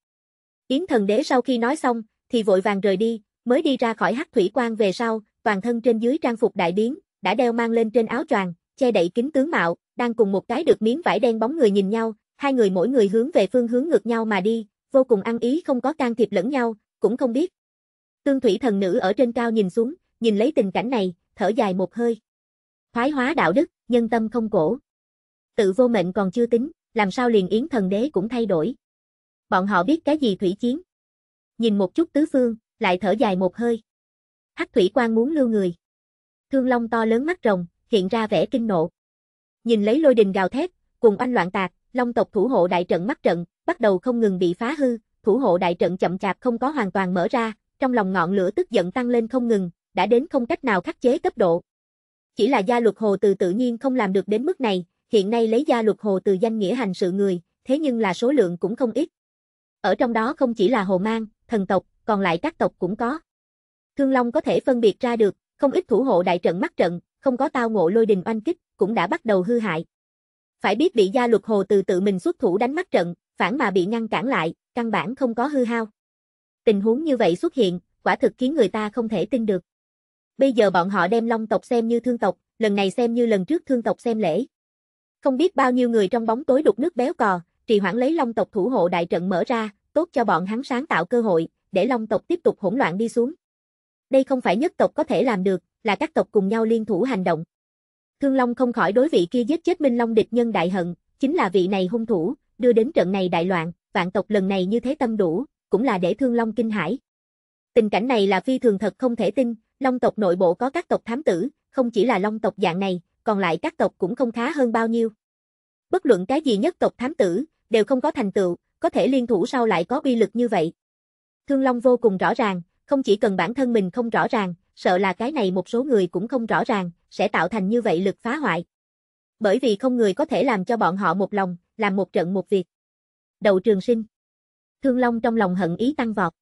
Yến thần đế sau khi nói xong, thì vội vàng rời đi, mới đi ra khỏi hắc thủy quan về sau, toàn thân trên dưới trang phục đại biến, đã đeo mang lên trên áo choàng, che đậy kín tướng mạo, đang cùng một cái được miếng vải đen bóng người nhìn nhau, hai người mỗi người hướng về phương hướng ngược nhau mà đi, vô cùng ăn ý không có can thiệp lẫn nhau, cũng không biết. Tương thủy thần nữ ở trên cao nhìn xuống, nhìn lấy tình cảnh này, thở dài một hơi. Thoái hóa đạo đức, nhân tâm không cổ. Tự vô mệnh còn chưa tính, làm sao liền yến thần đế cũng thay đổi. Bọn họ biết cái gì thủy chiến. Nhìn một chút tứ phương, lại thở dài một hơi. Hắc thủy quan muốn lưu người. Thương long to lớn mắt rồng, hiện ra vẻ kinh nộ. Nhìn lấy lôi đình gào thét, cùng anh loạn tạc, long tộc thủ hộ đại trận mắt trận, bắt đầu không ngừng bị phá hư, thủ hộ đại trận chậm chạp không có hoàn toàn mở ra, trong lòng ngọn lửa tức giận tăng lên không ngừng, đã đến không cách nào khắc chế cấp độ. Chỉ là gia luật hồ từ tự nhiên không làm được đến mức này, hiện nay lấy gia luật hồ từ danh nghĩa hành sự người, thế nhưng là số lượng cũng không ít. Ở trong đó không chỉ là hồ mang, thần tộc, còn lại các tộc cũng có. Thương Long có thể phân biệt ra được, không ít thủ hộ đại trận mắt trận, không có tao ngộ lôi đình oanh kích, cũng đã bắt đầu hư hại. Phải biết bị gia luật hồ từ tự mình xuất thủ đánh mắt trận, phản mà bị ngăn cản lại, căn bản không có hư hao. Tình huống như vậy xuất hiện, quả thực khiến người ta không thể tin được bây giờ bọn họ đem long tộc xem như thương tộc, lần này xem như lần trước thương tộc xem lễ. Không biết bao nhiêu người trong bóng tối đục nước béo cò, trì hoãn lấy long tộc thủ hộ đại trận mở ra, tốt cho bọn hắn sáng tạo cơ hội, để long tộc tiếp tục hỗn loạn đi xuống. Đây không phải nhất tộc có thể làm được, là các tộc cùng nhau liên thủ hành động. Thương Long không khỏi đối vị kia giết chết Minh Long địch nhân đại hận, chính là vị này hung thủ, đưa đến trận này đại loạn, vạn tộc lần này như thế tâm đủ, cũng là để Thương Long kinh hãi. Tình cảnh này là phi thường thật không thể tin, Long tộc nội bộ có các tộc thám tử, không chỉ là long tộc dạng này, còn lại các tộc cũng không khá hơn bao nhiêu. Bất luận cái gì nhất tộc thám tử, đều không có thành tựu, có thể liên thủ sau lại có uy lực như vậy. Thương Long vô cùng rõ ràng, không chỉ cần bản thân mình không rõ ràng, sợ là cái này một số người cũng không rõ ràng, sẽ tạo thành như vậy lực phá hoại. Bởi vì không người có thể làm cho bọn họ một lòng, làm một trận một việc. Đầu trường sinh. Thương Long trong lòng hận ý tăng vọt.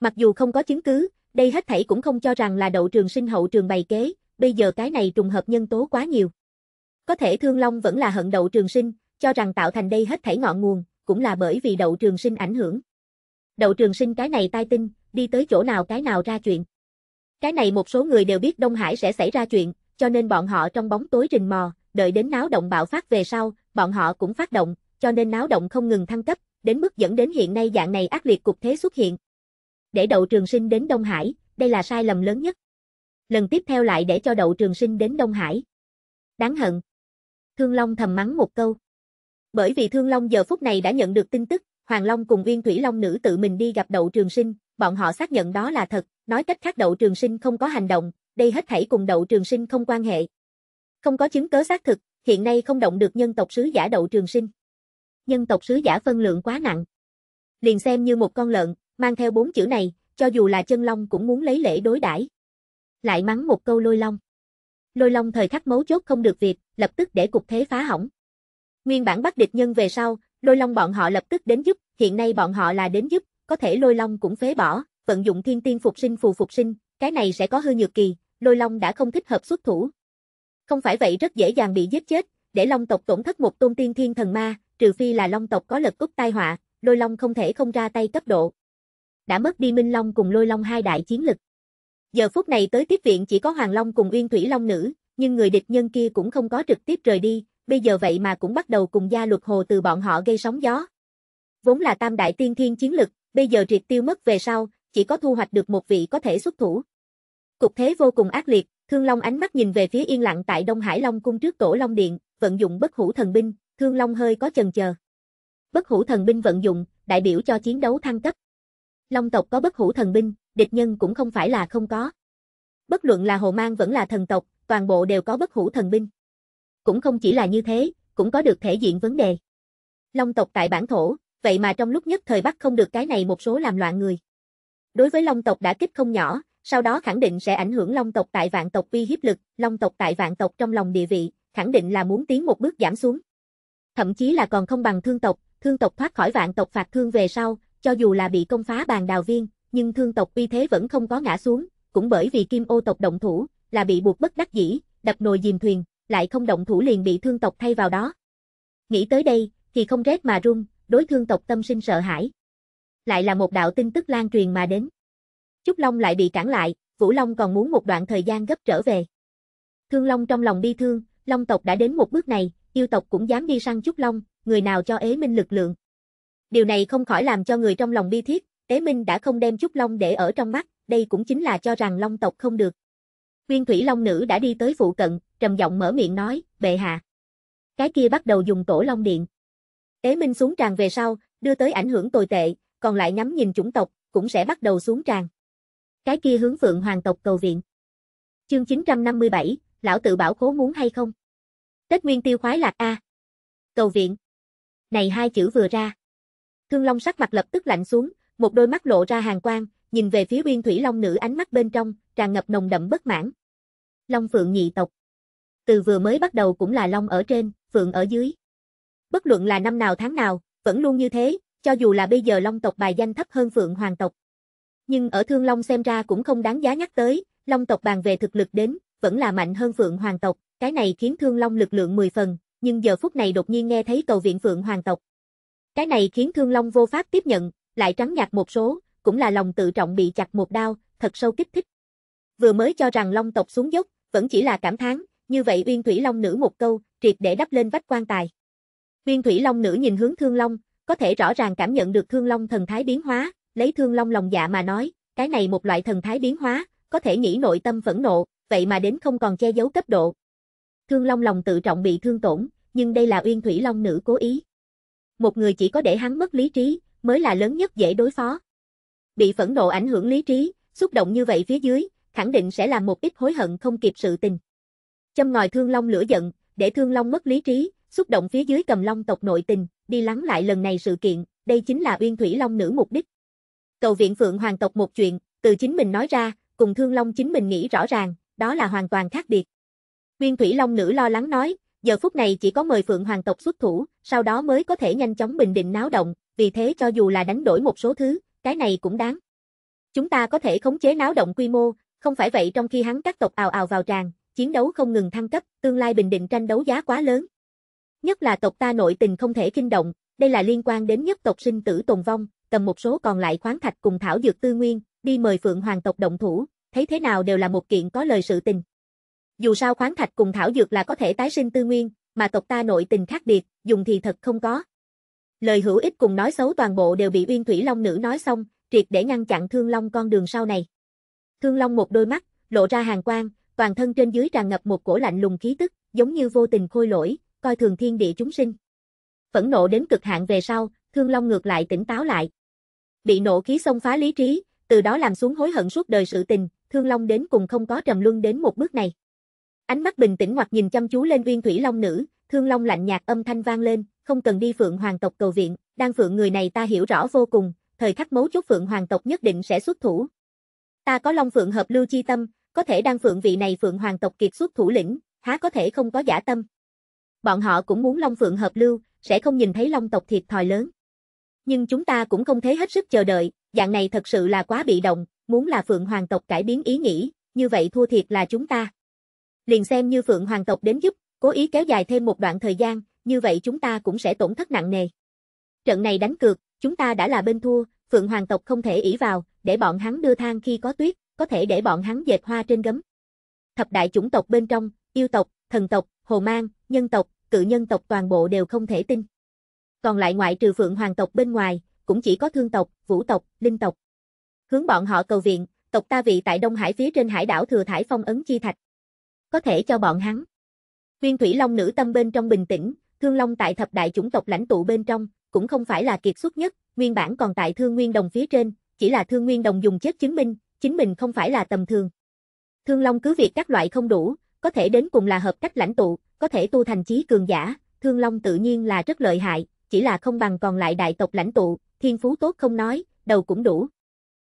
Mặc dù không có chứng cứ, đây hết thảy cũng không cho rằng là đậu trường sinh hậu trường bày kế, bây giờ cái này trùng hợp nhân tố quá nhiều. Có thể Thương Long vẫn là hận đậu trường sinh, cho rằng tạo thành đây hết thảy ngọn nguồn, cũng là bởi vì đậu trường sinh ảnh hưởng. Đậu trường sinh cái này tai tinh, đi tới chỗ nào cái nào ra chuyện. Cái này một số người đều biết Đông Hải sẽ xảy ra chuyện, cho nên bọn họ trong bóng tối rình mò, đợi đến náo động bạo phát về sau, bọn họ cũng phát động, cho nên náo động không ngừng thăng cấp, đến mức dẫn đến hiện nay dạng này ác liệt cục thế xuất hiện để đậu trường sinh đến Đông Hải, đây là sai lầm lớn nhất. Lần tiếp theo lại để cho đậu trường sinh đến Đông Hải. Đáng hận. Thương Long thầm mắng một câu. Bởi vì Thương Long giờ phút này đã nhận được tin tức, Hoàng Long cùng Uyên Thủy Long nữ tự mình đi gặp đậu trường sinh, bọn họ xác nhận đó là thật, nói cách khác đậu trường sinh không có hành động, đây hết thảy cùng đậu trường sinh không quan hệ. Không có chứng cớ xác thực, hiện nay không động được nhân tộc sứ giả đậu trường sinh. Nhân tộc sứ giả phân lượng quá nặng. Liền xem như một con lợn, Mang theo bốn chữ này, cho dù là chân long cũng muốn lấy lễ đối đãi. Lại mắng một câu lôi long. Lôi long thời khắc mấu chốt không được việc, lập tức để cục thế phá hỏng. Nguyên bản bắt địch nhân về sau, lôi long bọn họ lập tức đến giúp, hiện nay bọn họ là đến giúp, có thể lôi long cũng phế bỏ, vận dụng thiên tiên phục sinh phù phục sinh, cái này sẽ có hư nhược kỳ, lôi long đã không thích hợp xuất thủ. Không phải vậy rất dễ dàng bị giết chết, để long tộc tổn thất một tôn tiên thiên thần ma, trừ phi là long tộc có lực cúc tai họa, lôi long không thể không ra tay cấp độ đã mất đi Minh Long cùng Lôi Long hai đại chiến lực. Giờ phút này tới tiếp viện chỉ có Hoàng Long cùng Uyên Thủy Long nữ, nhưng người địch nhân kia cũng không có trực tiếp rời đi, bây giờ vậy mà cũng bắt đầu cùng gia luật hồ từ bọn họ gây sóng gió. Vốn là tam đại tiên thiên chiến lực, bây giờ triệt tiêu mất về sau, chỉ có thu hoạch được một vị có thể xuất thủ. Cục thế vô cùng ác liệt, Thương Long ánh mắt nhìn về phía yên lặng tại Đông Hải Long cung trước tổ Long Điện, vận dụng bất hủ thần binh, Thương Long hơi có chần chờ. Bất hủ thần binh vận dụng, đại biểu cho chiến đấu thăng cấp. Long tộc có bất hủ thần binh, địch nhân cũng không phải là không có. Bất luận là Hồ Mang vẫn là thần tộc, toàn bộ đều có bất hủ thần binh. Cũng không chỉ là như thế, cũng có được thể diện vấn đề. Long tộc tại bản thổ, vậy mà trong lúc nhất thời bắt không được cái này một số làm loạn người. Đối với Long tộc đã kích không nhỏ, sau đó khẳng định sẽ ảnh hưởng Long tộc tại vạn tộc uy hiếp lực, Long tộc tại vạn tộc trong lòng địa vị, khẳng định là muốn tiến một bước giảm xuống. Thậm chí là còn không bằng thương tộc, thương tộc thoát khỏi vạn tộc phạt thương về sau, cho dù là bị công phá bàn đào viên, nhưng thương tộc uy thế vẫn không có ngã xuống, cũng bởi vì kim ô tộc động thủ, là bị buộc bất đắc dĩ, đập nồi dìm thuyền, lại không động thủ liền bị thương tộc thay vào đó. Nghĩ tới đây, thì không rét mà run, đối thương tộc tâm sinh sợ hãi. Lại là một đạo tin tức lan truyền mà đến. Trúc Long lại bị cản lại, Vũ Long còn muốn một đoạn thời gian gấp trở về. Thương Long trong lòng bi thương, Long tộc đã đến một bước này, yêu tộc cũng dám đi săn Trúc Long, người nào cho ế minh lực lượng. Điều này không khỏi làm cho người trong lòng bi thiết, Tế Minh đã không đem chút Long để ở trong mắt, đây cũng chính là cho rằng Long tộc không được. Nguyên Thủy Long Nữ đã đi tới phụ cận, trầm giọng mở miệng nói, bệ hạ. Cái kia bắt đầu dùng tổ Long Điện. Tế Minh xuống tràn về sau, đưa tới ảnh hưởng tồi tệ, còn lại nhắm nhìn chủng tộc, cũng sẽ bắt đầu xuống tràn. Cái kia hướng Phượng Hoàng tộc cầu viện. Chương 957, Lão tự bảo khố muốn hay không? Tết Nguyên tiêu khoái lạc A. Cầu viện. Này hai chữ vừa ra. Thương Long sắc mặt lập tức lạnh xuống, một đôi mắt lộ ra hàng quang, nhìn về phía Uyên Thủy Long nữ ánh mắt bên trong tràn ngập nồng đậm bất mãn. Long Phượng nhị tộc. Từ vừa mới bắt đầu cũng là Long ở trên, Phượng ở dưới. Bất luận là năm nào tháng nào, vẫn luôn như thế, cho dù là bây giờ Long tộc bài danh thấp hơn Phượng Hoàng tộc. Nhưng ở Thương Long xem ra cũng không đáng giá nhắc tới, Long tộc bàn về thực lực đến, vẫn là mạnh hơn Phượng Hoàng tộc, cái này khiến Thương Long lực lượng 10 phần, nhưng giờ phút này đột nhiên nghe thấy cầu viện Phượng Hoàng tộc, cái này khiến Thương Long vô pháp tiếp nhận, lại trắng nhạt một số, cũng là lòng tự trọng bị chặt một đao, thật sâu kích thích. Vừa mới cho rằng Long tộc xuống dốc, vẫn chỉ là cảm thán, như vậy Uyên Thủy Long nữ một câu, triệt để đắp lên vách quan tài. Uyên Thủy Long nữ nhìn hướng Thương Long, có thể rõ ràng cảm nhận được Thương Long thần thái biến hóa, lấy Thương Long lòng dạ mà nói, cái này một loại thần thái biến hóa, có thể nghĩ nội tâm phẫn nộ, vậy mà đến không còn che giấu cấp độ. Thương Long lòng tự trọng bị thương tổn, nhưng đây là Uyên Thủy Long nữ cố ý một người chỉ có để hắn mất lý trí, mới là lớn nhất dễ đối phó. Bị phẫn nộ ảnh hưởng lý trí, xúc động như vậy phía dưới, khẳng định sẽ là một ít hối hận không kịp sự tình. Châm ngòi thương long lửa giận, để thương long mất lý trí, xúc động phía dưới cầm long tộc nội tình, đi lắng lại lần này sự kiện, đây chính là uyên thủy long nữ mục đích. Cầu viện phượng hoàng tộc một chuyện, từ chính mình nói ra, cùng thương long chính mình nghĩ rõ ràng, đó là hoàn toàn khác biệt. Uyên thủy long nữ lo lắng nói, Giờ phút này chỉ có mời Phượng Hoàng tộc xuất thủ, sau đó mới có thể nhanh chóng bình định náo động, vì thế cho dù là đánh đổi một số thứ, cái này cũng đáng. Chúng ta có thể khống chế náo động quy mô, không phải vậy trong khi hắn các tộc ào ào vào tràn, chiến đấu không ngừng thăng cấp, tương lai bình định tranh đấu giá quá lớn. Nhất là tộc ta nội tình không thể kinh động, đây là liên quan đến nhất tộc sinh tử tồn vong, cầm một số còn lại khoáng thạch cùng thảo dược tư nguyên, đi mời Phượng Hoàng tộc động thủ, thấy thế nào đều là một kiện có lời sự tình. Dù sao khoáng thạch cùng thảo dược là có thể tái sinh tư nguyên, mà tộc ta nội tình khác biệt, dùng thì thật không có. Lời hữu ích cùng nói xấu toàn bộ đều bị Uyên Thủy Long nữ nói xong, triệt để ngăn chặn Thương Long con đường sau này. Thương Long một đôi mắt, lộ ra hàng quang, toàn thân trên dưới tràn ngập một cổ lạnh lùng khí tức, giống như vô tình khôi lỗi, coi thường thiên địa chúng sinh. Phẫn nộ đến cực hạn về sau, Thương Long ngược lại tỉnh táo lại. Bị nộ khí xông phá lý trí, từ đó làm xuống hối hận suốt đời sự tình, Thương Long đến cùng không có trầm luân đến một bước này. Ánh mắt bình tĩnh hoặc nhìn chăm chú lên Uyên Thủy Long nữ, Thương Long lạnh nhạt âm thanh vang lên, không cần đi Phượng Hoàng tộc cầu viện, đang Phượng người này ta hiểu rõ vô cùng, thời khắc mấu chốt Phượng Hoàng tộc nhất định sẽ xuất thủ. Ta có Long Phượng hợp lưu chi tâm, có thể đang Phượng vị này Phượng Hoàng tộc kiệt xuất thủ lĩnh, há có thể không có giả tâm. Bọn họ cũng muốn Long Phượng hợp lưu, sẽ không nhìn thấy Long tộc thiệt thòi lớn. Nhưng chúng ta cũng không thế hết sức chờ đợi, dạng này thật sự là quá bị động, muốn là Phượng Hoàng tộc cải biến ý nghĩ, như vậy thua thiệt là chúng ta liền xem như Phượng Hoàng tộc đến giúp, cố ý kéo dài thêm một đoạn thời gian, như vậy chúng ta cũng sẽ tổn thất nặng nề. Trận này đánh cược, chúng ta đã là bên thua, Phượng Hoàng tộc không thể ỷ vào, để bọn hắn đưa thang khi có tuyết, có thể để bọn hắn dệt hoa trên gấm. Thập đại chủng tộc bên trong, yêu tộc, thần tộc, hồ mang, nhân tộc, cự nhân tộc toàn bộ đều không thể tin. Còn lại ngoại trừ Phượng Hoàng tộc bên ngoài, cũng chỉ có thương tộc, vũ tộc, linh tộc. Hướng bọn họ cầu viện, tộc ta vị tại Đông Hải phía trên hải đảo Thừa Thải Phong ấn chi thạch có thể cho bọn hắn. Nguyên Thủy Long nữ tâm bên trong bình tĩnh, Thương Long tại thập đại chủng tộc lãnh tụ bên trong, cũng không phải là kiệt xuất nhất, nguyên bản còn tại Thương Nguyên Đồng phía trên, chỉ là Thương Nguyên Đồng dùng chết chứng minh, chính mình không phải là tầm thường. Thương Long cứ việc các loại không đủ, có thể đến cùng là hợp cách lãnh tụ, có thể tu thành chí cường giả, Thương Long tự nhiên là rất lợi hại, chỉ là không bằng còn lại đại tộc lãnh tụ, thiên phú tốt không nói, đầu cũng đủ.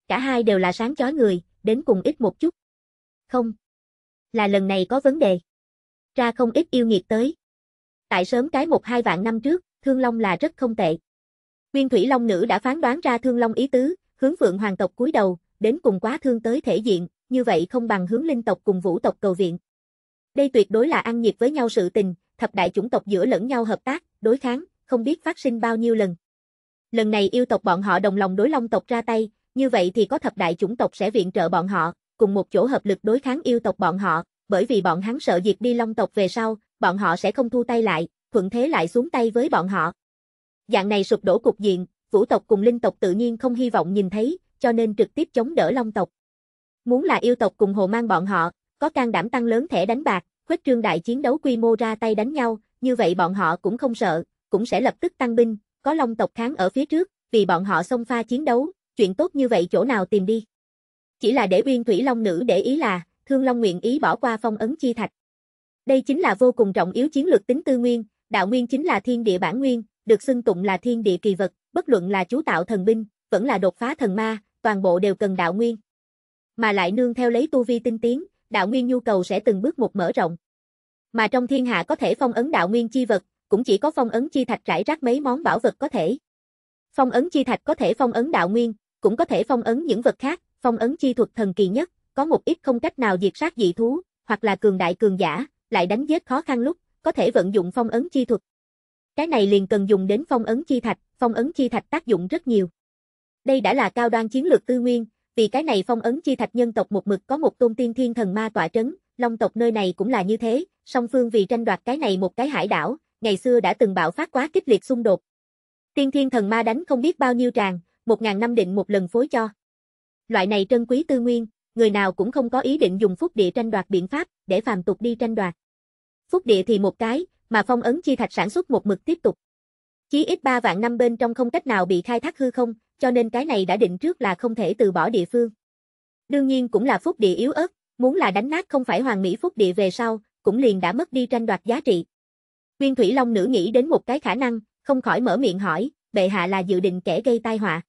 Cả hai đều là sáng chói người, đến cùng ít một chút. Không, là lần này có vấn đề. Ra không ít yêu nghiệt tới. Tại sớm cái một hai vạn năm trước, Thương Long là rất không tệ. Nguyên Thủy Long Nữ đã phán đoán ra Thương Long ý tứ, hướng vượng Hoàng tộc cúi đầu, đến cùng quá thương tới thể diện, như vậy không bằng hướng linh tộc cùng vũ tộc cầu viện. Đây tuyệt đối là ăn nhiệt với nhau sự tình, thập đại chủng tộc giữa lẫn nhau hợp tác, đối kháng, không biết phát sinh bao nhiêu lần. Lần này yêu tộc bọn họ đồng lòng đối long tộc ra tay, như vậy thì có thập đại chủng tộc sẽ viện trợ bọn họ, cùng một chỗ hợp lực đối kháng yêu tộc bọn họ, bởi vì bọn hắn sợ diệt đi long tộc về sau, bọn họ sẽ không thu tay lại, thuận thế lại xuống tay với bọn họ. Dạng này sụp đổ cục diện, vũ tộc cùng linh tộc tự nhiên không hy vọng nhìn thấy, cho nên trực tiếp chống đỡ long tộc. Muốn là yêu tộc cùng hồ mang bọn họ, có can đảm tăng lớn thẻ đánh bạc, khuếch trương đại chiến đấu quy mô ra tay đánh nhau, như vậy bọn họ cũng không sợ, cũng sẽ lập tức tăng binh, có long tộc kháng ở phía trước, vì bọn họ xông pha chiến đấu, chuyện tốt như vậy chỗ nào tìm đi. Chỉ là để Uyên Thủy Long nữ để ý là, Thương Long nguyện ý bỏ qua phong ấn chi thạch. Đây chính là vô cùng trọng yếu chiến lược tính tư nguyên, đạo nguyên chính là thiên địa bản nguyên, được xưng tụng là thiên địa kỳ vật, bất luận là chú tạo thần binh, vẫn là đột phá thần ma, toàn bộ đều cần đạo nguyên. Mà lại nương theo lấy tu vi tinh tiến, đạo nguyên nhu cầu sẽ từng bước một mở rộng. Mà trong thiên hạ có thể phong ấn đạo nguyên chi vật, cũng chỉ có phong ấn chi thạch rải rác mấy món bảo vật có thể. Phong ấn chi thạch có thể phong ấn đạo nguyên, cũng có thể phong ấn những vật khác, phong ấn chi thuật thần kỳ nhất, có một ít không cách nào diệt sát dị thú, hoặc là cường đại cường giả, lại đánh giết khó khăn lúc, có thể vận dụng phong ấn chi thuật. Cái này liền cần dùng đến phong ấn chi thạch, phong ấn chi thạch tác dụng rất nhiều. Đây đã là cao đoan chiến lược tư nguyên, vì cái này phong ấn chi thạch nhân tộc một mực có một tôn tiên thiên thần ma tỏa trấn, long tộc nơi này cũng là như thế, song phương vì tranh đoạt cái này một cái hải đảo, ngày xưa đã từng bạo phát quá kích liệt xung đột. Tiên thiên thần ma đánh không biết bao nhiêu tràng, một ngàn năm định một lần phối cho. Loại này trân quý tư nguyên, người nào cũng không có ý định dùng phúc địa tranh đoạt biện pháp để phàm tục đi tranh đoạt. Phúc địa thì một cái, mà phong ấn chi thạch sản xuất một mực tiếp tục. Chí ít 3 vạn năm bên trong không cách nào bị khai thác hư không, cho nên cái này đã định trước là không thể từ bỏ địa phương. Đương nhiên cũng là phúc địa yếu ớt, muốn là đánh nát không phải hoàng mỹ phúc địa về sau, cũng liền đã mất đi tranh đoạt giá trị. Nguyên Thủy Long nữ nghĩ đến một cái khả năng, không khỏi mở miệng hỏi, bệ hạ là dự định kẻ gây tai họa.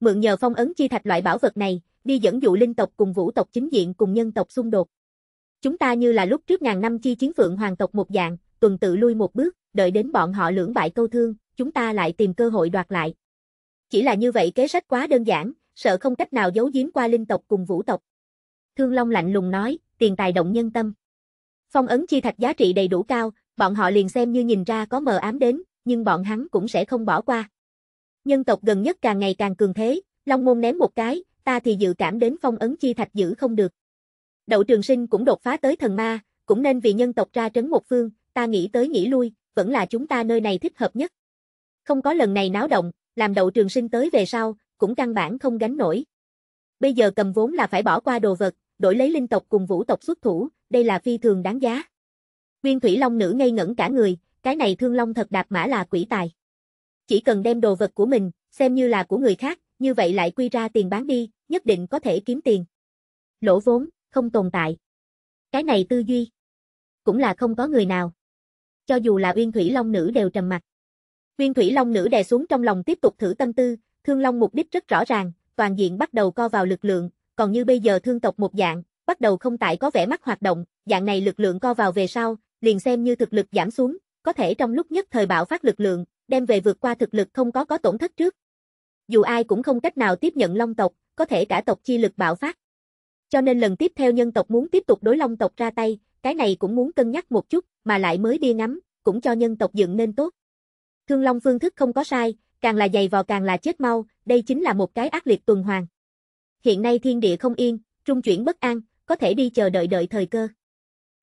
Mượn nhờ phong ấn chi thạch loại bảo vật này, đi dẫn dụ linh tộc cùng vũ tộc chính diện cùng nhân tộc xung đột. Chúng ta như là lúc trước ngàn năm chi chiến phượng hoàng tộc một dạng, tuần tự lui một bước, đợi đến bọn họ lưỡng bại câu thương, chúng ta lại tìm cơ hội đoạt lại. Chỉ là như vậy kế sách quá đơn giản, sợ không cách nào giấu giếm qua linh tộc cùng vũ tộc. Thương Long lạnh lùng nói, tiền tài động nhân tâm. Phong ấn chi thạch giá trị đầy đủ cao, bọn họ liền xem như nhìn ra có mờ ám đến, nhưng bọn hắn cũng sẽ không bỏ qua nhân tộc gần nhất càng ngày càng cường thế, Long Môn ném một cái, ta thì dự cảm đến phong ấn chi thạch giữ không được. Đậu Trường Sinh cũng đột phá tới thần ma, cũng nên vì nhân tộc ra trấn một phương, ta nghĩ tới nghĩ lui, vẫn là chúng ta nơi này thích hợp nhất. Không có lần này náo động, làm Đậu Trường Sinh tới về sau, cũng căn bản không gánh nổi. Bây giờ cầm vốn là phải bỏ qua đồ vật, đổi lấy linh tộc cùng vũ tộc xuất thủ, đây là phi thường đáng giá. Nguyên Thủy Long nữ ngây ngẩn cả người, cái này Thương Long thật đạp mã là quỷ tài chỉ cần đem đồ vật của mình, xem như là của người khác, như vậy lại quy ra tiền bán đi, nhất định có thể kiếm tiền. Lỗ vốn, không tồn tại. Cái này tư duy, cũng là không có người nào. Cho dù là Uyên Thủy Long nữ đều trầm mặt. Uyên Thủy Long nữ đè xuống trong lòng tiếp tục thử tâm tư, Thương Long mục đích rất rõ ràng, toàn diện bắt đầu co vào lực lượng, còn như bây giờ thương tộc một dạng, bắt đầu không tại có vẻ mắt hoạt động, dạng này lực lượng co vào về sau, liền xem như thực lực giảm xuống, có thể trong lúc nhất thời bạo phát lực lượng, đem về vượt qua thực lực không có có tổn thất trước. Dù ai cũng không cách nào tiếp nhận Long tộc, có thể cả tộc chi lực bạo phát. Cho nên lần tiếp theo nhân tộc muốn tiếp tục đối Long tộc ra tay, cái này cũng muốn cân nhắc một chút, mà lại mới đi ngắm, cũng cho nhân tộc dựng nên tốt. Thương Long phương thức không có sai, càng là dày vò càng là chết mau, đây chính là một cái ác liệt tuần hoàn. Hiện nay thiên địa không yên, trung chuyển bất an, có thể đi chờ đợi đợi thời cơ.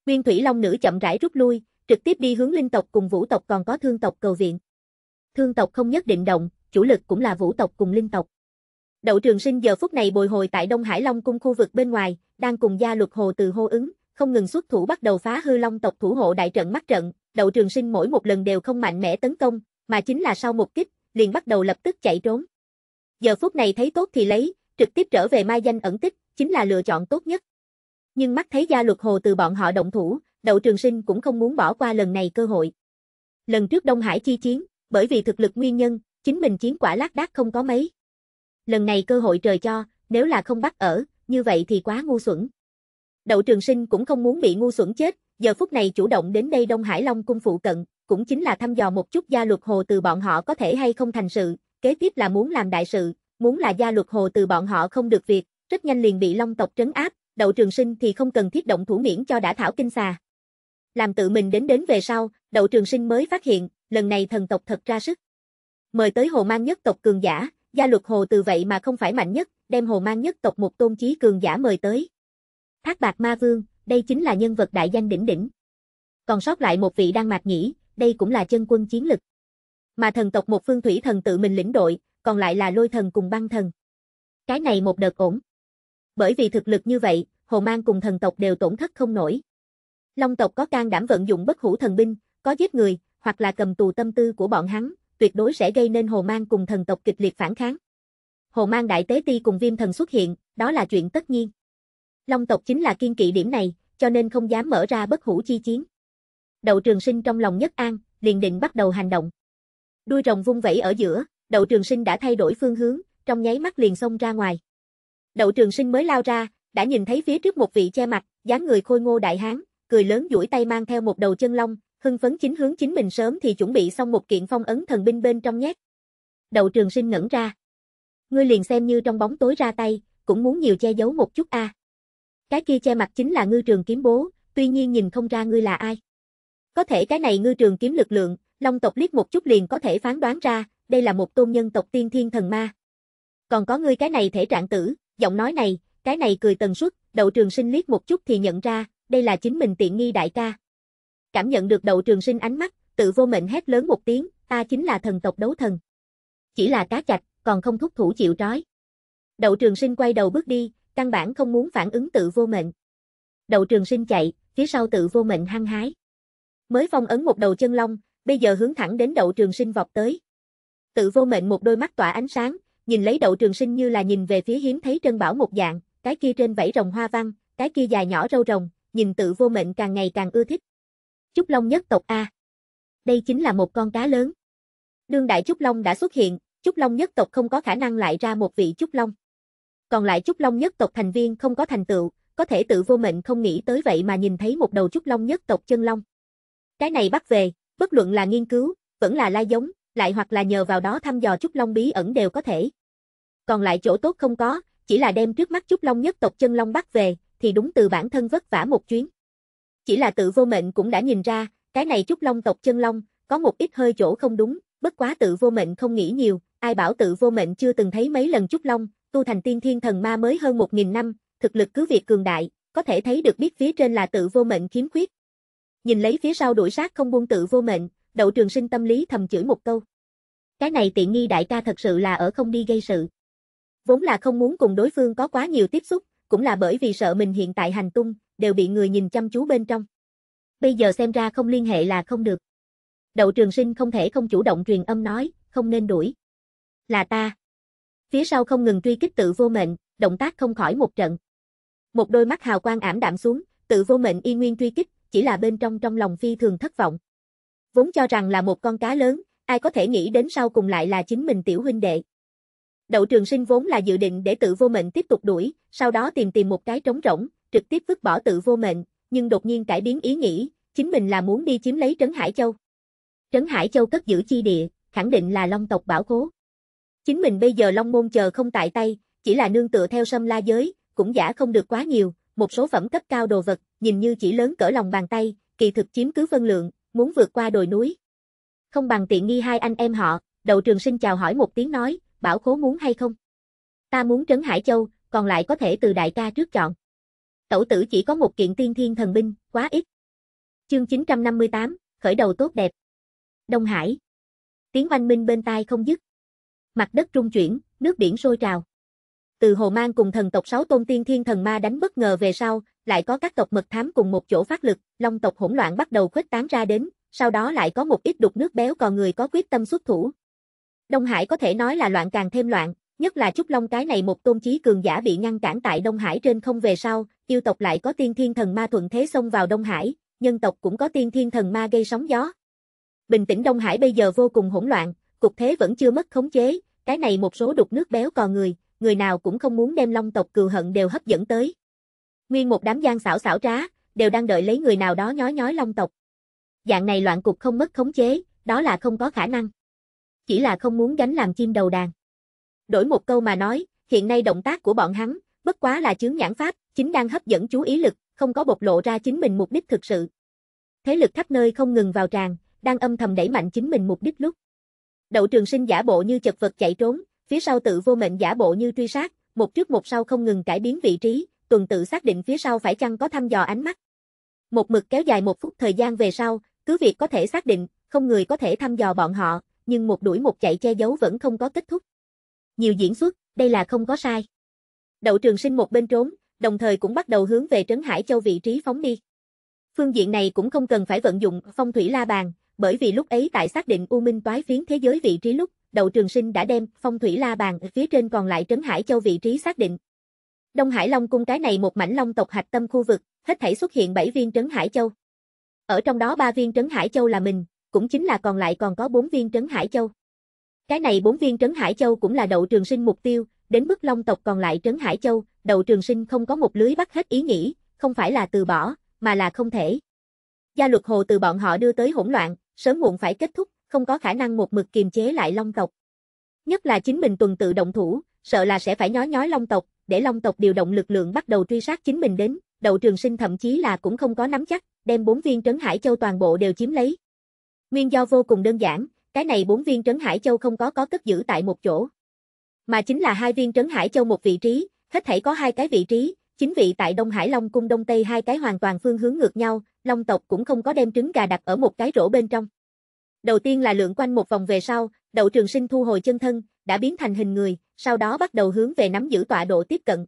Nguyên Thủy Long nữ chậm rãi rút lui, trực tiếp đi hướng linh tộc cùng vũ tộc còn có thương tộc cầu viện thương tộc không nhất định động, chủ lực cũng là vũ tộc cùng linh tộc. Đậu Trường Sinh giờ phút này bồi hồi tại Đông Hải Long cung khu vực bên ngoài, đang cùng gia luật hồ từ hô ứng, không ngừng xuất thủ bắt đầu phá hư Long tộc thủ hộ đại trận mắt trận, Đậu Trường Sinh mỗi một lần đều không mạnh mẽ tấn công, mà chính là sau một kích, liền bắt đầu lập tức chạy trốn. Giờ phút này thấy tốt thì lấy, trực tiếp trở về mai danh ẩn tích, chính là lựa chọn tốt nhất. Nhưng mắt thấy gia luật hồ từ bọn họ động thủ, Đậu Trường Sinh cũng không muốn bỏ qua lần này cơ hội. Lần trước Đông Hải chi chiến, bởi vì thực lực nguyên nhân, chính mình chiến quả lác đác không có mấy. Lần này cơ hội trời cho, nếu là không bắt ở, như vậy thì quá ngu xuẩn. Đậu Trường Sinh cũng không muốn bị ngu xuẩn chết, giờ phút này chủ động đến đây Đông Hải Long cung phụ cận, cũng chính là thăm dò một chút gia luật hồ từ bọn họ có thể hay không thành sự, kế tiếp là muốn làm đại sự, muốn là gia luật hồ từ bọn họ không được việc, rất nhanh liền bị Long tộc trấn áp, Đậu Trường Sinh thì không cần thiết động thủ miễn cho đã thảo kinh xà. Làm tự mình đến đến về sau, Đậu Trường Sinh mới phát hiện, lần này thần tộc thật ra sức. Mời tới hồ mang nhất tộc cường giả, gia luật hồ từ vậy mà không phải mạnh nhất, đem hồ mang nhất tộc một tôn chí cường giả mời tới. Thác bạc ma vương, đây chính là nhân vật đại danh đỉnh đỉnh. Còn sót lại một vị đang mạc nhĩ, đây cũng là chân quân chiến lực. Mà thần tộc một phương thủy thần tự mình lĩnh đội, còn lại là lôi thần cùng băng thần. Cái này một đợt ổn. Bởi vì thực lực như vậy, hồ mang cùng thần tộc đều tổn thất không nổi. Long tộc có can đảm vận dụng bất hủ thần binh, có giết người, hoặc là cầm tù tâm tư của bọn hắn, tuyệt đối sẽ gây nên Hồ Mang cùng thần tộc kịch liệt phản kháng. Hồ Mang đại tế ti cùng Viêm thần xuất hiện, đó là chuyện tất nhiên. Long tộc chính là kiên kỵ điểm này, cho nên không dám mở ra bất hủ chi chiến. Đậu Trường Sinh trong lòng nhất an, liền định bắt đầu hành động. Đuôi rồng vung vẫy ở giữa, Đậu Trường Sinh đã thay đổi phương hướng, trong nháy mắt liền xông ra ngoài. Đậu Trường Sinh mới lao ra, đã nhìn thấy phía trước một vị che mặt, dáng người khôi ngô đại hán, cười lớn duỗi tay mang theo một đầu chân long, hưng phấn chính hướng chính mình sớm thì chuẩn bị xong một kiện phong ấn thần binh bên trong nhét. Đậu trường sinh ngẩn ra. Ngươi liền xem như trong bóng tối ra tay, cũng muốn nhiều che giấu một chút a. Cái kia che mặt chính là ngư trường kiếm bố, tuy nhiên nhìn không ra ngươi là ai. Có thể cái này ngư trường kiếm lực lượng, Long tộc liếc một chút liền có thể phán đoán ra, đây là một tôn nhân tộc tiên thiên thần ma. Còn có ngươi cái này thể trạng tử, giọng nói này, cái này cười tần suất, đậu trường sinh liếc một chút thì nhận ra, đây là chính mình tiện nghi đại ca. Cảm nhận được đậu trường sinh ánh mắt, tự vô mệnh hét lớn một tiếng, ta chính là thần tộc đấu thần. Chỉ là cá chạch, còn không thúc thủ chịu trói. Đậu trường sinh quay đầu bước đi, căn bản không muốn phản ứng tự vô mệnh. Đậu trường sinh chạy, phía sau tự vô mệnh hăng hái. Mới phong ấn một đầu chân long, bây giờ hướng thẳng đến đậu trường sinh vọt tới. Tự vô mệnh một đôi mắt tỏa ánh sáng, nhìn lấy đậu trường sinh như là nhìn về phía hiếm thấy trân bảo một dạng, cái kia trên vảy rồng hoa văn, cái kia dài nhỏ râu rồng, nhìn tự vô mệnh càng ngày càng ưa thích. Trúc Long nhất tộc A. Đây chính là một con cá lớn. Đương đại Trúc Long đã xuất hiện, Trúc Long nhất tộc không có khả năng lại ra một vị Trúc Long. Còn lại Trúc Long nhất tộc thành viên không có thành tựu, có thể tự vô mệnh không nghĩ tới vậy mà nhìn thấy một đầu Trúc Long nhất tộc chân Long. Cái này bắt về, bất luận là nghiên cứu, vẫn là lai giống, lại hoặc là nhờ vào đó thăm dò Trúc Long bí ẩn đều có thể. Còn lại chỗ tốt không có, chỉ là đem trước mắt Trúc Long nhất tộc chân Long bắt về, thì đúng từ bản thân vất vả một chuyến. Chỉ là tự vô mệnh cũng đã nhìn ra, cái này trúc long tộc chân long, có một ít hơi chỗ không đúng, bất quá tự vô mệnh không nghĩ nhiều, ai bảo tự vô mệnh chưa từng thấy mấy lần trúc long, tu thành tiên thiên thần ma mới hơn một nghìn năm, thực lực cứ việc cường đại, có thể thấy được biết phía trên là tự vô mệnh kiếm khuyết. Nhìn lấy phía sau đuổi sát không buông tự vô mệnh, đậu trường sinh tâm lý thầm chửi một câu. Cái này tiện nghi đại ca thật sự là ở không đi gây sự. Vốn là không muốn cùng đối phương có quá nhiều tiếp xúc, cũng là bởi vì sợ mình hiện tại hành tung, đều bị người nhìn chăm chú bên trong. Bây giờ xem ra không liên hệ là không được. Đậu trường sinh không thể không chủ động truyền âm nói, không nên đuổi. Là ta. Phía sau không ngừng truy kích tự vô mệnh, động tác không khỏi một trận. Một đôi mắt hào quang ảm đạm xuống, tự vô mệnh y nguyên truy kích, chỉ là bên trong trong lòng phi thường thất vọng. Vốn cho rằng là một con cá lớn, ai có thể nghĩ đến sau cùng lại là chính mình tiểu huynh đệ. Đậu trường sinh vốn là dự định để tự vô mệnh tiếp tục đuổi, sau đó tìm tìm một cái trống rỗng, trực tiếp vứt bỏ tự vô mệnh, nhưng đột nhiên cải biến ý nghĩ, chính mình là muốn đi chiếm lấy Trấn Hải Châu. Trấn Hải Châu cất giữ chi địa, khẳng định là Long tộc bảo khố. Chính mình bây giờ Long môn chờ không tại tay, chỉ là nương tựa theo sâm la giới, cũng giả không được quá nhiều, một số phẩm cấp cao đồ vật, nhìn như chỉ lớn cỡ lòng bàn tay, kỳ thực chiếm cứ phân lượng, muốn vượt qua đồi núi. Không bằng tiện nghi hai anh em họ, đầu trường sinh chào hỏi một tiếng nói, bảo khố muốn hay không? Ta muốn trấn Hải Châu, còn lại có thể từ đại ca trước chọn. Tẩu tử chỉ có một kiện tiên thiên thần binh, quá ít. Chương 958, khởi đầu tốt đẹp. Đông Hải. Tiếng oanh minh bên tai không dứt. Mặt đất trung chuyển, nước biển sôi trào. Từ Hồ Mang cùng thần tộc sáu tôn tiên thiên thần ma đánh bất ngờ về sau, lại có các tộc mật thám cùng một chỗ phát lực, long tộc hỗn loạn bắt đầu khuếch tán ra đến, sau đó lại có một ít đục nước béo còn người có quyết tâm xuất thủ. Đông Hải có thể nói là loạn càng thêm loạn, nhất là Trúc Long cái này một tôn chí cường giả bị ngăn cản tại Đông Hải trên không về sau, yêu tộc lại có tiên thiên thần ma thuận thế xông vào Đông Hải, nhân tộc cũng có tiên thiên thần ma gây sóng gió. Bình tĩnh Đông Hải bây giờ vô cùng hỗn loạn, cục thế vẫn chưa mất khống chế, cái này một số đục nước béo cò người, người nào cũng không muốn đem long tộc cừu hận đều hấp dẫn tới. Nguyên một đám gian xảo xảo trá, đều đang đợi lấy người nào đó nhói nhói long tộc. Dạng này loạn cục không mất khống chế, đó là không có khả năng. Chỉ là không muốn gánh làm chim đầu đàn. Đổi một câu mà nói, hiện nay động tác của bọn hắn, bất quá là chướng nhãn pháp, chính đang hấp dẫn chú ý lực, không có bộc lộ ra chính mình mục đích thực sự. Thế lực khắp nơi không ngừng vào tràng, đang âm thầm đẩy mạnh chính mình mục đích lúc. Đậu trường sinh giả bộ như chật vật chạy trốn, phía sau tự vô mệnh giả bộ như truy sát, một trước một sau không ngừng cải biến vị trí, tuần tự xác định phía sau phải chăng có thăm dò ánh mắt. Một mực kéo dài một phút thời gian về sau, cứ việc có thể xác định, không người có thể thăm dò bọn họ, nhưng một đuổi một chạy che giấu vẫn không có kết thúc. Nhiều diễn xuất, đây là không có sai. Đậu trường sinh một bên trốn, đồng thời cũng bắt đầu hướng về trấn Hải Châu vị trí phóng đi. Phương diện này cũng không cần phải vận dụng phong thủy la bàn, bởi vì lúc ấy tại xác định U Minh toái phiến thế giới vị trí lúc, đầu Trường Sinh đã đem phong thủy la bàn phía trên còn lại trấn Hải Châu vị trí xác định. Đông Hải Long cung cái này một mảnh long tộc hạch tâm khu vực, hết thảy xuất hiện 7 viên trấn Hải Châu. Ở trong đó 3 viên trấn Hải Châu là mình, cũng chính là còn lại còn có 4 viên trấn Hải Châu. Cái này 4 viên trấn Hải Châu cũng là Đậu Trường Sinh mục tiêu, đến mức long tộc còn lại trấn Hải Châu, đầu trường sinh không có một lưới bắt hết ý nghĩ, không phải là từ bỏ, mà là không thể. Gia luật hồ từ bọn họ đưa tới hỗn loạn, sớm muộn phải kết thúc, không có khả năng một mực kiềm chế lại long tộc. Nhất là chính mình tuần tự động thủ, sợ là sẽ phải nhói nhói long tộc, để long tộc điều động lực lượng bắt đầu truy sát chính mình đến, đầu trường sinh thậm chí là cũng không có nắm chắc, đem bốn viên trấn hải châu toàn bộ đều chiếm lấy. Nguyên do vô cùng đơn giản, cái này bốn viên trấn hải châu không có có cất giữ tại một chỗ. Mà chính là hai viên trấn hải châu một vị trí, hết thảy có hai cái vị trí, chính vị tại Đông Hải Long Cung Đông Tây hai cái hoàn toàn phương hướng ngược nhau, Long tộc cũng không có đem trứng gà đặt ở một cái rổ bên trong. Đầu tiên là lượn quanh một vòng về sau, đậu trường sinh thu hồi chân thân, đã biến thành hình người, sau đó bắt đầu hướng về nắm giữ tọa độ tiếp cận.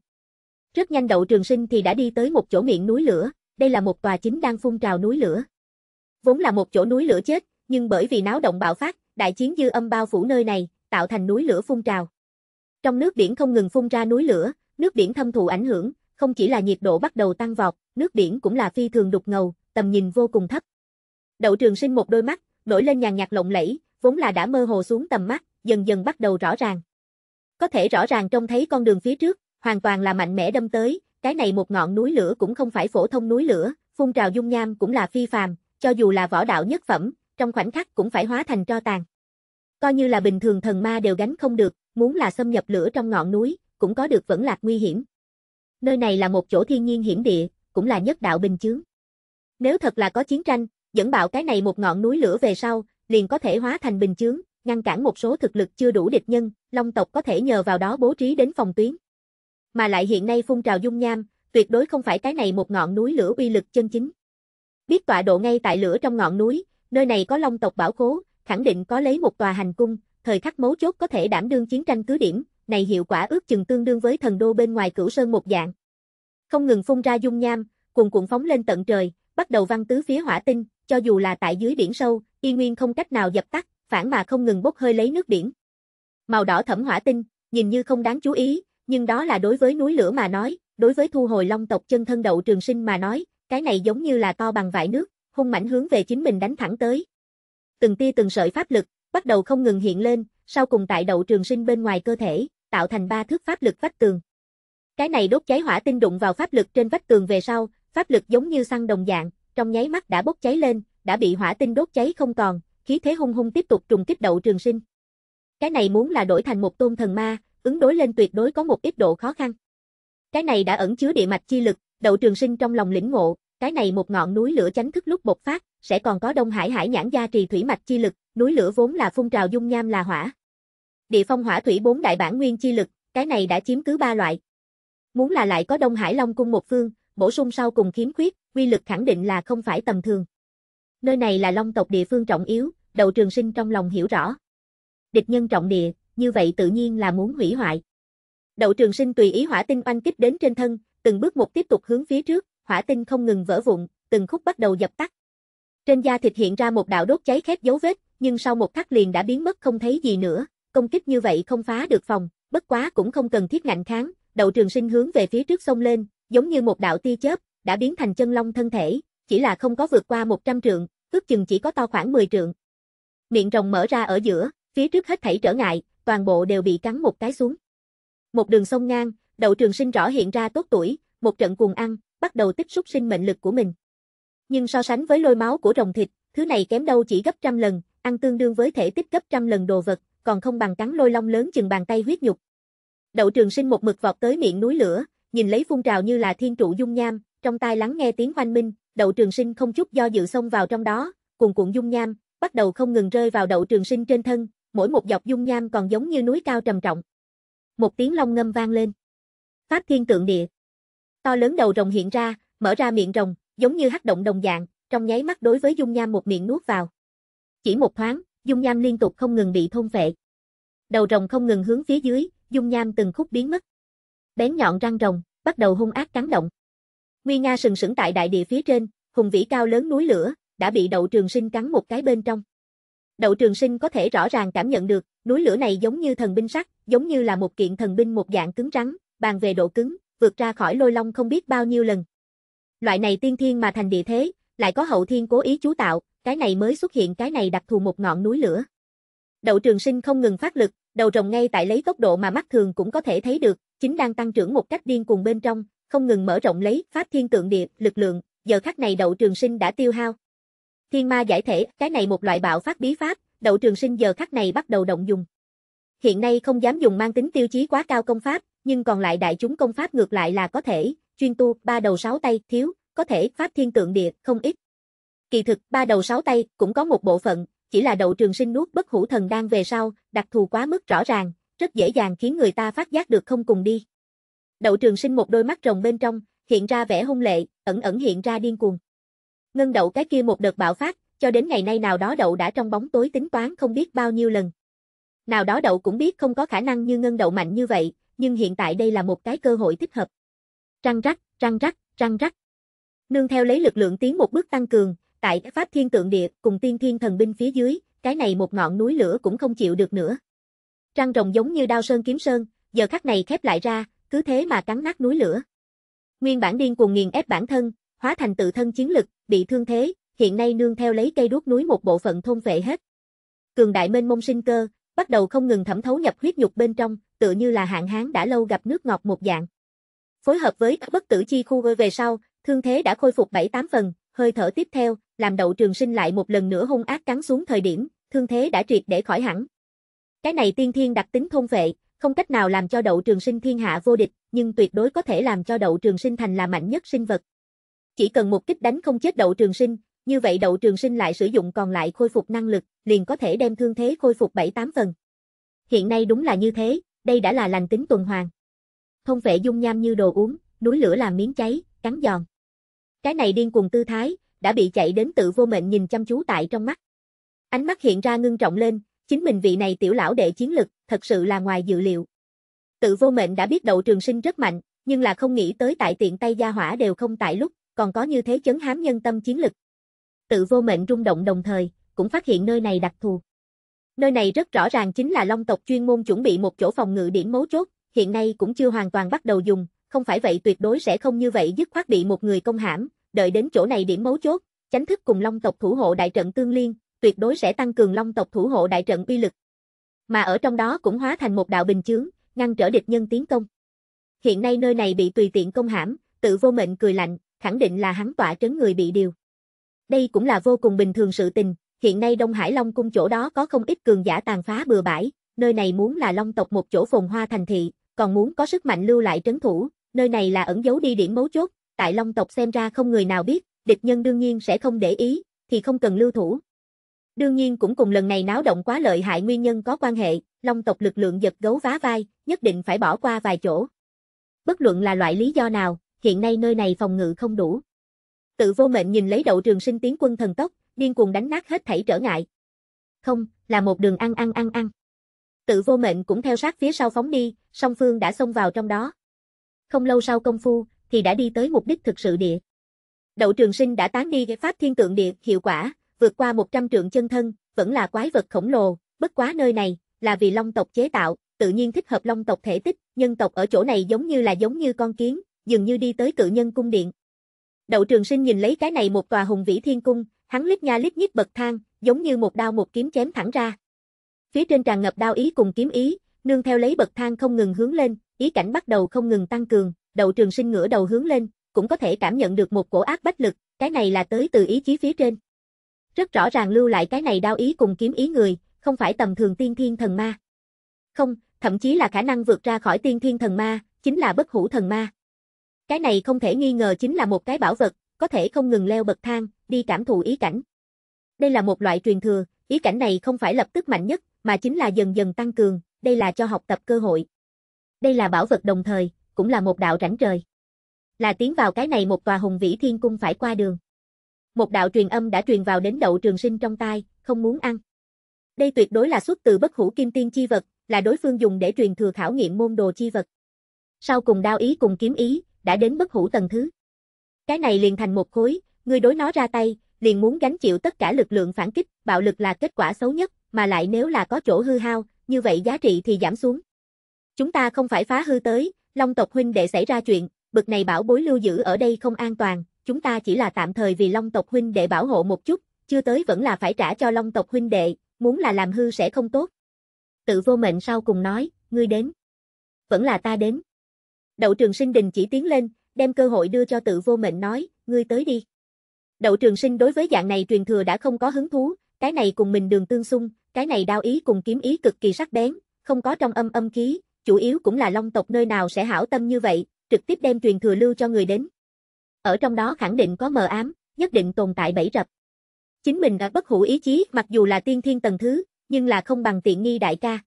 Rất nhanh đậu trường sinh thì đã đi tới một chỗ miệng núi lửa, đây là một tòa chính đang phun trào núi lửa. Vốn là một chỗ núi lửa chết, nhưng bởi vì náo động bạo phát, đại chiến dư âm bao phủ nơi này, tạo thành núi lửa phun trào. Trong nước biển không ngừng phun ra núi lửa, Nước biển thâm thụ ảnh hưởng, không chỉ là nhiệt độ bắt đầu tăng vọt, nước biển cũng là phi thường đục ngầu, tầm nhìn vô cùng thấp. Đậu Trường Sinh một đôi mắt, nổi lên nhàn nhạt lộng lẫy, vốn là đã mơ hồ xuống tầm mắt, dần dần bắt đầu rõ ràng. Có thể rõ ràng trông thấy con đường phía trước, hoàn toàn là mạnh mẽ đâm tới, cái này một ngọn núi lửa cũng không phải phổ thông núi lửa, phun trào dung nham cũng là phi phàm, cho dù là võ đạo nhất phẩm, trong khoảnh khắc cũng phải hóa thành tro tàn. Coi như là bình thường thần ma đều gánh không được, muốn là xâm nhập lửa trong ngọn núi, cũng có được vẫn lạc nguy hiểm. Nơi này là một chỗ thiên nhiên hiểm địa, cũng là nhất đạo bình chướng. Nếu thật là có chiến tranh, dẫn bạo cái này một ngọn núi lửa về sau, liền có thể hóa thành bình chướng, ngăn cản một số thực lực chưa đủ địch nhân, Long tộc có thể nhờ vào đó bố trí đến phòng tuyến. Mà lại hiện nay phun trào dung nham, tuyệt đối không phải cái này một ngọn núi lửa uy lực chân chính. Biết tọa độ ngay tại lửa trong ngọn núi, nơi này có Long tộc bảo khố, khẳng định có lấy một tòa hành cung, thời khắc mấu chốt có thể đảm đương chiến tranh cứ điểm, này hiệu quả ước chừng tương đương với thần đô bên ngoài cửu sơn một dạng. Không ngừng phun ra dung nham, cuồn cuộn phóng lên tận trời, bắt đầu văng tứ phía hỏa tinh, cho dù là tại dưới biển sâu, y nguyên không cách nào dập tắt, phản mà không ngừng bốc hơi lấy nước biển. Màu đỏ thẫm hỏa tinh, nhìn như không đáng chú ý, nhưng đó là đối với núi lửa mà nói, đối với thu hồi long tộc chân thân đậu trường sinh mà nói, cái này giống như là to bằng vải nước, hung mãnh hướng về chính mình đánh thẳng tới. Từng tia từng sợi pháp lực, bắt đầu không ngừng hiện lên, sau cùng tại đậu trường sinh bên ngoài cơ thể, tạo thành ba thước pháp lực vách tường. Cái này đốt cháy hỏa tinh đụng vào pháp lực trên vách tường về sau, pháp lực giống như xăng đồng dạng, trong nháy mắt đã bốc cháy lên, đã bị hỏa tinh đốt cháy không còn, khí thế hung hung tiếp tục trùng kích đậu trường sinh. Cái này muốn là đổi thành một tôn thần ma, ứng đối lên tuyệt đối có một ít độ khó khăn. Cái này đã ẩn chứa địa mạch chi lực, đậu trường sinh trong lòng lĩnh ngộ, cái này một ngọn núi lửa chánh thức lúc bộc phát, sẽ còn có Đông Hải Hải nhãn gia trì thủy mạch chi lực, núi lửa vốn là phun trào dung nham là hỏa địa phong hỏa thủy bốn đại bản nguyên chi lực, cái này đã chiếm cứ ba loại. Muốn là lại có Đông Hải Long cung một phương, bổ sung sau cùng khiếm khuyết, quy lực khẳng định là không phải tầm thường. Nơi này là Long tộc địa phương trọng yếu, đầu trường sinh trong lòng hiểu rõ. Địch nhân trọng địa, như vậy tự nhiên là muốn hủy hoại. Đậu trường sinh tùy ý hỏa tinh oanh kích đến trên thân, từng bước một tiếp tục hướng phía trước, hỏa tinh không ngừng vỡ vụn, từng khúc bắt đầu dập tắt. Trên da thịt hiện ra một đạo đốt cháy khét dấu vết, nhưng sau một khắc liền đã biến mất không thấy gì nữa, công kích như vậy không phá được phòng, bất quá cũng không cần thiết ngạnh kháng, đầu trường sinh hướng về phía trước sông lên, giống như một đạo tia chớp, đã biến thành chân long thân thể, chỉ là không có vượt qua 100 trượng, ước chừng chỉ có to khoảng 10 trượng. Miệng rồng mở ra ở giữa, phía trước hết thảy trở ngại, toàn bộ đều bị cắn một cái xuống. Một đường sông ngang, đầu trường sinh rõ hiện ra tốt tuổi, một trận cuồng ăn, bắt đầu tích xúc sinh mệnh lực của mình. Nhưng so sánh với lôi máu của rồng thịt, thứ này kém đâu chỉ gấp trăm lần, ăn tương đương với thể tích gấp trăm lần đồ vật, còn không bằng cắn lôi long lớn chừng bàn tay huyết nhục. Đậu trường sinh một mực vọt tới miệng núi lửa, nhìn lấy phun trào như là thiên trụ dung nham, trong tai lắng nghe tiếng hoanh minh, đậu trường sinh không chút do dự xông vào trong đó, cuồn cuộn dung nham, bắt đầu không ngừng rơi vào đậu trường sinh trên thân, mỗi một dọc dung nham còn giống như núi cao trầm trọng. Một tiếng long ngâm vang lên. Pháp thiên tượng địa. To lớn đầu rồng hiện ra, mở ra miệng rồng, giống như hắc động đồng dạng, trong nháy mắt đối với dung nham một miệng nuốt vào. Chỉ một thoáng, dung nham liên tục không ngừng bị thôn phệ. Đầu rồng không ngừng hướng phía dưới, dung nham từng khúc biến mất. Bén nhọn răng rồng, bắt đầu hung ác cắn động. Nguy Nga sừng sững tại đại địa phía trên, hùng vĩ cao lớn núi lửa, đã bị đậu trường sinh cắn một cái bên trong. Đậu trường sinh có thể rõ ràng cảm nhận được, núi lửa này giống như thần binh sắt, giống như là một kiện thần binh một dạng cứng rắn, bàn về độ cứng, vượt ra khỏi lôi long không biết bao nhiêu lần. Loại này tiên thiên mà thành địa thế, lại có hậu thiên cố ý chú tạo, cái này mới xuất hiện cái này đặc thù một ngọn núi lửa. Đậu trường sinh không ngừng phát lực, đầu rồng ngay tại lấy tốc độ mà mắt thường cũng có thể thấy được, chính đang tăng trưởng một cách điên cuồng bên trong, không ngừng mở rộng lấy pháp thiên tượng địa, lực lượng, giờ khắc này đậu trường sinh đã tiêu hao. Thiên ma giải thể, cái này một loại bạo phát bí pháp, đậu trường sinh giờ khắc này bắt đầu động dùng. Hiện nay không dám dùng mang tính tiêu chí quá cao công pháp, nhưng còn lại đại chúng công pháp ngược lại là có thể, chuyên tu ba đầu sáu tay thiếu, có thể pháp thiên tượng địa không ít. Kỳ thực, ba đầu sáu tay cũng có một bộ phận, chỉ là đậu trường sinh nuốt bất hủ thần đan về sau, đặc thù quá mức rõ ràng, rất dễ dàng khiến người ta phát giác được không cùng đi. Đậu trường sinh một đôi mắt rồng bên trong, hiện ra vẻ hung lệ, ẩn ẩn hiện ra điên cuồng. Ngân đậu cái kia một đợt bạo phát, cho đến ngày nay nào đó đậu đã trong bóng tối tính toán không biết bao nhiêu lần. Nào đó đậu cũng biết không có khả năng như ngân đậu mạnh như vậy, nhưng hiện tại đây là một cái cơ hội thích hợp. Răng rắc, răng rắc, răng rắc. Nương theo lấy lực lượng tiến một bước tăng cường, tại Pháp Thiên Tượng Địa cùng Tiên Thiên Thần Binh phía dưới, cái này một ngọn núi lửa cũng không chịu được nữa. Răng rồng giống như đao sơn kiếm sơn, giờ khắc này khép lại ra, cứ thế mà cắn nát núi lửa. Nguyên bản điên cuồng nghiền ép bản thân, hóa thành tự thân chiến lực, bị thương thế, hiện nay nương theo lấy cây đuốc núi một bộ phận thôn vệ hết. Cường đại mênh mông sinh cơ, bắt đầu không ngừng thẩm thấu nhập huyết nhục bên trong, tựa như là hạn hán đã lâu gặp nước ngọt một dạng. Phối hợp với bất tử chi khu về sau, thương thế đã khôi phục 7-8 phần, hơi thở tiếp theo, làm đậu trường sinh lại một lần nữa hung ác cắn xuống thời điểm, thương thế đã triệt để khỏi hẳn. Cái này tiên thiên đặc tính thông vệ, không cách nào làm cho đậu trường sinh thiên hạ vô địch, nhưng tuyệt đối có thể làm cho đậu trường sinh thành là mạnh nhất sinh vật. Chỉ cần một kích đánh không chết đậu trường sinh, như vậy đậu trường sinh lại sử dụng còn lại khôi phục năng lực, liền có thể đem thương thế khôi phục 7-8 phần. Hiện nay đúng là như thế, đây đã là lành tính tuần hoàn. Thông vệ dung nham như đồ uống, núi lửa làm miếng cháy, cắn giòn. Cái này điên cuồng tư thái, đã bị chạy đến tự vô mệnh nhìn chăm chú tại trong mắt. Ánh mắt hiện ra ngưng trọng lên, chính mình vị này tiểu lão đệ chiến lực, thật sự là ngoài dự liệu. Tự vô mệnh đã biết đậu trường sinh rất mạnh, nhưng là không nghĩ tới tại tiện tay gia hỏa đều không tại lúc, còn có như thế chấn hám nhân tâm chiến lực. Tự vô mệnh rung động đồng thời, cũng phát hiện nơi này đặc thù. Nơi này rất rõ ràng chính là Long tộc chuyên môn chuẩn bị một chỗ phòng ngự điểm mấu chốt, hiện nay cũng chưa hoàn toàn bắt đầu dùng, không phải vậy tuyệt đối sẽ không như vậy dứt khoát bị một người công hãm, đợi đến chỗ này điểm mấu chốt, chánh thức cùng long tộc thủ hộ đại trận tương liên, tuyệt đối sẽ tăng cường long tộc thủ hộ đại trận uy lực. Mà ở trong đó cũng hóa thành một đạo bình chướng, ngăn trở địch nhân tiến công. Hiện nay nơi này bị tùy tiện công hãm, tự vô mệnh cười lạnh, khẳng định là hắn tỏa trấn người bị điều. Đây cũng là vô cùng bình thường sự tình, hiện nay Đông Hải Long cung chỗ đó có không ít cường giả tàn phá bừa bãi, nơi này muốn là Long tộc một chỗ phồn hoa thành thị, còn muốn có sức mạnh lưu lại trấn thủ, nơi này là ẩn giấu đi điểm mấu chốt, tại Long tộc xem ra không người nào biết, địch nhân đương nhiên sẽ không để ý, thì không cần lưu thủ. Đương nhiên cũng cùng lần này náo động quá lợi hại nguyên nhân có quan hệ, Long tộc lực lượng giật gấu vá vai, nhất định phải bỏ qua vài chỗ. Bất luận là loại lý do nào, hiện nay nơi này phòng ngự không đủ. Tự vô mệnh nhìn lấy đậu trường sinh tiến quân thần tốc, điên cuồng đánh nát hết thảy trở ngại. Không, là một đường ăn ăn ăn ăn. Tự vô mệnh cũng theo sát phía sau phóng đi, song phương đã xông vào trong đó. Không lâu sau công phu, thì đã đi tới mục đích thực sự địa. Đậu trường sinh đã tán đi pháp thiên tượng địa hiệu quả, vượt qua 100 trượng chân thân, vẫn là quái vật khổng lồ, bất quá nơi này, là vì long tộc chế tạo, tự nhiên thích hợp long tộc thể tích, nhân tộc ở chỗ này giống như là giống như con kiến, dường như đi tới cự nhân cung điện. Đậu trường sinh nhìn lấy cái này một tòa hùng vĩ thiên cung, hắn lít nha lít nhít bậc thang, giống như một đao một kiếm chém thẳng ra. Phía trên tràn ngập đao ý cùng kiếm ý, nương theo lấy bậc thang không ngừng hướng lên, ý cảnh bắt đầu không ngừng tăng cường, đầu trường sinh ngửa đầu hướng lên, cũng có thể cảm nhận được một cổ ác bách lực, cái này là tới từ ý chí phía trên. Rất rõ ràng lưu lại cái này đao ý cùng kiếm ý người, không phải tầm thường tiên thiên thần ma. Không, thậm chí là khả năng vượt ra khỏi tiên thiên thần ma, chính là bất hủ thần ma. Cái này không thể nghi ngờ chính là một cái bảo vật, có thể không ngừng leo bậc thang, đi cảm thụ ý cảnh. Đây là một loại truyền thừa, ý cảnh này không phải lập tức mạnh nhất, mà chính là dần dần tăng cường, đây là cho học tập cơ hội. Đây là bảo vật đồng thời, cũng là một đạo rảnh trời. Là tiến vào cái này một tòa hùng vĩ thiên cung phải qua đường. Một đạo truyền âm đã truyền vào đến đậu trường sinh trong tai, không muốn ăn. Đây tuyệt đối là xuất từ bất hủ kim tiên chi vật, là đối phương dùng để truyền thừa khảo nghiệm môn đồ chi vật. Sau cùng đao ý cùng kiếm ý, đã đến bất hủ tầng thứ. Cái này liền thành một khối, người đối nó ra tay, liền muốn gánh chịu tất cả lực lượng phản kích, bạo lực là kết quả xấu nhất, mà lại nếu là có chỗ hư hao, như vậy giá trị thì giảm xuống. Chúng ta không phải phá hư tới, Long tộc huynh đệ xảy ra chuyện, bực này bảo bối lưu giữ ở đây không an toàn, chúng ta chỉ là tạm thời vì Long tộc huynh đệ bảo hộ một chút, chưa tới vẫn là phải trả cho Long tộc huynh đệ, muốn là làm hư sẽ không tốt. Tự vô mệnh sau cùng nói, ngươi đến. Vẫn là ta đến. Đậu trường sinh đình chỉ tiến lên, đem cơ hội đưa cho tự vô mệnh nói, ngươi tới đi. Đậu trường sinh đối với dạng này truyền thừa đã không có hứng thú, cái này cùng mình đường tương xung, cái này đao ý cùng kiếm ý cực kỳ sắc bén, không có trong âm âm khí, chủ yếu cũng là long tộc nơi nào sẽ hảo tâm như vậy, trực tiếp đem truyền thừa lưu cho người đến. Ở trong đó khẳng định có mờ ám, nhất định tồn tại bẫy rập. Chính mình đã bất hủ ý chí, mặc dù là tiên thiên tầng thứ, nhưng là không bằng tiện nghi đại ca.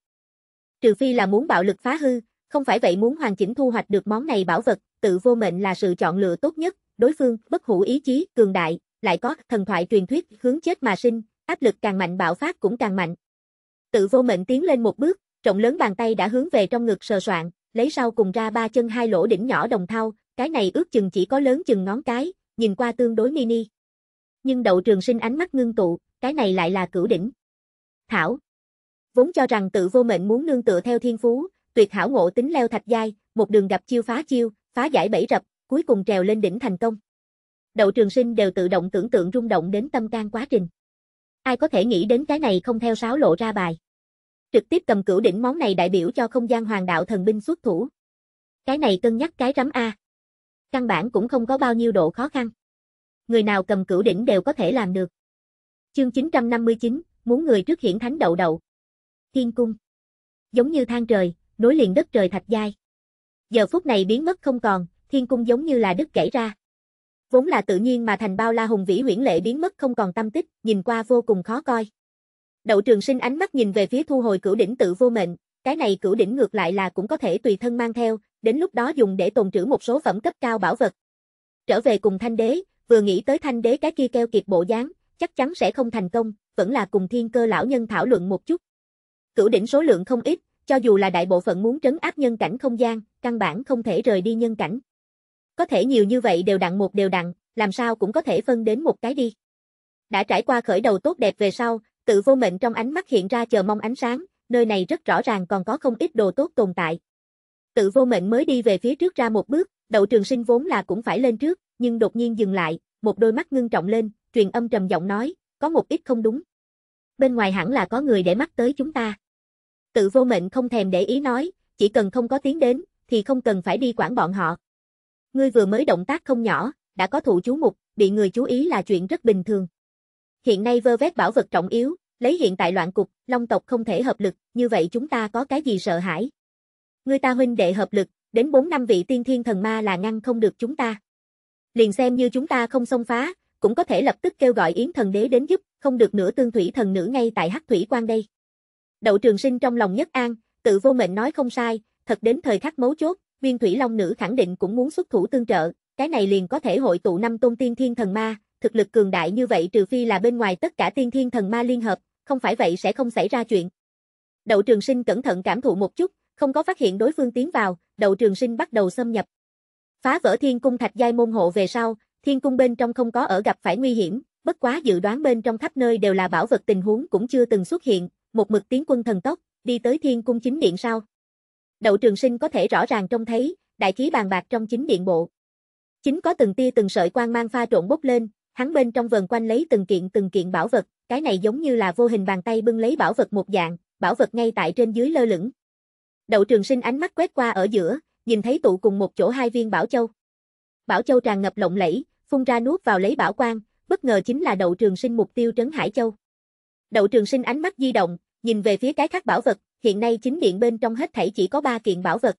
Trừ phi là muốn bạo lực phá hư, không phải vậy muốn hoàn chỉnh thu hoạch được món này bảo vật, tự vô mệnh là sự chọn lựa tốt nhất, đối phương bất hủ ý chí, cường đại, lại có thần thoại truyền thuyết hướng chết mà sinh, áp lực càng mạnh bạo phát cũng càng mạnh. Tự vô mệnh tiến lên một bước, Rộng lớn bàn tay đã hướng về trong ngực sờ soạn, lấy sau cùng ra ba chân hai lỗ đỉnh nhỏ đồng thau, cái này ước chừng chỉ có lớn chừng ngón cái, nhìn qua tương đối mini. Nhưng đậu trường sinh ánh mắt ngưng tụ, cái này lại là cửu đỉnh. Thảo. Vốn cho rằng tự vô mệnh muốn nương tựa theo thiên phú, tuyệt hảo ngộ tính leo thạch giai, một đường gặp chiêu phá chiêu, phá giải bẫy rập, cuối cùng trèo lên đỉnh thành công. Đậu trường sinh đều tự động tưởng tượng rung động đến tâm can quá trình. Ai có thể nghĩ đến cái này không theo sáo lộ ra bài trực tiếp cầm cửu đỉnh món này đại biểu cho không gian hoàng đạo thần binh xuất thủ. Cái này cân nhắc cái rắm A. Căn bản cũng không có bao nhiêu độ khó khăn. Người nào cầm cửu đỉnh đều có thể làm được. Chương 959, muốn người trước hiển thánh đậu đậu. Thiên cung. Giống như thang trời, nối liền đất trời thạch giai. Giờ phút này biến mất không còn, thiên cung giống như là đứt gãy ra. Vốn là tự nhiên mà thành bao la hùng vĩ huyển lệ biến mất không còn tâm tích, nhìn qua vô cùng khó coi. Đậu trường sinh ánh mắt nhìn về phía thu hồi cửu đỉnh tự vô mệnh, cái này cửu đỉnh ngược lại là cũng có thể tùy thân mang theo, đến lúc đó dùng để tồn trữ một số phẩm cấp cao bảo vật. Trở về cùng thanh đế, vừa nghĩ tới thanh đế cái kia keo kiệt bộ dáng, chắc chắn sẽ không thành công, vẫn là cùng thiên cơ lão nhân thảo luận một chút. Cửu đỉnh số lượng không ít, cho dù là đại bộ phận muốn trấn áp nhân cảnh không gian, căn bản không thể rời đi nhân cảnh. Có thể nhiều như vậy đều đặn một đều đặn, làm sao cũng có thể phân đến một cái đi. Đã trải qua khởi đầu tốt đẹp về sau, Tự vô mệnh trong ánh mắt hiện ra chờ mong ánh sáng, nơi này rất rõ ràng còn có không ít đồ tốt tồn tại. Tự vô mệnh mới đi về phía trước ra một bước, đậu trường sinh vốn là cũng phải lên trước, nhưng đột nhiên dừng lại, một đôi mắt ngưng trọng lên, truyền âm trầm giọng nói, có một ít không đúng. Bên ngoài hẳn là có người để mắt tới chúng ta. Tự vô mệnh không thèm để ý nói, chỉ cần không có tiếng đến, thì không cần phải đi quản bọn họ. Ngươi vừa mới động tác không nhỏ, đã có thụ chú mục, bị người chú ý là chuyện rất bình thường. Hiện nay vơ vét bảo vật trọng yếu, Lấy hiện tại loạn cục, Long tộc không thể hợp lực, như vậy chúng ta có cái gì sợ hãi? Người ta huynh đệ hợp lực, đến 4 năm vị tiên thiên thần ma là ngăn không được chúng ta. Liền xem như chúng ta không xông phá, cũng có thể lập tức kêu gọi Yến thần đế đến giúp, không được nữa tương thủy thần nữ ngay tại Hắc thủy quan đây. Đậu Trường Sinh trong lòng nhất an, tự vô mệnh nói không sai, thật đến thời khắc mấu chốt, Viên Thủy Long nữ khẳng định cũng muốn xuất thủ tương trợ, cái này liền có thể hội tụ năm tôn tiên thiên thần ma, thực lực cường đại như vậy trừ phi là bên ngoài tất cả tiên thiên thần ma liên hợp, không phải vậy sẽ không xảy ra chuyện. Đậu Trường Sinh cẩn thận cảm thụ một chút, không có phát hiện đối phương tiến vào, Đậu Trường Sinh bắt đầu xâm nhập. Phá vỡ Thiên cung thạch giai môn hộ về sau, Thiên cung bên trong không có ở gặp phải nguy hiểm, bất quá dự đoán bên trong khắp nơi đều là bảo vật tình huống cũng chưa từng xuất hiện, một mực tiến quân thần tốc, đi tới Thiên cung chính điện sau. Đậu Trường Sinh có thể rõ ràng trông thấy, đại khí bàn bạc trong chính điện bộ. Chính có từng tia từng sợi quang mang pha trộn bốc lên, hắn bên trong vần quanh lấy từng kiện từng kiện bảo vật, cái này giống như là vô hình bàn tay bưng lấy bảo vật một dạng, bảo vật ngay tại trên dưới lơ lửng. Đậu trường sinh ánh mắt quét qua ở giữa, nhìn thấy tụ cùng một chỗ hai viên bảo châu. Bảo châu tràn ngập lộng lẫy, phun ra nuốt vào lấy bảo quang, bất ngờ chính là đậu trường sinh mục tiêu trấn Hải Châu. Đậu trường sinh ánh mắt di động, nhìn về phía cái khác bảo vật, hiện nay chính điện bên trong hết thảy chỉ có ba kiện bảo vật.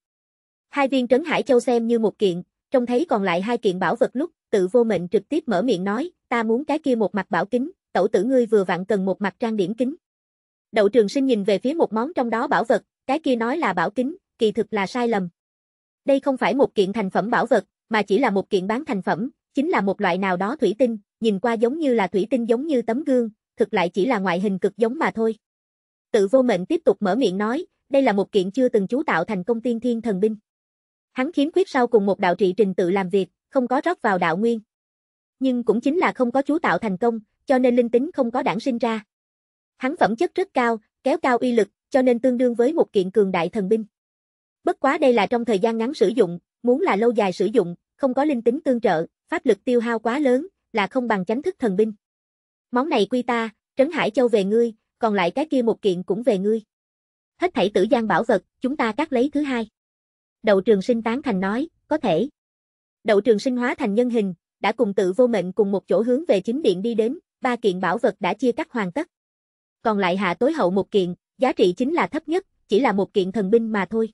Hai viên trấn Hải Châu xem như một kiện, trông thấy còn lại hai kiện bảo vật lúc, tự vô mệnh trực tiếp mở miệng nói, ta muốn cái kia một mặt bảo kính, tẩu tử ngươi vừa vặn cần một mặt trang điểm kính. Đậu trường sinh nhìn về phía một món trong đó bảo vật, cái kia nói là bảo kính, kỳ thực là sai lầm. Đây không phải một kiện thành phẩm bảo vật, mà chỉ là một kiện bán thành phẩm, chính là một loại nào đó thủy tinh, nhìn qua giống như là thủy tinh giống như tấm gương, thực lại chỉ là ngoại hình cực giống mà thôi. Tự vô mệnh tiếp tục mở miệng nói, đây là một kiện chưa từng chú tạo thành công tiên thiên thần binh. Hắn khiếm khuyết sau cùng một đạo trị trình tự làm việc, không có rót vào đạo nguyên. Nhưng cũng chính là không có chú tạo thành công, cho nên linh tính không có đản sinh ra. Hắn phẩm chất rất cao, kéo cao uy lực, cho nên tương đương với một kiện cường đại thần binh. Bất quá đây là trong thời gian ngắn sử dụng, muốn là lâu dài sử dụng, không có linh tính tương trợ, pháp lực tiêu hao quá lớn, là không bằng chánh thức thần binh. Món này quy ta, Trấn Hải Châu về ngươi, còn lại cái kia một kiện cũng về ngươi. Hết thảy tử gian bảo vật, chúng ta cắt lấy thứ hai. đầu trường sinh tán thành nói, có thể. Đậu trường sinh hóa thành nhân hình, đã cùng tự vô mệnh cùng một chỗ hướng về chính điện đi đến, ba kiện bảo vật đã chia cắt hoàn tất. Còn lại hạ tối hậu một kiện, giá trị chính là thấp nhất, chỉ là một kiện thần binh mà thôi.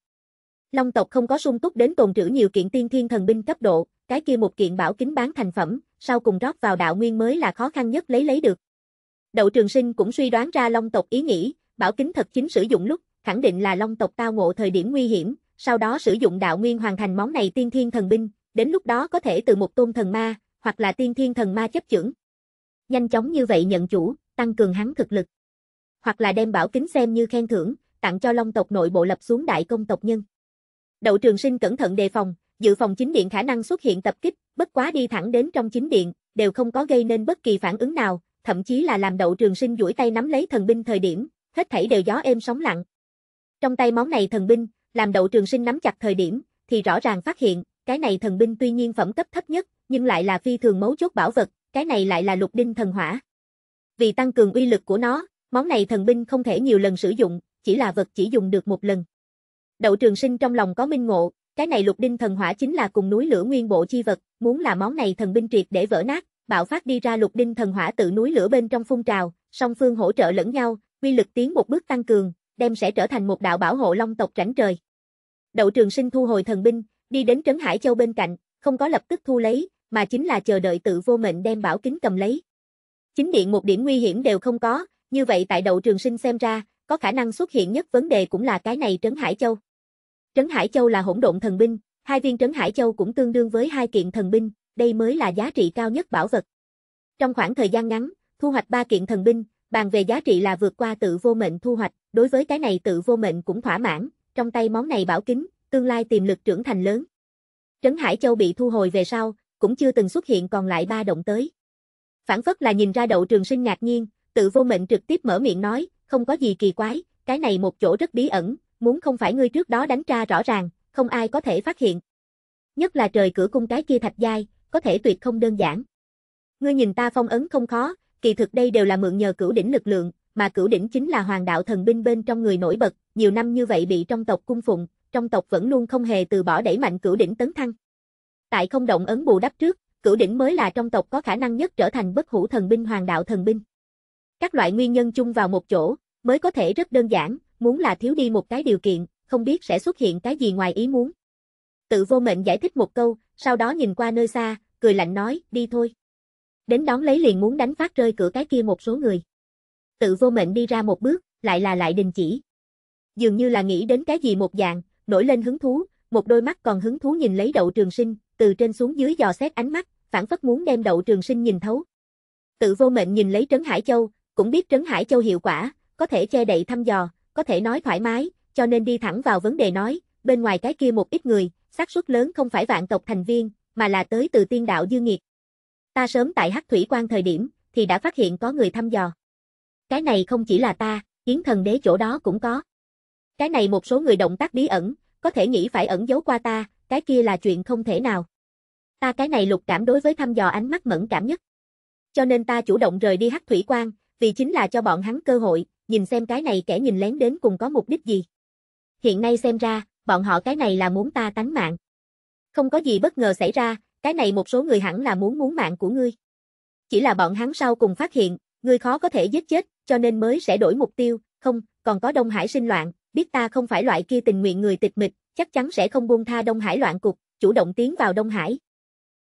Long tộc không có sung túc đến tồn trữ nhiều kiện tiên thiên thần binh cấp độ, cái kia một kiện bảo kính bán thành phẩm, sau cùng rót vào đạo nguyên mới là khó khăn nhất lấy lấy được. Đậu Trường Sinh cũng suy đoán ra Long tộc ý nghĩ, bảo kính thật chính sử dụng lúc, khẳng định là Long tộc tao ngộ thời điểm nguy hiểm, sau đó sử dụng đạo nguyên hoàn thành món này tiên thiên thần binh, đến lúc đó có thể từ một tôn thần ma, hoặc là tiên thiên thần ma chấp chưởng. Nhanh chóng như vậy nhận chủ, tăng cường hắn thực lực. Hoặc là đem bảo kính xem như khen thưởng, tặng cho long tộc nội bộ lập xuống đại công tộc nhân. Đậu trường sinh cẩn thận đề phòng, dự phòng chính điện khả năng xuất hiện tập kích, bất quá đi thẳng đến trong chính điện, đều không có gây nên bất kỳ phản ứng nào, thậm chí là làm đậu trường sinh duỗi tay nắm lấy thần binh thời điểm, hết thảy đều gió êm sóng lặng. Trong tay món này thần binh, làm đậu trường sinh nắm chặt thời điểm, thì rõ ràng phát hiện, cái này thần binh tuy nhiên phẩm cấp thấp nhất, nhưng lại là phi thường mấu chốt bảo vật, cái này lại là lục đinh thần hỏa. Vì tăng cường uy lực của nó, món này thần binh không thể nhiều lần sử dụng, chỉ là vật chỉ dùng được một lần. Đậu trường sinh trong lòng có minh ngộ, cái này lục đinh thần hỏa chính là cùng núi lửa nguyên bộ chi vật, muốn là món này thần binh triệt để vỡ nát, bạo phát đi ra lục đinh thần hỏa tự núi lửa bên trong phun trào, song phương hỗ trợ lẫn nhau, uy lực tiến một bước tăng cường, đem sẽ trở thành một đạo bảo hộ long tộc rảnh trời. Đậu trường sinh thu hồi thần binh, đi đến Trấn Hải Châu bên cạnh, không có lập tức thu lấy, mà chính là chờ đợi tự vô mệnh đem bảo kính cầm lấy. Chính điện một điểm nguy hiểm đều không có, như vậy tại đậu trường sinh xem ra, có khả năng xuất hiện nhất vấn đề cũng là cái này Trấn Hải Châu. Trấn Hải Châu là hỗn độn thần binh, hai viên Trấn Hải Châu cũng tương đương với hai kiện thần binh, đây mới là giá trị cao nhất bảo vật. Trong khoảng thời gian ngắn, thu hoạch ba kiện thần binh, bàn về giá trị là vượt qua tự vô mệnh thu hoạch, đối với cái này tự vô mệnh cũng thỏa mãn, trong tay món này bảo kính, tương lai tiềm lực trưởng thành lớn. Trấn Hải Châu bị thu hồi về sau, cũng chưa từng xuất hiện còn lại ba động tới. Phản phất là nhìn ra đậu trường sinh ngạc nhiên, tự vô mệnh trực tiếp mở miệng nói, không có gì kỳ quái, cái này một chỗ rất bí ẩn, muốn không phải ngươi trước đó đánh tra rõ ràng, không ai có thể phát hiện. Nhất là trời cửa cung cái kia thạch giai, có thể tuyệt không đơn giản. Ngươi nhìn ta phong ấn không khó, kỳ thực đây đều là mượn nhờ cửu đỉnh lực lượng, mà cửu đỉnh chính là hoàng đạo thần binh bên trong người nổi bật, nhiều năm như vậy bị trong tộc cung phụng, trong tộc vẫn luôn không hề từ bỏ đẩy mạnh cửu đỉnh tấn thăng. Tại không động ấn bù đắp trước, cửu đỉnh mới là trong tộc có khả năng nhất trở thành bất hủ thần binh hoàng đạo thần binh. Các loại nguyên nhân chung vào một chỗ, mới có thể rất đơn giản, muốn là thiếu đi một cái điều kiện, không biết sẽ xuất hiện cái gì ngoài ý muốn. Tự vô mệnh giải thích một câu, sau đó nhìn qua nơi xa, cười lạnh nói, đi thôi. Đến đón lấy liền muốn đánh phát rơi cửa cái kia một số người. Tự vô mệnh đi ra một bước, lại là lại đình chỉ. Dường như là nghĩ đến cái gì một dạng, nổi lên hứng thú, một đôi mắt còn hứng thú nhìn lấy đậu trường sinh, từ trên xuống dưới dò xét ánh mắt, phản phất muốn đem đậu trường sinh nhìn thấu. Tự vô mệnh nhìn lấy Trấn Hải Châu, cũng biết Trấn Hải Châu hiệu quả, có thể che đậy thăm dò, có thể nói thoải mái, cho nên đi thẳng vào vấn đề nói, bên ngoài cái kia một ít người, xác suất lớn không phải vạn tộc thành viên, mà là tới từ tiên đạo dư nghiệt. Ta sớm tại Hắc Thủy Quan thời điểm, thì đã phát hiện có người thăm dò. Cái này không chỉ là ta, kiến thần đế chỗ đó cũng có. Cái này một số người động tác bí ẩn, có thể nghĩ phải ẩn giấu qua ta, cái kia là chuyện không thể nào. Ta cái này lục cảm đối với thăm dò ánh mắt mẫn cảm nhất. Cho nên ta chủ động rời đi hắc thủy quan, vì chính là cho bọn hắn cơ hội, nhìn xem cái này kẻ nhìn lén đến cùng có mục đích gì. Hiện nay xem ra, bọn họ cái này là muốn ta tánh mạng. Không có gì bất ngờ xảy ra, cái này một số người hẳn là muốn muốn mạng của ngươi. Chỉ là bọn hắn sau cùng phát hiện, ngươi khó có thể giết chết, cho nên mới sẽ đổi mục tiêu, không, còn có Đông Hải sinh loạn, biết ta không phải loại kia tình nguyện người tịch mịch, chắc chắn sẽ không buông tha Đông Hải loạn cục, chủ động tiến vào Đông Hải.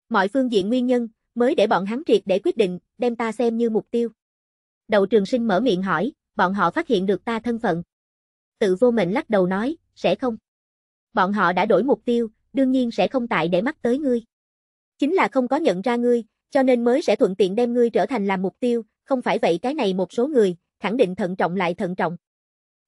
Mọi phương diện nguyên nhân, mới để bọn hắn triệt để quyết định, đem ta xem như mục tiêu. Đầu trường sinh mở miệng hỏi, bọn họ phát hiện được ta thân phận. Tự vô mệnh lắc đầu nói, sẽ không. Bọn họ đã đổi mục tiêu, đương nhiên sẽ không tại để mắt tới ngươi. Chính là không có nhận ra ngươi, cho nên mới sẽ thuận tiện đem ngươi trở thành làm mục tiêu, không phải vậy cái này một số người, khẳng định thận trọng lại thận trọng.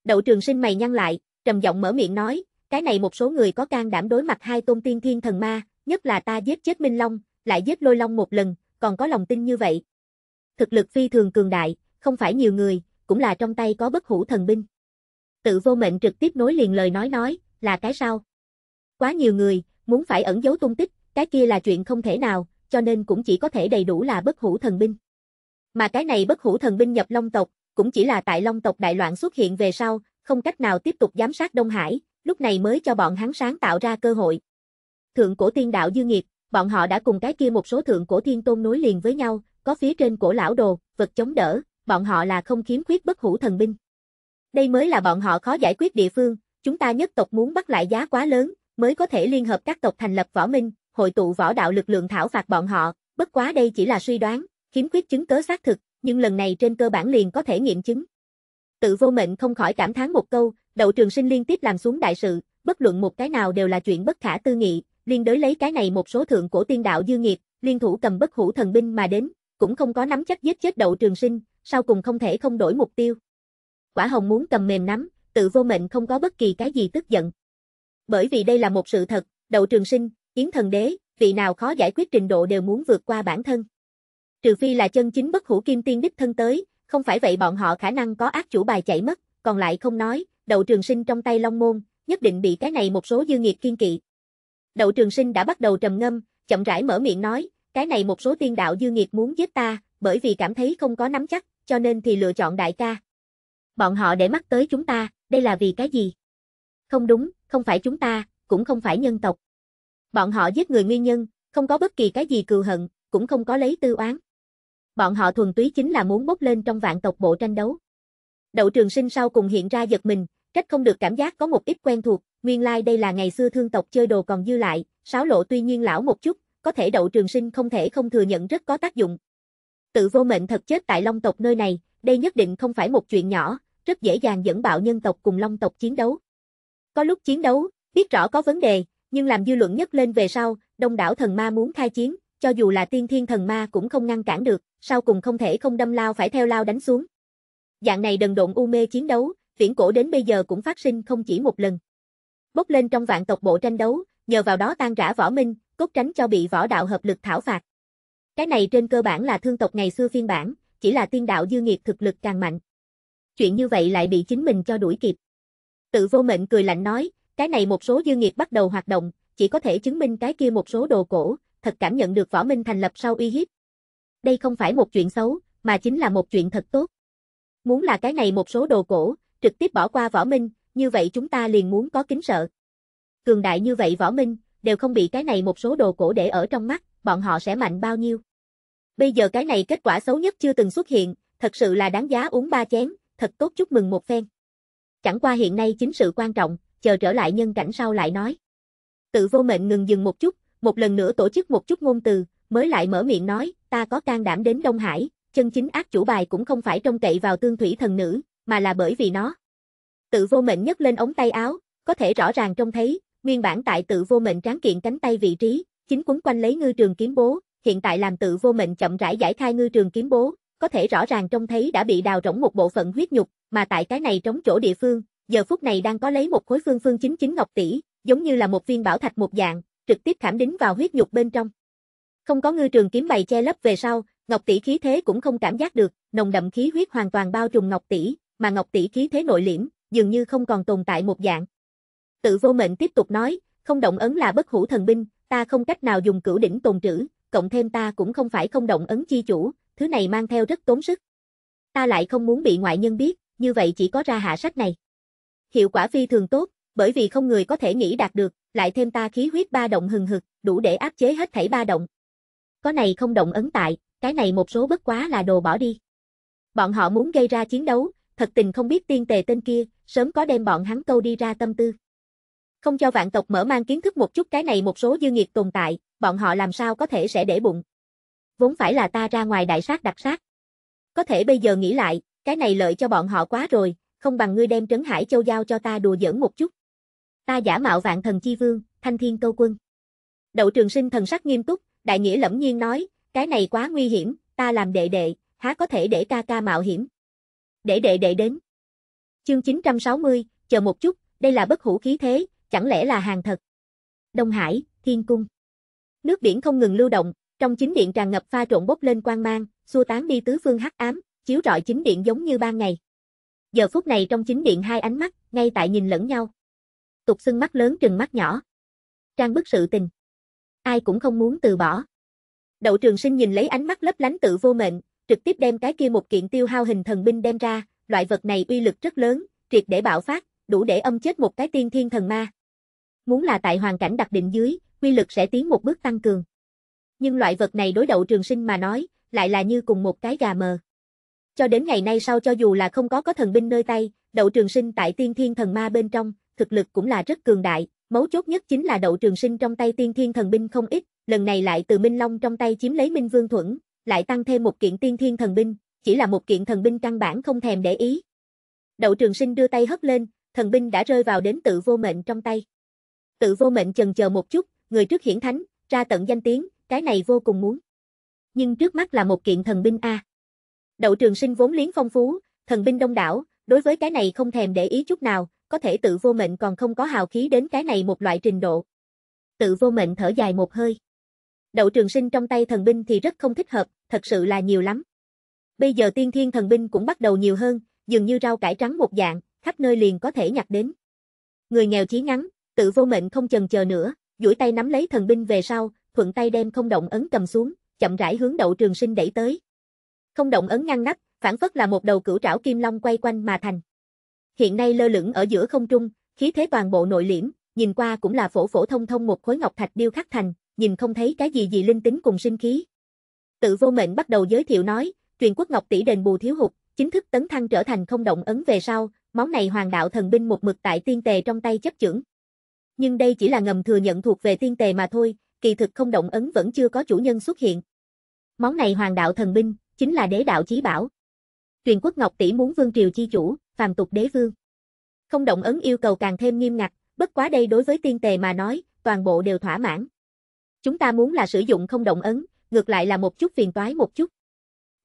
Đậu trường sinh mày nhăn lại, trầm giọng mở miệng nói, cái này một số người có can đảm đối mặt hai tôn tiên thiên thần ma, nhất là ta giết chết Minh Long, lại giết Lôi Long một lần, còn có lòng tin như vậy. Thực lực phi thường cường đại, không phải nhiều người, cũng là trong tay có bất hủ thần binh. Tự vô mệnh trực tiếp nối liền lời nói nói, là cái sao? Quá nhiều người, muốn phải ẩn giấu tung tích, cái kia là chuyện không thể nào, cho nên cũng chỉ có thể đầy đủ là bất hủ thần binh. Mà cái này bất hủ thần binh nhập long tộc, cũng chỉ là tại Long tộc đại loạn xuất hiện về sau, không cách nào tiếp tục giám sát Đông Hải, lúc này mới cho bọn hắn sáng tạo ra cơ hội. Thượng cổ tiên đạo dư nghiệp, bọn họ đã cùng cái kia một số thượng cổ thiên tôn nối liền với nhau, có phía trên cổ lão đồ, vật chống đỡ, bọn họ là không khiếm khuyết bất hủ thần binh. Đây mới là bọn họ khó giải quyết địa phương, chúng ta nhất tộc muốn bắt lại giá quá lớn, mới có thể liên hợp các tộc thành lập võ minh, hội tụ võ đạo lực lượng thảo phạt bọn họ, bất quá đây chỉ là suy đoán, khiếm khuyết chứng cớ xác thực, nhưng lần này trên cơ bản liền có thể nghiệm chứng. Tự vô mệnh không khỏi cảm thán một câu, đậu trường sinh liên tiếp làm xuống đại sự, bất luận một cái nào đều là chuyện bất khả tư nghị, liên đối lấy cái này một số thượng cổ tiên đạo dư nghiệp, liên thủ cầm bất hủ thần binh mà đến, cũng không có nắm chắc giết chết đậu trường sinh, sau cùng không thể không đổi mục tiêu. Quả hồng muốn cầm mềm nắm, tự vô mệnh không có bất kỳ cái gì tức giận. Bởi vì đây là một sự thật, đậu trường sinh, yến thần đế, vị nào khó giải quyết trình độ đều muốn vượt qua bản thân trừ phi là chân chính bất hủ kim tiên đích thân tới, không phải vậy bọn họ khả năng có ác chủ bài chạy mất, còn lại không nói, đậu trường sinh trong tay long môn, nhất định bị cái này một số dư nghiệp kiên kỵ. Đậu trường sinh đã bắt đầu trầm ngâm, chậm rãi mở miệng nói, cái này một số tiên đạo dư nghiệp muốn giết ta, bởi vì cảm thấy không có nắm chắc, cho nên thì lựa chọn đại ca. Bọn họ để mắt tới chúng ta, đây là vì cái gì? Không đúng, không phải chúng ta, cũng không phải nhân tộc. Bọn họ giết người nguyên nhân, không có bất kỳ cái gì cừu hận, cũng không có lấy tư oán bọn họ thuần túy chính là muốn bốc lên trong vạn tộc bộ tranh đấu. Đậu trường sinh sau cùng hiện ra giật mình, cách không được cảm giác có một ít quen thuộc, nguyên lai like đây là ngày xưa thương tộc chơi đồ còn dư lại, sáo lộ tuy nhiên lão một chút, có thể đậu trường sinh không thể không thừa nhận rất có tác dụng. Tự vô mệnh thật chết tại long tộc nơi này, đây nhất định không phải một chuyện nhỏ, rất dễ dàng dẫn bạo nhân tộc cùng long tộc chiến đấu. Có lúc chiến đấu, biết rõ có vấn đề, nhưng làm dư luận nhất lên về sau, đông đảo thần ma muốn khai chiến, cho dù là tiên thiên thần ma cũng không ngăn cản được, sau cùng không thể không đâm lao phải theo lao đánh xuống. Dạng này đần độn u mê chiến đấu, viễn cổ đến bây giờ cũng phát sinh không chỉ một lần. Bốc lên trong vạn tộc bộ tranh đấu, nhờ vào đó tan rã võ minh, cốt tránh cho bị võ đạo hợp lực thảo phạt. Cái này trên cơ bản là thương tộc ngày xưa phiên bản, chỉ là tiên đạo dư nghiệt thực lực càng mạnh. Chuyện như vậy lại bị chính mình cho đuổi kịp. Tự vô mệnh cười lạnh nói, cái này một số dư nghiệt bắt đầu hoạt động, chỉ có thể chứng minh cái kia một số đồ cổ, thật cảm nhận được Võ Minh Thành lập sau uy hiếp. Đây không phải một chuyện xấu, mà chính là một chuyện thật tốt. Muốn là cái này một số đồ cổ, trực tiếp bỏ qua Võ Minh, như vậy chúng ta liền muốn có kính sợ. Cường đại như vậy Võ Minh, đều không bị cái này một số đồ cổ để ở trong mắt, bọn họ sẽ mạnh bao nhiêu. Bây giờ cái này kết quả xấu nhất chưa từng xuất hiện, thật sự là đáng giá uống ba chén, thật tốt chúc mừng một phen. Chẳng qua hiện nay chính sự quan trọng, chờ trở lại nhân cảnh sau lại nói. Tự vô mệnh ngừng dừng một chút, một lần nữa tổ chức một chút ngôn từ, mới lại mở miệng nói, ta có can đảm đến Đông Hải, chân chính ác chủ bài cũng không phải trông cậy vào tương thủy thần nữ, mà là bởi vì nó. Tự vô mệnh nhấc lên ống tay áo, có thể rõ ràng trông thấy, nguyên bản tại tự vô mệnh tráng kiện cánh tay vị trí, chính quấn quanh lấy ngư trường kiếm bố, hiện tại làm tự vô mệnh chậm rãi giải khai ngư trường kiếm bố, có thể rõ ràng trông thấy đã bị đào rỗng một bộ phận huyết nhục, mà tại cái này trống chỗ địa phương, giờ phút này đang có lấy một khối phương phương chính chính ngọc tỷ, giống như là một viên bảo thạch một dạng, trực tiếp khảm đính vào huyết nhục bên trong. Không có ngư trường kiếm bày che lấp về sau, Ngọc tỷ khí thế cũng không cảm giác được, nồng đậm khí huyết hoàn toàn bao trùm Ngọc tỷ, mà Ngọc tỷ khí thế nội liễm, dường như không còn tồn tại một dạng. Tự vô mệnh tiếp tục nói, không động ấn là bất hủ thần binh, ta không cách nào dùng cửu đỉnh tồn trữ, cộng thêm ta cũng không phải không động ấn chi chủ, thứ này mang theo rất tốn sức. Ta lại không muốn bị ngoại nhân biết, như vậy chỉ có ra hạ sách này. Hiệu quả phi thường tốt, bởi vì không người có thể nghĩ đạt được, lại thêm ta khí huyết ba động hừng hực, đủ để áp chế hết thảy ba động. Có này không động ấn tại, cái này một số bất quá là đồ bỏ đi. Bọn họ muốn gây ra chiến đấu, thật tình không biết tiên tề tên kia, sớm có đem bọn hắn câu đi ra tâm tư. Không cho vạn tộc mở mang kiến thức một chút cái này một số dư nghiệt tồn tại, bọn họ làm sao có thể sẽ để bụng. Vốn phải là ta ra ngoài đại sát đặc sát. Có thể bây giờ nghĩ lại, cái này lợi cho bọn họ quá rồi, không bằng ngươi đem Trấn Hải Châu giao cho ta đùa giỡn một chút. Ta giả mạo vạn thần chi vương, thanh thiên câu quân. Đậu trường sinh thần sắc nghiêm túc, đại nghĩa lẫm nhiên nói, cái này quá nguy hiểm, ta làm đệ đệ, há có thể để ca ca mạo hiểm. Để đệ đệ đến. Chương 960, chờ một chút, đây là bất hủ khí thế, chẳng lẽ là hàng thật. Đông Hải, Thiên Cung. Nước biển không ngừng lưu động, trong chính điện tràn ngập pha trộn bốc lên quang mang, xua tán đi tứ phương hắc ám, chiếu rọi chính điện giống như ban ngày. Giờ phút này trong chính điện hai ánh mắt, ngay tại nhìn lẫn nhau. Tục xưng mắt lớn trừng mắt nhỏ. Trang bức sự tình. Ai cũng không muốn từ bỏ. Đậu trường sinh nhìn lấy ánh mắt lấp lánh tự vô mệnh, trực tiếp đem cái kia một kiện tiêu hao hình thần binh đem ra, loại vật này uy lực rất lớn, triệt để bạo phát, đủ để âm chết một cái tiên thiên thần ma. Muốn là tại hoàn cảnh đặc định dưới, uy lực sẽ tiến một bước tăng cường. Nhưng loại vật này đối đậu trường sinh mà nói, lại là như cùng một cái gà mờ. Cho đến ngày nay sau cho dù là không có có thần binh nơi tay, đậu trường sinh tại tiên thiên thần ma bên trong, thực lực cũng là rất cường đại, mấu chốt nhất chính là đậu trường sinh trong tay tiên thiên thần binh không ít, lần này lại từ Minh Long trong tay chiếm lấy Minh Vương Thuẫn, lại tăng thêm một kiện tiên thiên thần binh, chỉ là một kiện thần binh căn bản không thèm để ý. Đậu trường sinh đưa tay hất lên, thần binh đã rơi vào đến tự vô mệnh trong tay. Tự vô mệnh chần chờ một chút, người trước hiển thánh, ra tận danh tiếng, cái này vô cùng muốn. Nhưng trước mắt là một kiện thần binh A. Đậu trường sinh vốn liếng phong phú, thần binh đông đảo, đối với cái này không thèm để ý chút nào, có thể tự vô mệnh còn không có hào khí đến cái này một loại trình độ. Tự vô mệnh thở dài một hơi. Đậu trường sinh trong tay thần binh thì rất không thích hợp, thật sự là nhiều lắm. Bây giờ tiên thiên thần binh cũng bắt đầu nhiều hơn, dường như rau cải trắng một dạng, khắp nơi liền có thể nhặt đến. Người nghèo chí ngắn, tự vô mệnh không chần chờ nữa, duỗi tay nắm lấy thần binh về sau, thuận tay đem không động ấn cầm xuống, chậm rãi hướng đậu trường sinh đẩy tới. Không động ấn ngăn nắp, phản phất là một đầu cửu trảo kim long quay quanh mà thành hiện nay lơ lửng ở giữa không trung, khí thế toàn bộ nội liễm, nhìn qua cũng là phổ phổ thông thông một khối ngọc thạch điêu khắc thành, nhìn không thấy cái gì gì linh tính cùng sinh khí. Tự vô mệnh bắt đầu giới thiệu nói, truyền quốc ngọc tỷ đền bù thiếu hụt, chính thức tấn thăng trở thành không động ấn về sau, món này hoàng đạo thần binh một mực tại tiên tề trong tay chấp chưởng. Nhưng đây chỉ là ngầm thừa nhận thuộc về tiên tề mà thôi, kỳ thực không động ấn vẫn chưa có chủ nhân xuất hiện. Món này hoàng đạo thần binh, chính là đế đạo chí bảo. Truyền quốc ngọc tỷ muốn vương triều chi chủ, phàm tục đế vương. Không động ấn yêu cầu càng thêm nghiêm ngặt, bất quá đây đối với tiên tề mà nói, toàn bộ đều thỏa mãn. Chúng ta muốn là sử dụng không động ấn, ngược lại là một chút phiền toái một chút.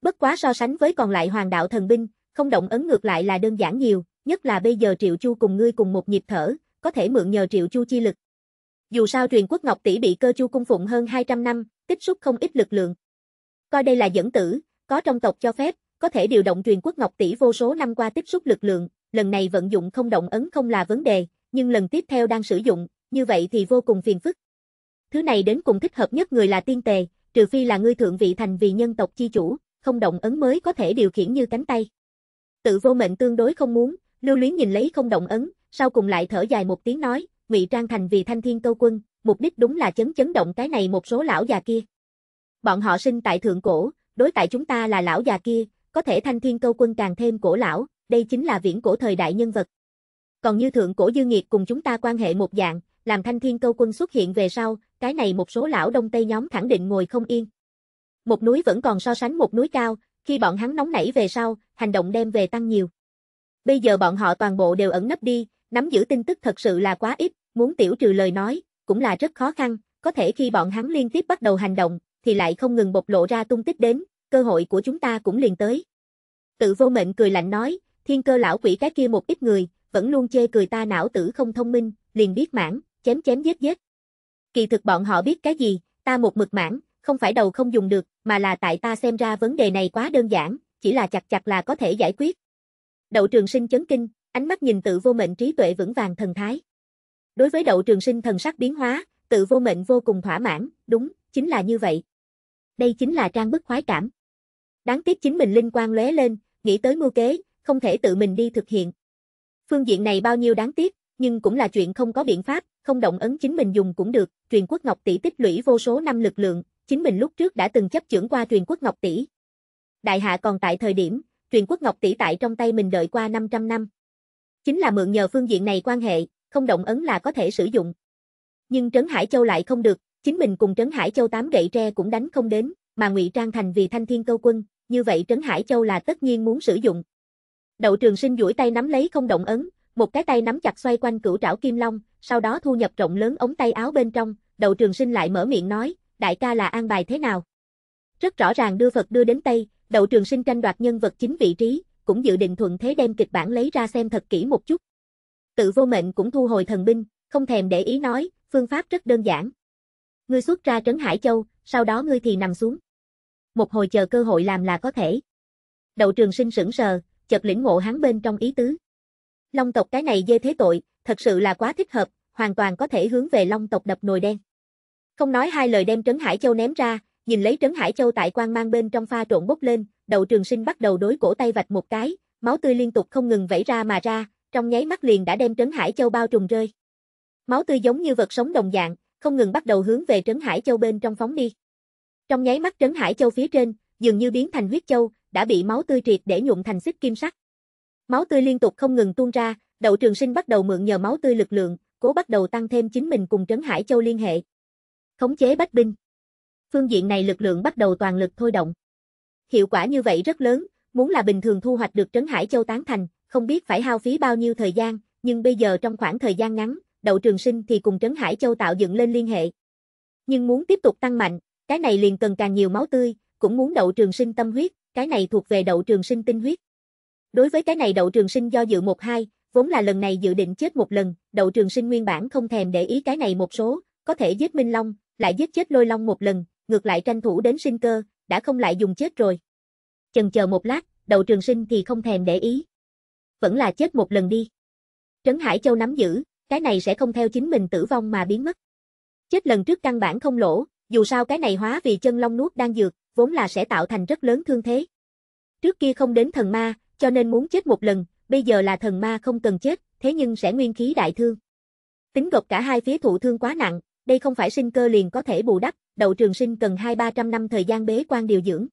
Bất quá so sánh với còn lại hoàng đạo thần binh, không động ấn ngược lại là đơn giản nhiều, nhất là bây giờ Triệu Chu cùng ngươi cùng một nhịp thở, có thể mượn nhờ Triệu Chu chi lực. Dù sao truyền quốc ngọc tỷ bị cơ chu cung phụng hơn 200 năm, tích xúc không ít lực lượng. Coi đây là dẫn tử, có trong tộc cho phép, có thể điều động truyền quốc ngọc tỷ vô số năm qua tiếp xúc lực lượng, lần này vận dụng không động ấn không là vấn đề, nhưng lần tiếp theo đang sử dụng, như vậy thì vô cùng phiền phức. Thứ này đến cùng thích hợp nhất người là tiên tề, trừ phi là ngươi thượng vị thành vì nhân tộc chi chủ, không động ấn mới có thể điều khiển như cánh tay. Tự vô mệnh tương đối không muốn, lưu luyến nhìn lấy không động ấn, sau cùng lại thở dài một tiếng nói, ngụy trang thành vì thanh thiên câu quân, mục đích đúng là chấn chấn động cái này một số lão già kia. Bọn họ sinh tại thượng cổ, đối tại chúng ta là lão già kia, có thể thanh thiên câu quân càng thêm cổ lão, đây chính là viễn cổ thời đại nhân vật. Còn như thượng cổ dư nghiệt cùng chúng ta quan hệ một dạng, làm thanh thiên câu quân xuất hiện về sau, cái này một số lão đông tây nhóm khẳng định ngồi không yên. Một núi vẫn còn so sánh một núi cao, khi bọn hắn nóng nảy về sau, hành động đem về tăng nhiều. Bây giờ bọn họ toàn bộ đều ẩn nấp đi, nắm giữ tin tức thật sự là quá ít, muốn tiểu trừ lời nói, cũng là rất khó khăn, có thể khi bọn hắn liên tiếp bắt đầu hành động, thì lại không ngừng bộc lộ ra tung tích đến, cơ hội của chúng ta cũng liền tới. Tự vô mệnh cười lạnh nói, thiên cơ lão quỷ cái kia một ít người, vẫn luôn chê cười ta não tử không thông minh, liền biết mãn, chém chém giết giết. Kỳ thực bọn họ biết cái gì, ta một mực mãn, không phải đầu không dùng được, mà là tại ta xem ra vấn đề này quá đơn giản, chỉ là chặt chặt là có thể giải quyết. Đậu trường sinh chấn kinh, ánh mắt nhìn tự vô mệnh trí tuệ vững vàng thần thái. Đối với đậu trường sinh thần sắc biến hóa, tự vô mệnh vô cùng thỏa mãn, đúng, chính là như vậy. Đây chính là trang bức khoái cảm. Đáng tiếc chính mình linh quang lóe lên, nghĩ tới mưu kế, không thể tự mình đi thực hiện. Phương diện này bao nhiêu đáng tiếc, nhưng cũng là chuyện không có biện pháp, không động ấn chính mình dùng cũng được, truyền quốc ngọc tỷ tích lũy vô số năm lực lượng, chính mình lúc trước đã từng chấp trưởng qua truyền quốc ngọc tỷ. Đại hạ còn tại thời điểm, truyền quốc ngọc tỷ tại trong tay mình đợi qua 500 năm. Chính là mượn nhờ phương diện này quan hệ, không động ấn là có thể sử dụng. Nhưng Trấn Hải Châu lại không được, chính mình cùng Trấn Hải Châu tám gậy tre cũng đánh không đến, mà ngụy trang thành vì thanh thiên câu quân, như vậy Trấn Hải Châu là tất nhiên muốn sử dụng. Đậu trường sinh duỗi tay nắm lấy không động ấn, một cái tay nắm chặt xoay quanh cửu trảo kim long, sau đó thu nhập rộng lớn ống tay áo bên trong, đậu trường sinh lại mở miệng nói, đại ca là an bài thế nào? Rất rõ ràng đưa Phật đưa đến Tây, đậu trường sinh tranh đoạt nhân vật chính vị trí, cũng dự định thuận thế đem kịch bản lấy ra xem thật kỹ một chút. Tự vô mệnh cũng thu hồi thần binh, không thèm để ý nói, phương pháp rất đơn giản. Ngươi xuất ra trấn Hải Châu, sau đó ngươi thì nằm xuống. Một hồi chờ cơ hội làm là có thể. Đậu trường sinh sững sờ, chợt lĩnh ngộ hắn bên trong ý tứ. Long tộc cái này dê thế tội, thật sự là quá thích hợp, hoàn toàn có thể hướng về long tộc đập nồi đen. Không nói hai lời đem Trấn Hải Châu ném ra, nhìn lấy Trấn Hải Châu tại quan mang bên trong pha trộn bốc lên, đầu trường sinh bắt đầu đối cổ tay vạch một cái, máu tươi liên tục không ngừng vẩy ra mà ra, trong nháy mắt liền đã đem Trấn Hải Châu bao trùm rơi. Máu tươi giống như vật sống đồng dạng, không ngừng bắt đầu hướng về trấn Hải Châu bên trong phóng đi. Trong nháy mắt trấn Hải Châu phía trên, dường như biến thành huyết châu, đã bị máu tươi triệt để nhuộm thành xích kim sắc. Máu tươi liên tục không ngừng tuôn ra, Đậu Trường Sinh bắt đầu mượn nhờ máu tươi lực lượng, cố bắt đầu tăng thêm chính mình cùng trấn Hải Châu liên hệ. Khống chế bách binh. Phương diện này lực lượng bắt đầu toàn lực thôi động. Hiệu quả như vậy rất lớn, muốn là bình thường thu hoạch được trấn Hải Châu tán thành, không biết phải hao phí bao nhiêu thời gian, nhưng bây giờ trong khoảng thời gian ngắn, Đậu Trường Sinh thì cùng Trấn Hải Châu tạo dựng lên liên hệ. Nhưng muốn tiếp tục tăng mạnh, cái này liền cần càng nhiều máu tươi, cũng muốn Đậu Trường Sinh tâm huyết, cái này thuộc về Đậu Trường Sinh tinh huyết. Đối với cái này Đậu Trường Sinh do dự một hai, vốn là lần này dự định chết một lần, Đậu Trường Sinh nguyên bản không thèm để ý cái này một số, có thể giết Minh Long, lại giết chết Lôi Long một lần, ngược lại tranh thủ đến sinh cơ, đã không lại dùng chết rồi. Chần chờ một lát, Đậu Trường Sinh thì không thèm để ý. Vẫn là chết một lần đi. Trấn Hải Châu nắm giữ, cái này sẽ không theo chính mình tử vong mà biến mất. Chết lần trước căn bản không lỗ, dù sao cái này hóa vì chân long nuốt đang dược, vốn là sẽ tạo thành rất lớn thương thế. Trước kia không đến thần ma, cho nên muốn chết một lần, bây giờ là thần ma không cần chết, thế nhưng sẽ nguyên khí đại thương. Tính gộp cả hai phía thụ thương quá nặng, đây không phải sinh cơ liền có thể bù đắp, đậu trường sinh cần hai ba trăm năm thời gian bế quan điều dưỡng.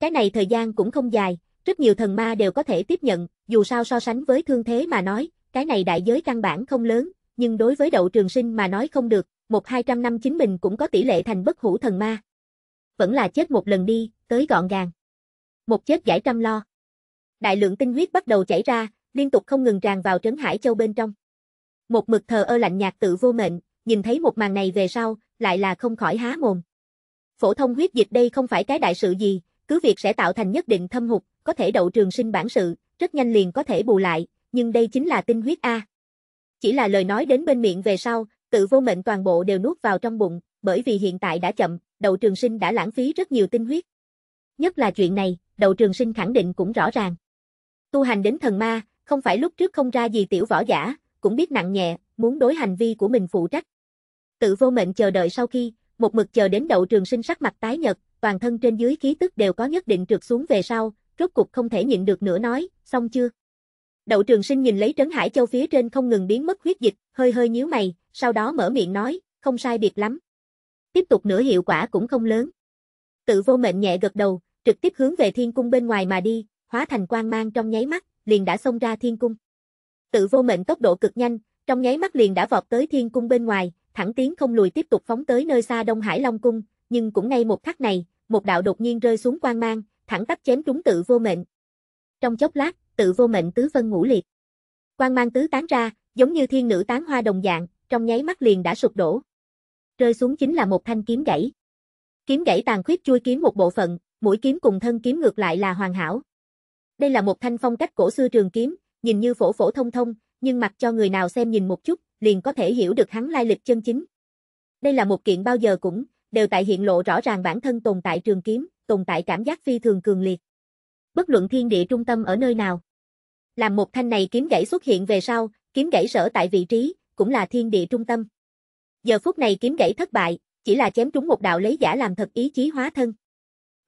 Cái này thời gian cũng không dài, rất nhiều thần ma đều có thể tiếp nhận, dù sao so sánh với thương thế mà nói, cái này đại giới căn bản không lớn, nhưng đối với đậu trường sinh mà nói không được, một hai trăm năm chính mình cũng có tỷ lệ thành bất hủ thần ma. Vẫn là chết một lần đi, tới gọn gàng. Một chết giải trăm lo. Đại lượng tinh huyết bắt đầu chảy ra, liên tục không ngừng tràn vào trấn Hải Châu bên trong. Một mực thờ ơ lạnh nhạt tự vô mệnh, nhìn thấy một màn này về sau, lại là không khỏi há mồm. Phổ thông huyết dịch đây không phải cái đại sự gì, cứ việc sẽ tạo thành nhất định thâm hụt, có thể đậu trường sinh bản sự, rất nhanh liền có thể bù lại, nhưng đây chính là tinh huyết A. Chỉ là lời nói đến bên miệng về sau, tự vô mệnh toàn bộ đều nuốt vào trong bụng, bởi vì hiện tại đã chậm, đậu trường sinh đã lãng phí rất nhiều tinh huyết. Nhất là chuyện này, đậu trường sinh khẳng định cũng rõ ràng. Tu hành đến thần ma, không phải lúc trước không ra gì tiểu võ giả, cũng biết nặng nhẹ, muốn đối hành vi của mình phụ trách. Tự vô mệnh chờ đợi sau khi, một mực chờ đến đậu trường sinh sắc mặt tái nhật, toàn thân trên dưới khí tức đều có nhất định trượt xuống về sau, rốt cục không thể nhịn được nữa nói, xong chưa? Đậu trường sinh nhìn lấy trấn hải châu phía trên không ngừng biến mất huyết dịch, hơi hơi nhíu mày, sau đó mở miệng nói, không sai biệt lắm. Tiếp tục nữa hiệu quả cũng không lớn. Tự vô mệnh nhẹ gật đầu, trực tiếp hướng về thiên cung bên ngoài mà đi, hóa thành quang mang trong nháy mắt, liền đã xông ra thiên cung. Tự vô mệnh tốc độ cực nhanh, trong nháy mắt liền đã vọt tới thiên cung bên ngoài, thẳng tiến không lùi tiếp tục phóng tới nơi xa Đông Hải Long cung, nhưng cũng ngay một khắc này, một đạo đột nhiên rơi xuống quang mang, thẳng tắp chém trúng tự vô mệnh. Trong chốc lát, tự vô mệnh tứ phân ngũ liệt. Quang mang tứ tán ra, giống như thiên nữ tán hoa đồng dạng, trong nháy mắt liền đã sụp đổ. Rơi xuống chính là một thanh kiếm gãy. Kiếm gãy tàn khuyết chui kiếm một bộ phận, mũi kiếm cùng thân kiếm ngược lại là hoàn hảo. Đây là một thanh phong cách cổ xưa trường kiếm, nhìn như phổ phổ thông thông, nhưng mặc cho người nào xem nhìn một chút, liền có thể hiểu được hắn lai lịch chân chính. Đây là một kiện bao giờ cũng, đều tại hiện lộ rõ ràng bản thân tồn tại trường kiếm, tồn tại cảm giác phi thường cường liệt bất luận thiên địa trung tâm ở nơi nào. Làm một thanh này kiếm gãy xuất hiện về sau, kiếm gãy sở tại vị trí, cũng là thiên địa trung tâm. Giờ phút này kiếm gãy thất bại, chỉ là chém trúng một đạo lấy giả làm thật ý chí hóa thân.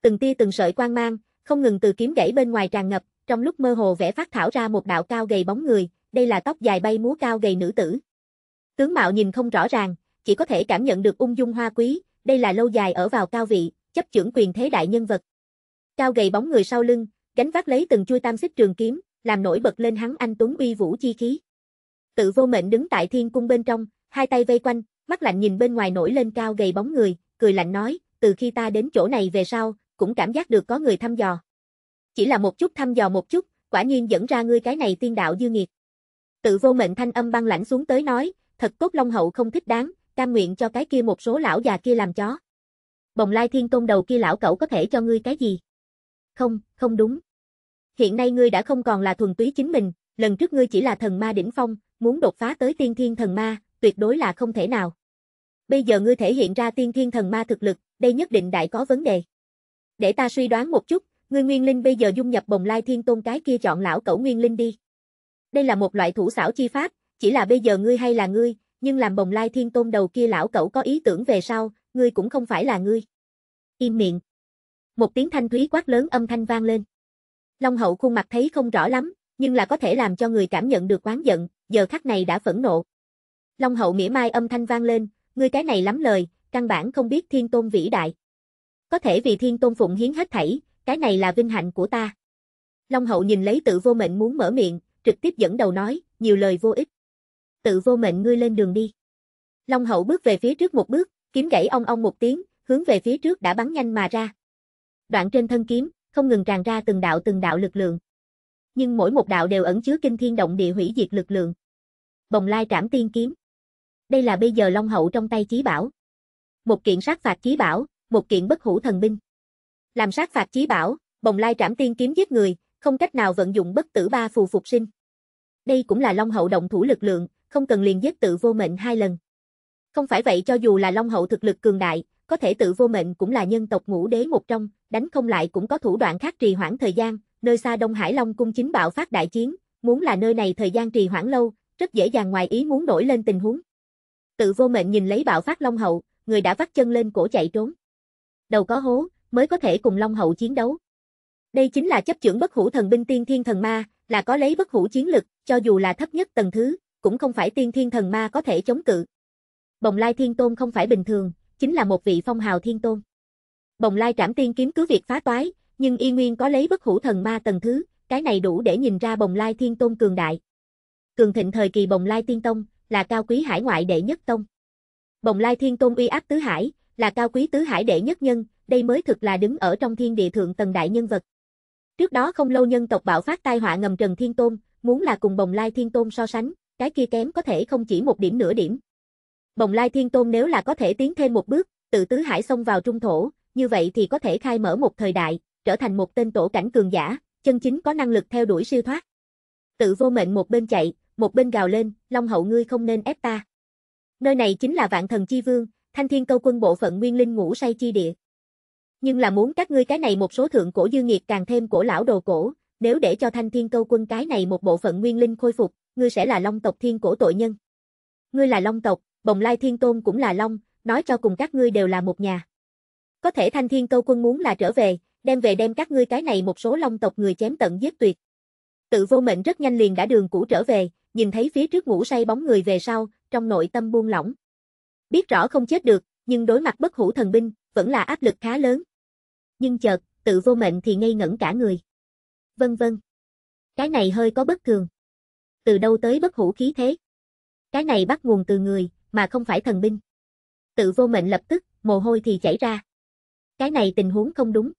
Từng tia từng sợi quang mang, không ngừng từ kiếm gãy bên ngoài tràn ngập, trong lúc mơ hồ vẽ phát thảo ra một đạo cao gầy bóng người, đây là tóc dài bay múa cao gầy nữ tử. Tướng mạo nhìn không rõ ràng, chỉ có thể cảm nhận được ung dung hoa quý, đây là lâu dài ở vào cao vị, chấp chưởng quyền thế đại nhân vật. Cao gầy bóng người sau lưng, gánh vác lấy từng chuôi tam xích trường kiếm, làm nổi bật lên hắn anh tuấn uy vũ chi khí. Tự vô mệnh đứng tại thiên cung bên trong, hai tay vây quanh, mắt lạnh nhìn bên ngoài nổi lên cao gầy bóng người, cười lạnh nói, từ khi ta đến chỗ này về sau, cũng cảm giác được có người thăm dò. Chỉ là một chút thăm dò một chút, quả nhiên dẫn ra ngươi cái này tiên đạo dư nghiệt. Tự vô mệnh thanh âm băng lãnh xuống tới nói, thật cốt long hậu không thích đáng, cam nguyện cho cái kia một số lão già kia làm chó. Bồng lai thiên tôn đầu kia lão cẩu có thể cho ngươi cái gì? Không, không đúng hiện nay ngươi đã không còn là thuần túy chính mình, lần trước ngươi chỉ là thần ma đỉnh phong, muốn đột phá tới tiên thiên thần ma, tuyệt đối là không thể nào. Bây giờ ngươi thể hiện ra tiên thiên thần ma thực lực, đây nhất định đại có vấn đề. Để ta suy đoán một chút, ngươi nguyên linh bây giờ dung nhập bồng lai thiên tôn cái kia chọn lão cẩu nguyên linh đi. Đây là một loại thủ xảo chi pháp, chỉ là bây giờ ngươi hay là ngươi, nhưng làm bồng lai thiên tôn đầu kia lão cẩu có ý tưởng về sau, ngươi cũng không phải là ngươi. Im miệng. Một tiếng thanh thúy quát lớn âm thanh vang lên. Long hậu khuôn mặt thấy không rõ lắm, nhưng là có thể làm cho người cảm nhận được oán giận, giờ khắc này đã phẫn nộ. Long hậu mỉa mai âm thanh vang lên, ngươi cái này lắm lời, căn bản không biết thiên tôn vĩ đại. Có thể vì thiên tôn phụng hiến hết thảy, cái này là vinh hạnh của ta. Long hậu nhìn lấy tự vô mệnh muốn mở miệng, trực tiếp dẫn đầu nói, nhiều lời vô ích. Tự vô mệnh ngươi lên đường đi. Long hậu bước về phía trước một bước, kiếm gãy ong ong một tiếng, hướng về phía trước đã bắn nhanh mà ra. Đoạn trên thân kiếm, không ngừng tràn ra từng đạo từng đạo lực lượng. Nhưng mỗi một đạo đều ẩn chứa kinh thiên động địa hủy diệt lực lượng. Bồng lai trảm tiên kiếm. Đây là bây giờ Long Hậu trong tay chí bảo. Một kiện sát phạt chí bảo, một kiện bất hủ thần binh. Làm sát phạt chí bảo, bồng lai trảm tiên kiếm giết người, không cách nào vận dụng bất tử ba phù phục sinh. Đây cũng là Long Hậu động thủ lực lượng, không cần liền giết tự vô mệnh hai lần. Không phải vậy cho dù là Long Hậu thực lực cường đại, có thể tự vô mệnh cũng là nhân tộc ngũ đế một trong, đánh không lại cũng có thủ đoạn khác trì hoãn thời gian, nơi xa Đông Hải Long cung chính bạo phát đại chiến, muốn là nơi này thời gian trì hoãn lâu, rất dễ dàng ngoài ý muốn nổi lên tình huống. Tự vô mệnh nhìn lấy bạo phát Long Hậu, người đã vắt chân lên cổ chạy trốn. Đầu có hố, mới có thể cùng Long Hậu chiến đấu. Đây chính là chấp trưởng bất hủ thần binh tiên thiên thần ma, là có lấy bất hủ chiến lực, cho dù là thấp nhất tầng thứ, cũng không phải tiên thiên thần ma có thể chống cự. Bồng Lai Thiên Tôn không phải bình thường, chính là một vị phong hào thiên tôn. Bồng lai trảm tiên kiếm cứ việc phá toái, nhưng y nguyên có lấy bất hủ thần ma tầng thứ, cái này đủ để nhìn ra bồng lai thiên tôn cường đại. Cường thịnh thời kỳ bồng lai tiên tông, là cao quý hải ngoại đệ nhất tông. Bồng lai thiên tôn uy áp tứ hải, là cao quý tứ hải đệ nhất nhân, đây mới thực là đứng ở trong thiên địa thượng tầng đại nhân vật. Trước đó không lâu nhân tộc bạo phát tai họa ngầm Trần Thiên Tôn, muốn là cùng Bồng Lai Thiên Tôn so sánh, cái kia kém có thể không chỉ một điểm nửa điểm. Bồng Lai Thiên Tôn nếu là có thể tiến thêm một bước, tự tứ hải xông vào trung thổ, như vậy thì có thể khai mở một thời đại, trở thành một tên tổ cảnh cường giả, chân chính có năng lực theo đuổi siêu thoát. Tự vô mệnh một bên chạy, một bên gào lên, Long hậu ngươi không nên ép ta. Nơi này chính là vạn thần chi vương, thanh thiên câu quân bộ phận nguyên linh ngủ say chi địa. Nhưng là muốn các ngươi cái này một số thượng cổ dư nghiệt càng thêm cổ lão đồ cổ, nếu để cho thanh thiên câu quân cái này một bộ phận nguyên linh khôi phục, ngươi sẽ là long tộc thiên cổ tội nhân. Ngươi là long tộc, Bồng Lai Thiên Tôn cũng là Long, nói cho cùng các ngươi đều là một nhà. Có thể Thanh Thiên Câu Quân muốn là trở về, đem về đem các ngươi cái này một số Long tộc người chém tận giết tuyệt. Tự vô mệnh rất nhanh liền đã đường cũ trở về, nhìn thấy phía trước ngủ say bóng người về sau, trong nội tâm buông lỏng. Biết rõ không chết được, nhưng đối mặt bất hủ thần binh, vẫn là áp lực khá lớn. Nhưng chợt, tự vô mệnh thì ngây ngẩn cả người. Vân vân. Cái này hơi có bất thường. Từ đâu tới bất hủ khí thế? Cái này bắt nguồn từ người, mà không phải thần binh. Tự vô mệnh lập tức, mồ hôi thì chảy ra. Cái này tình huống không đúng.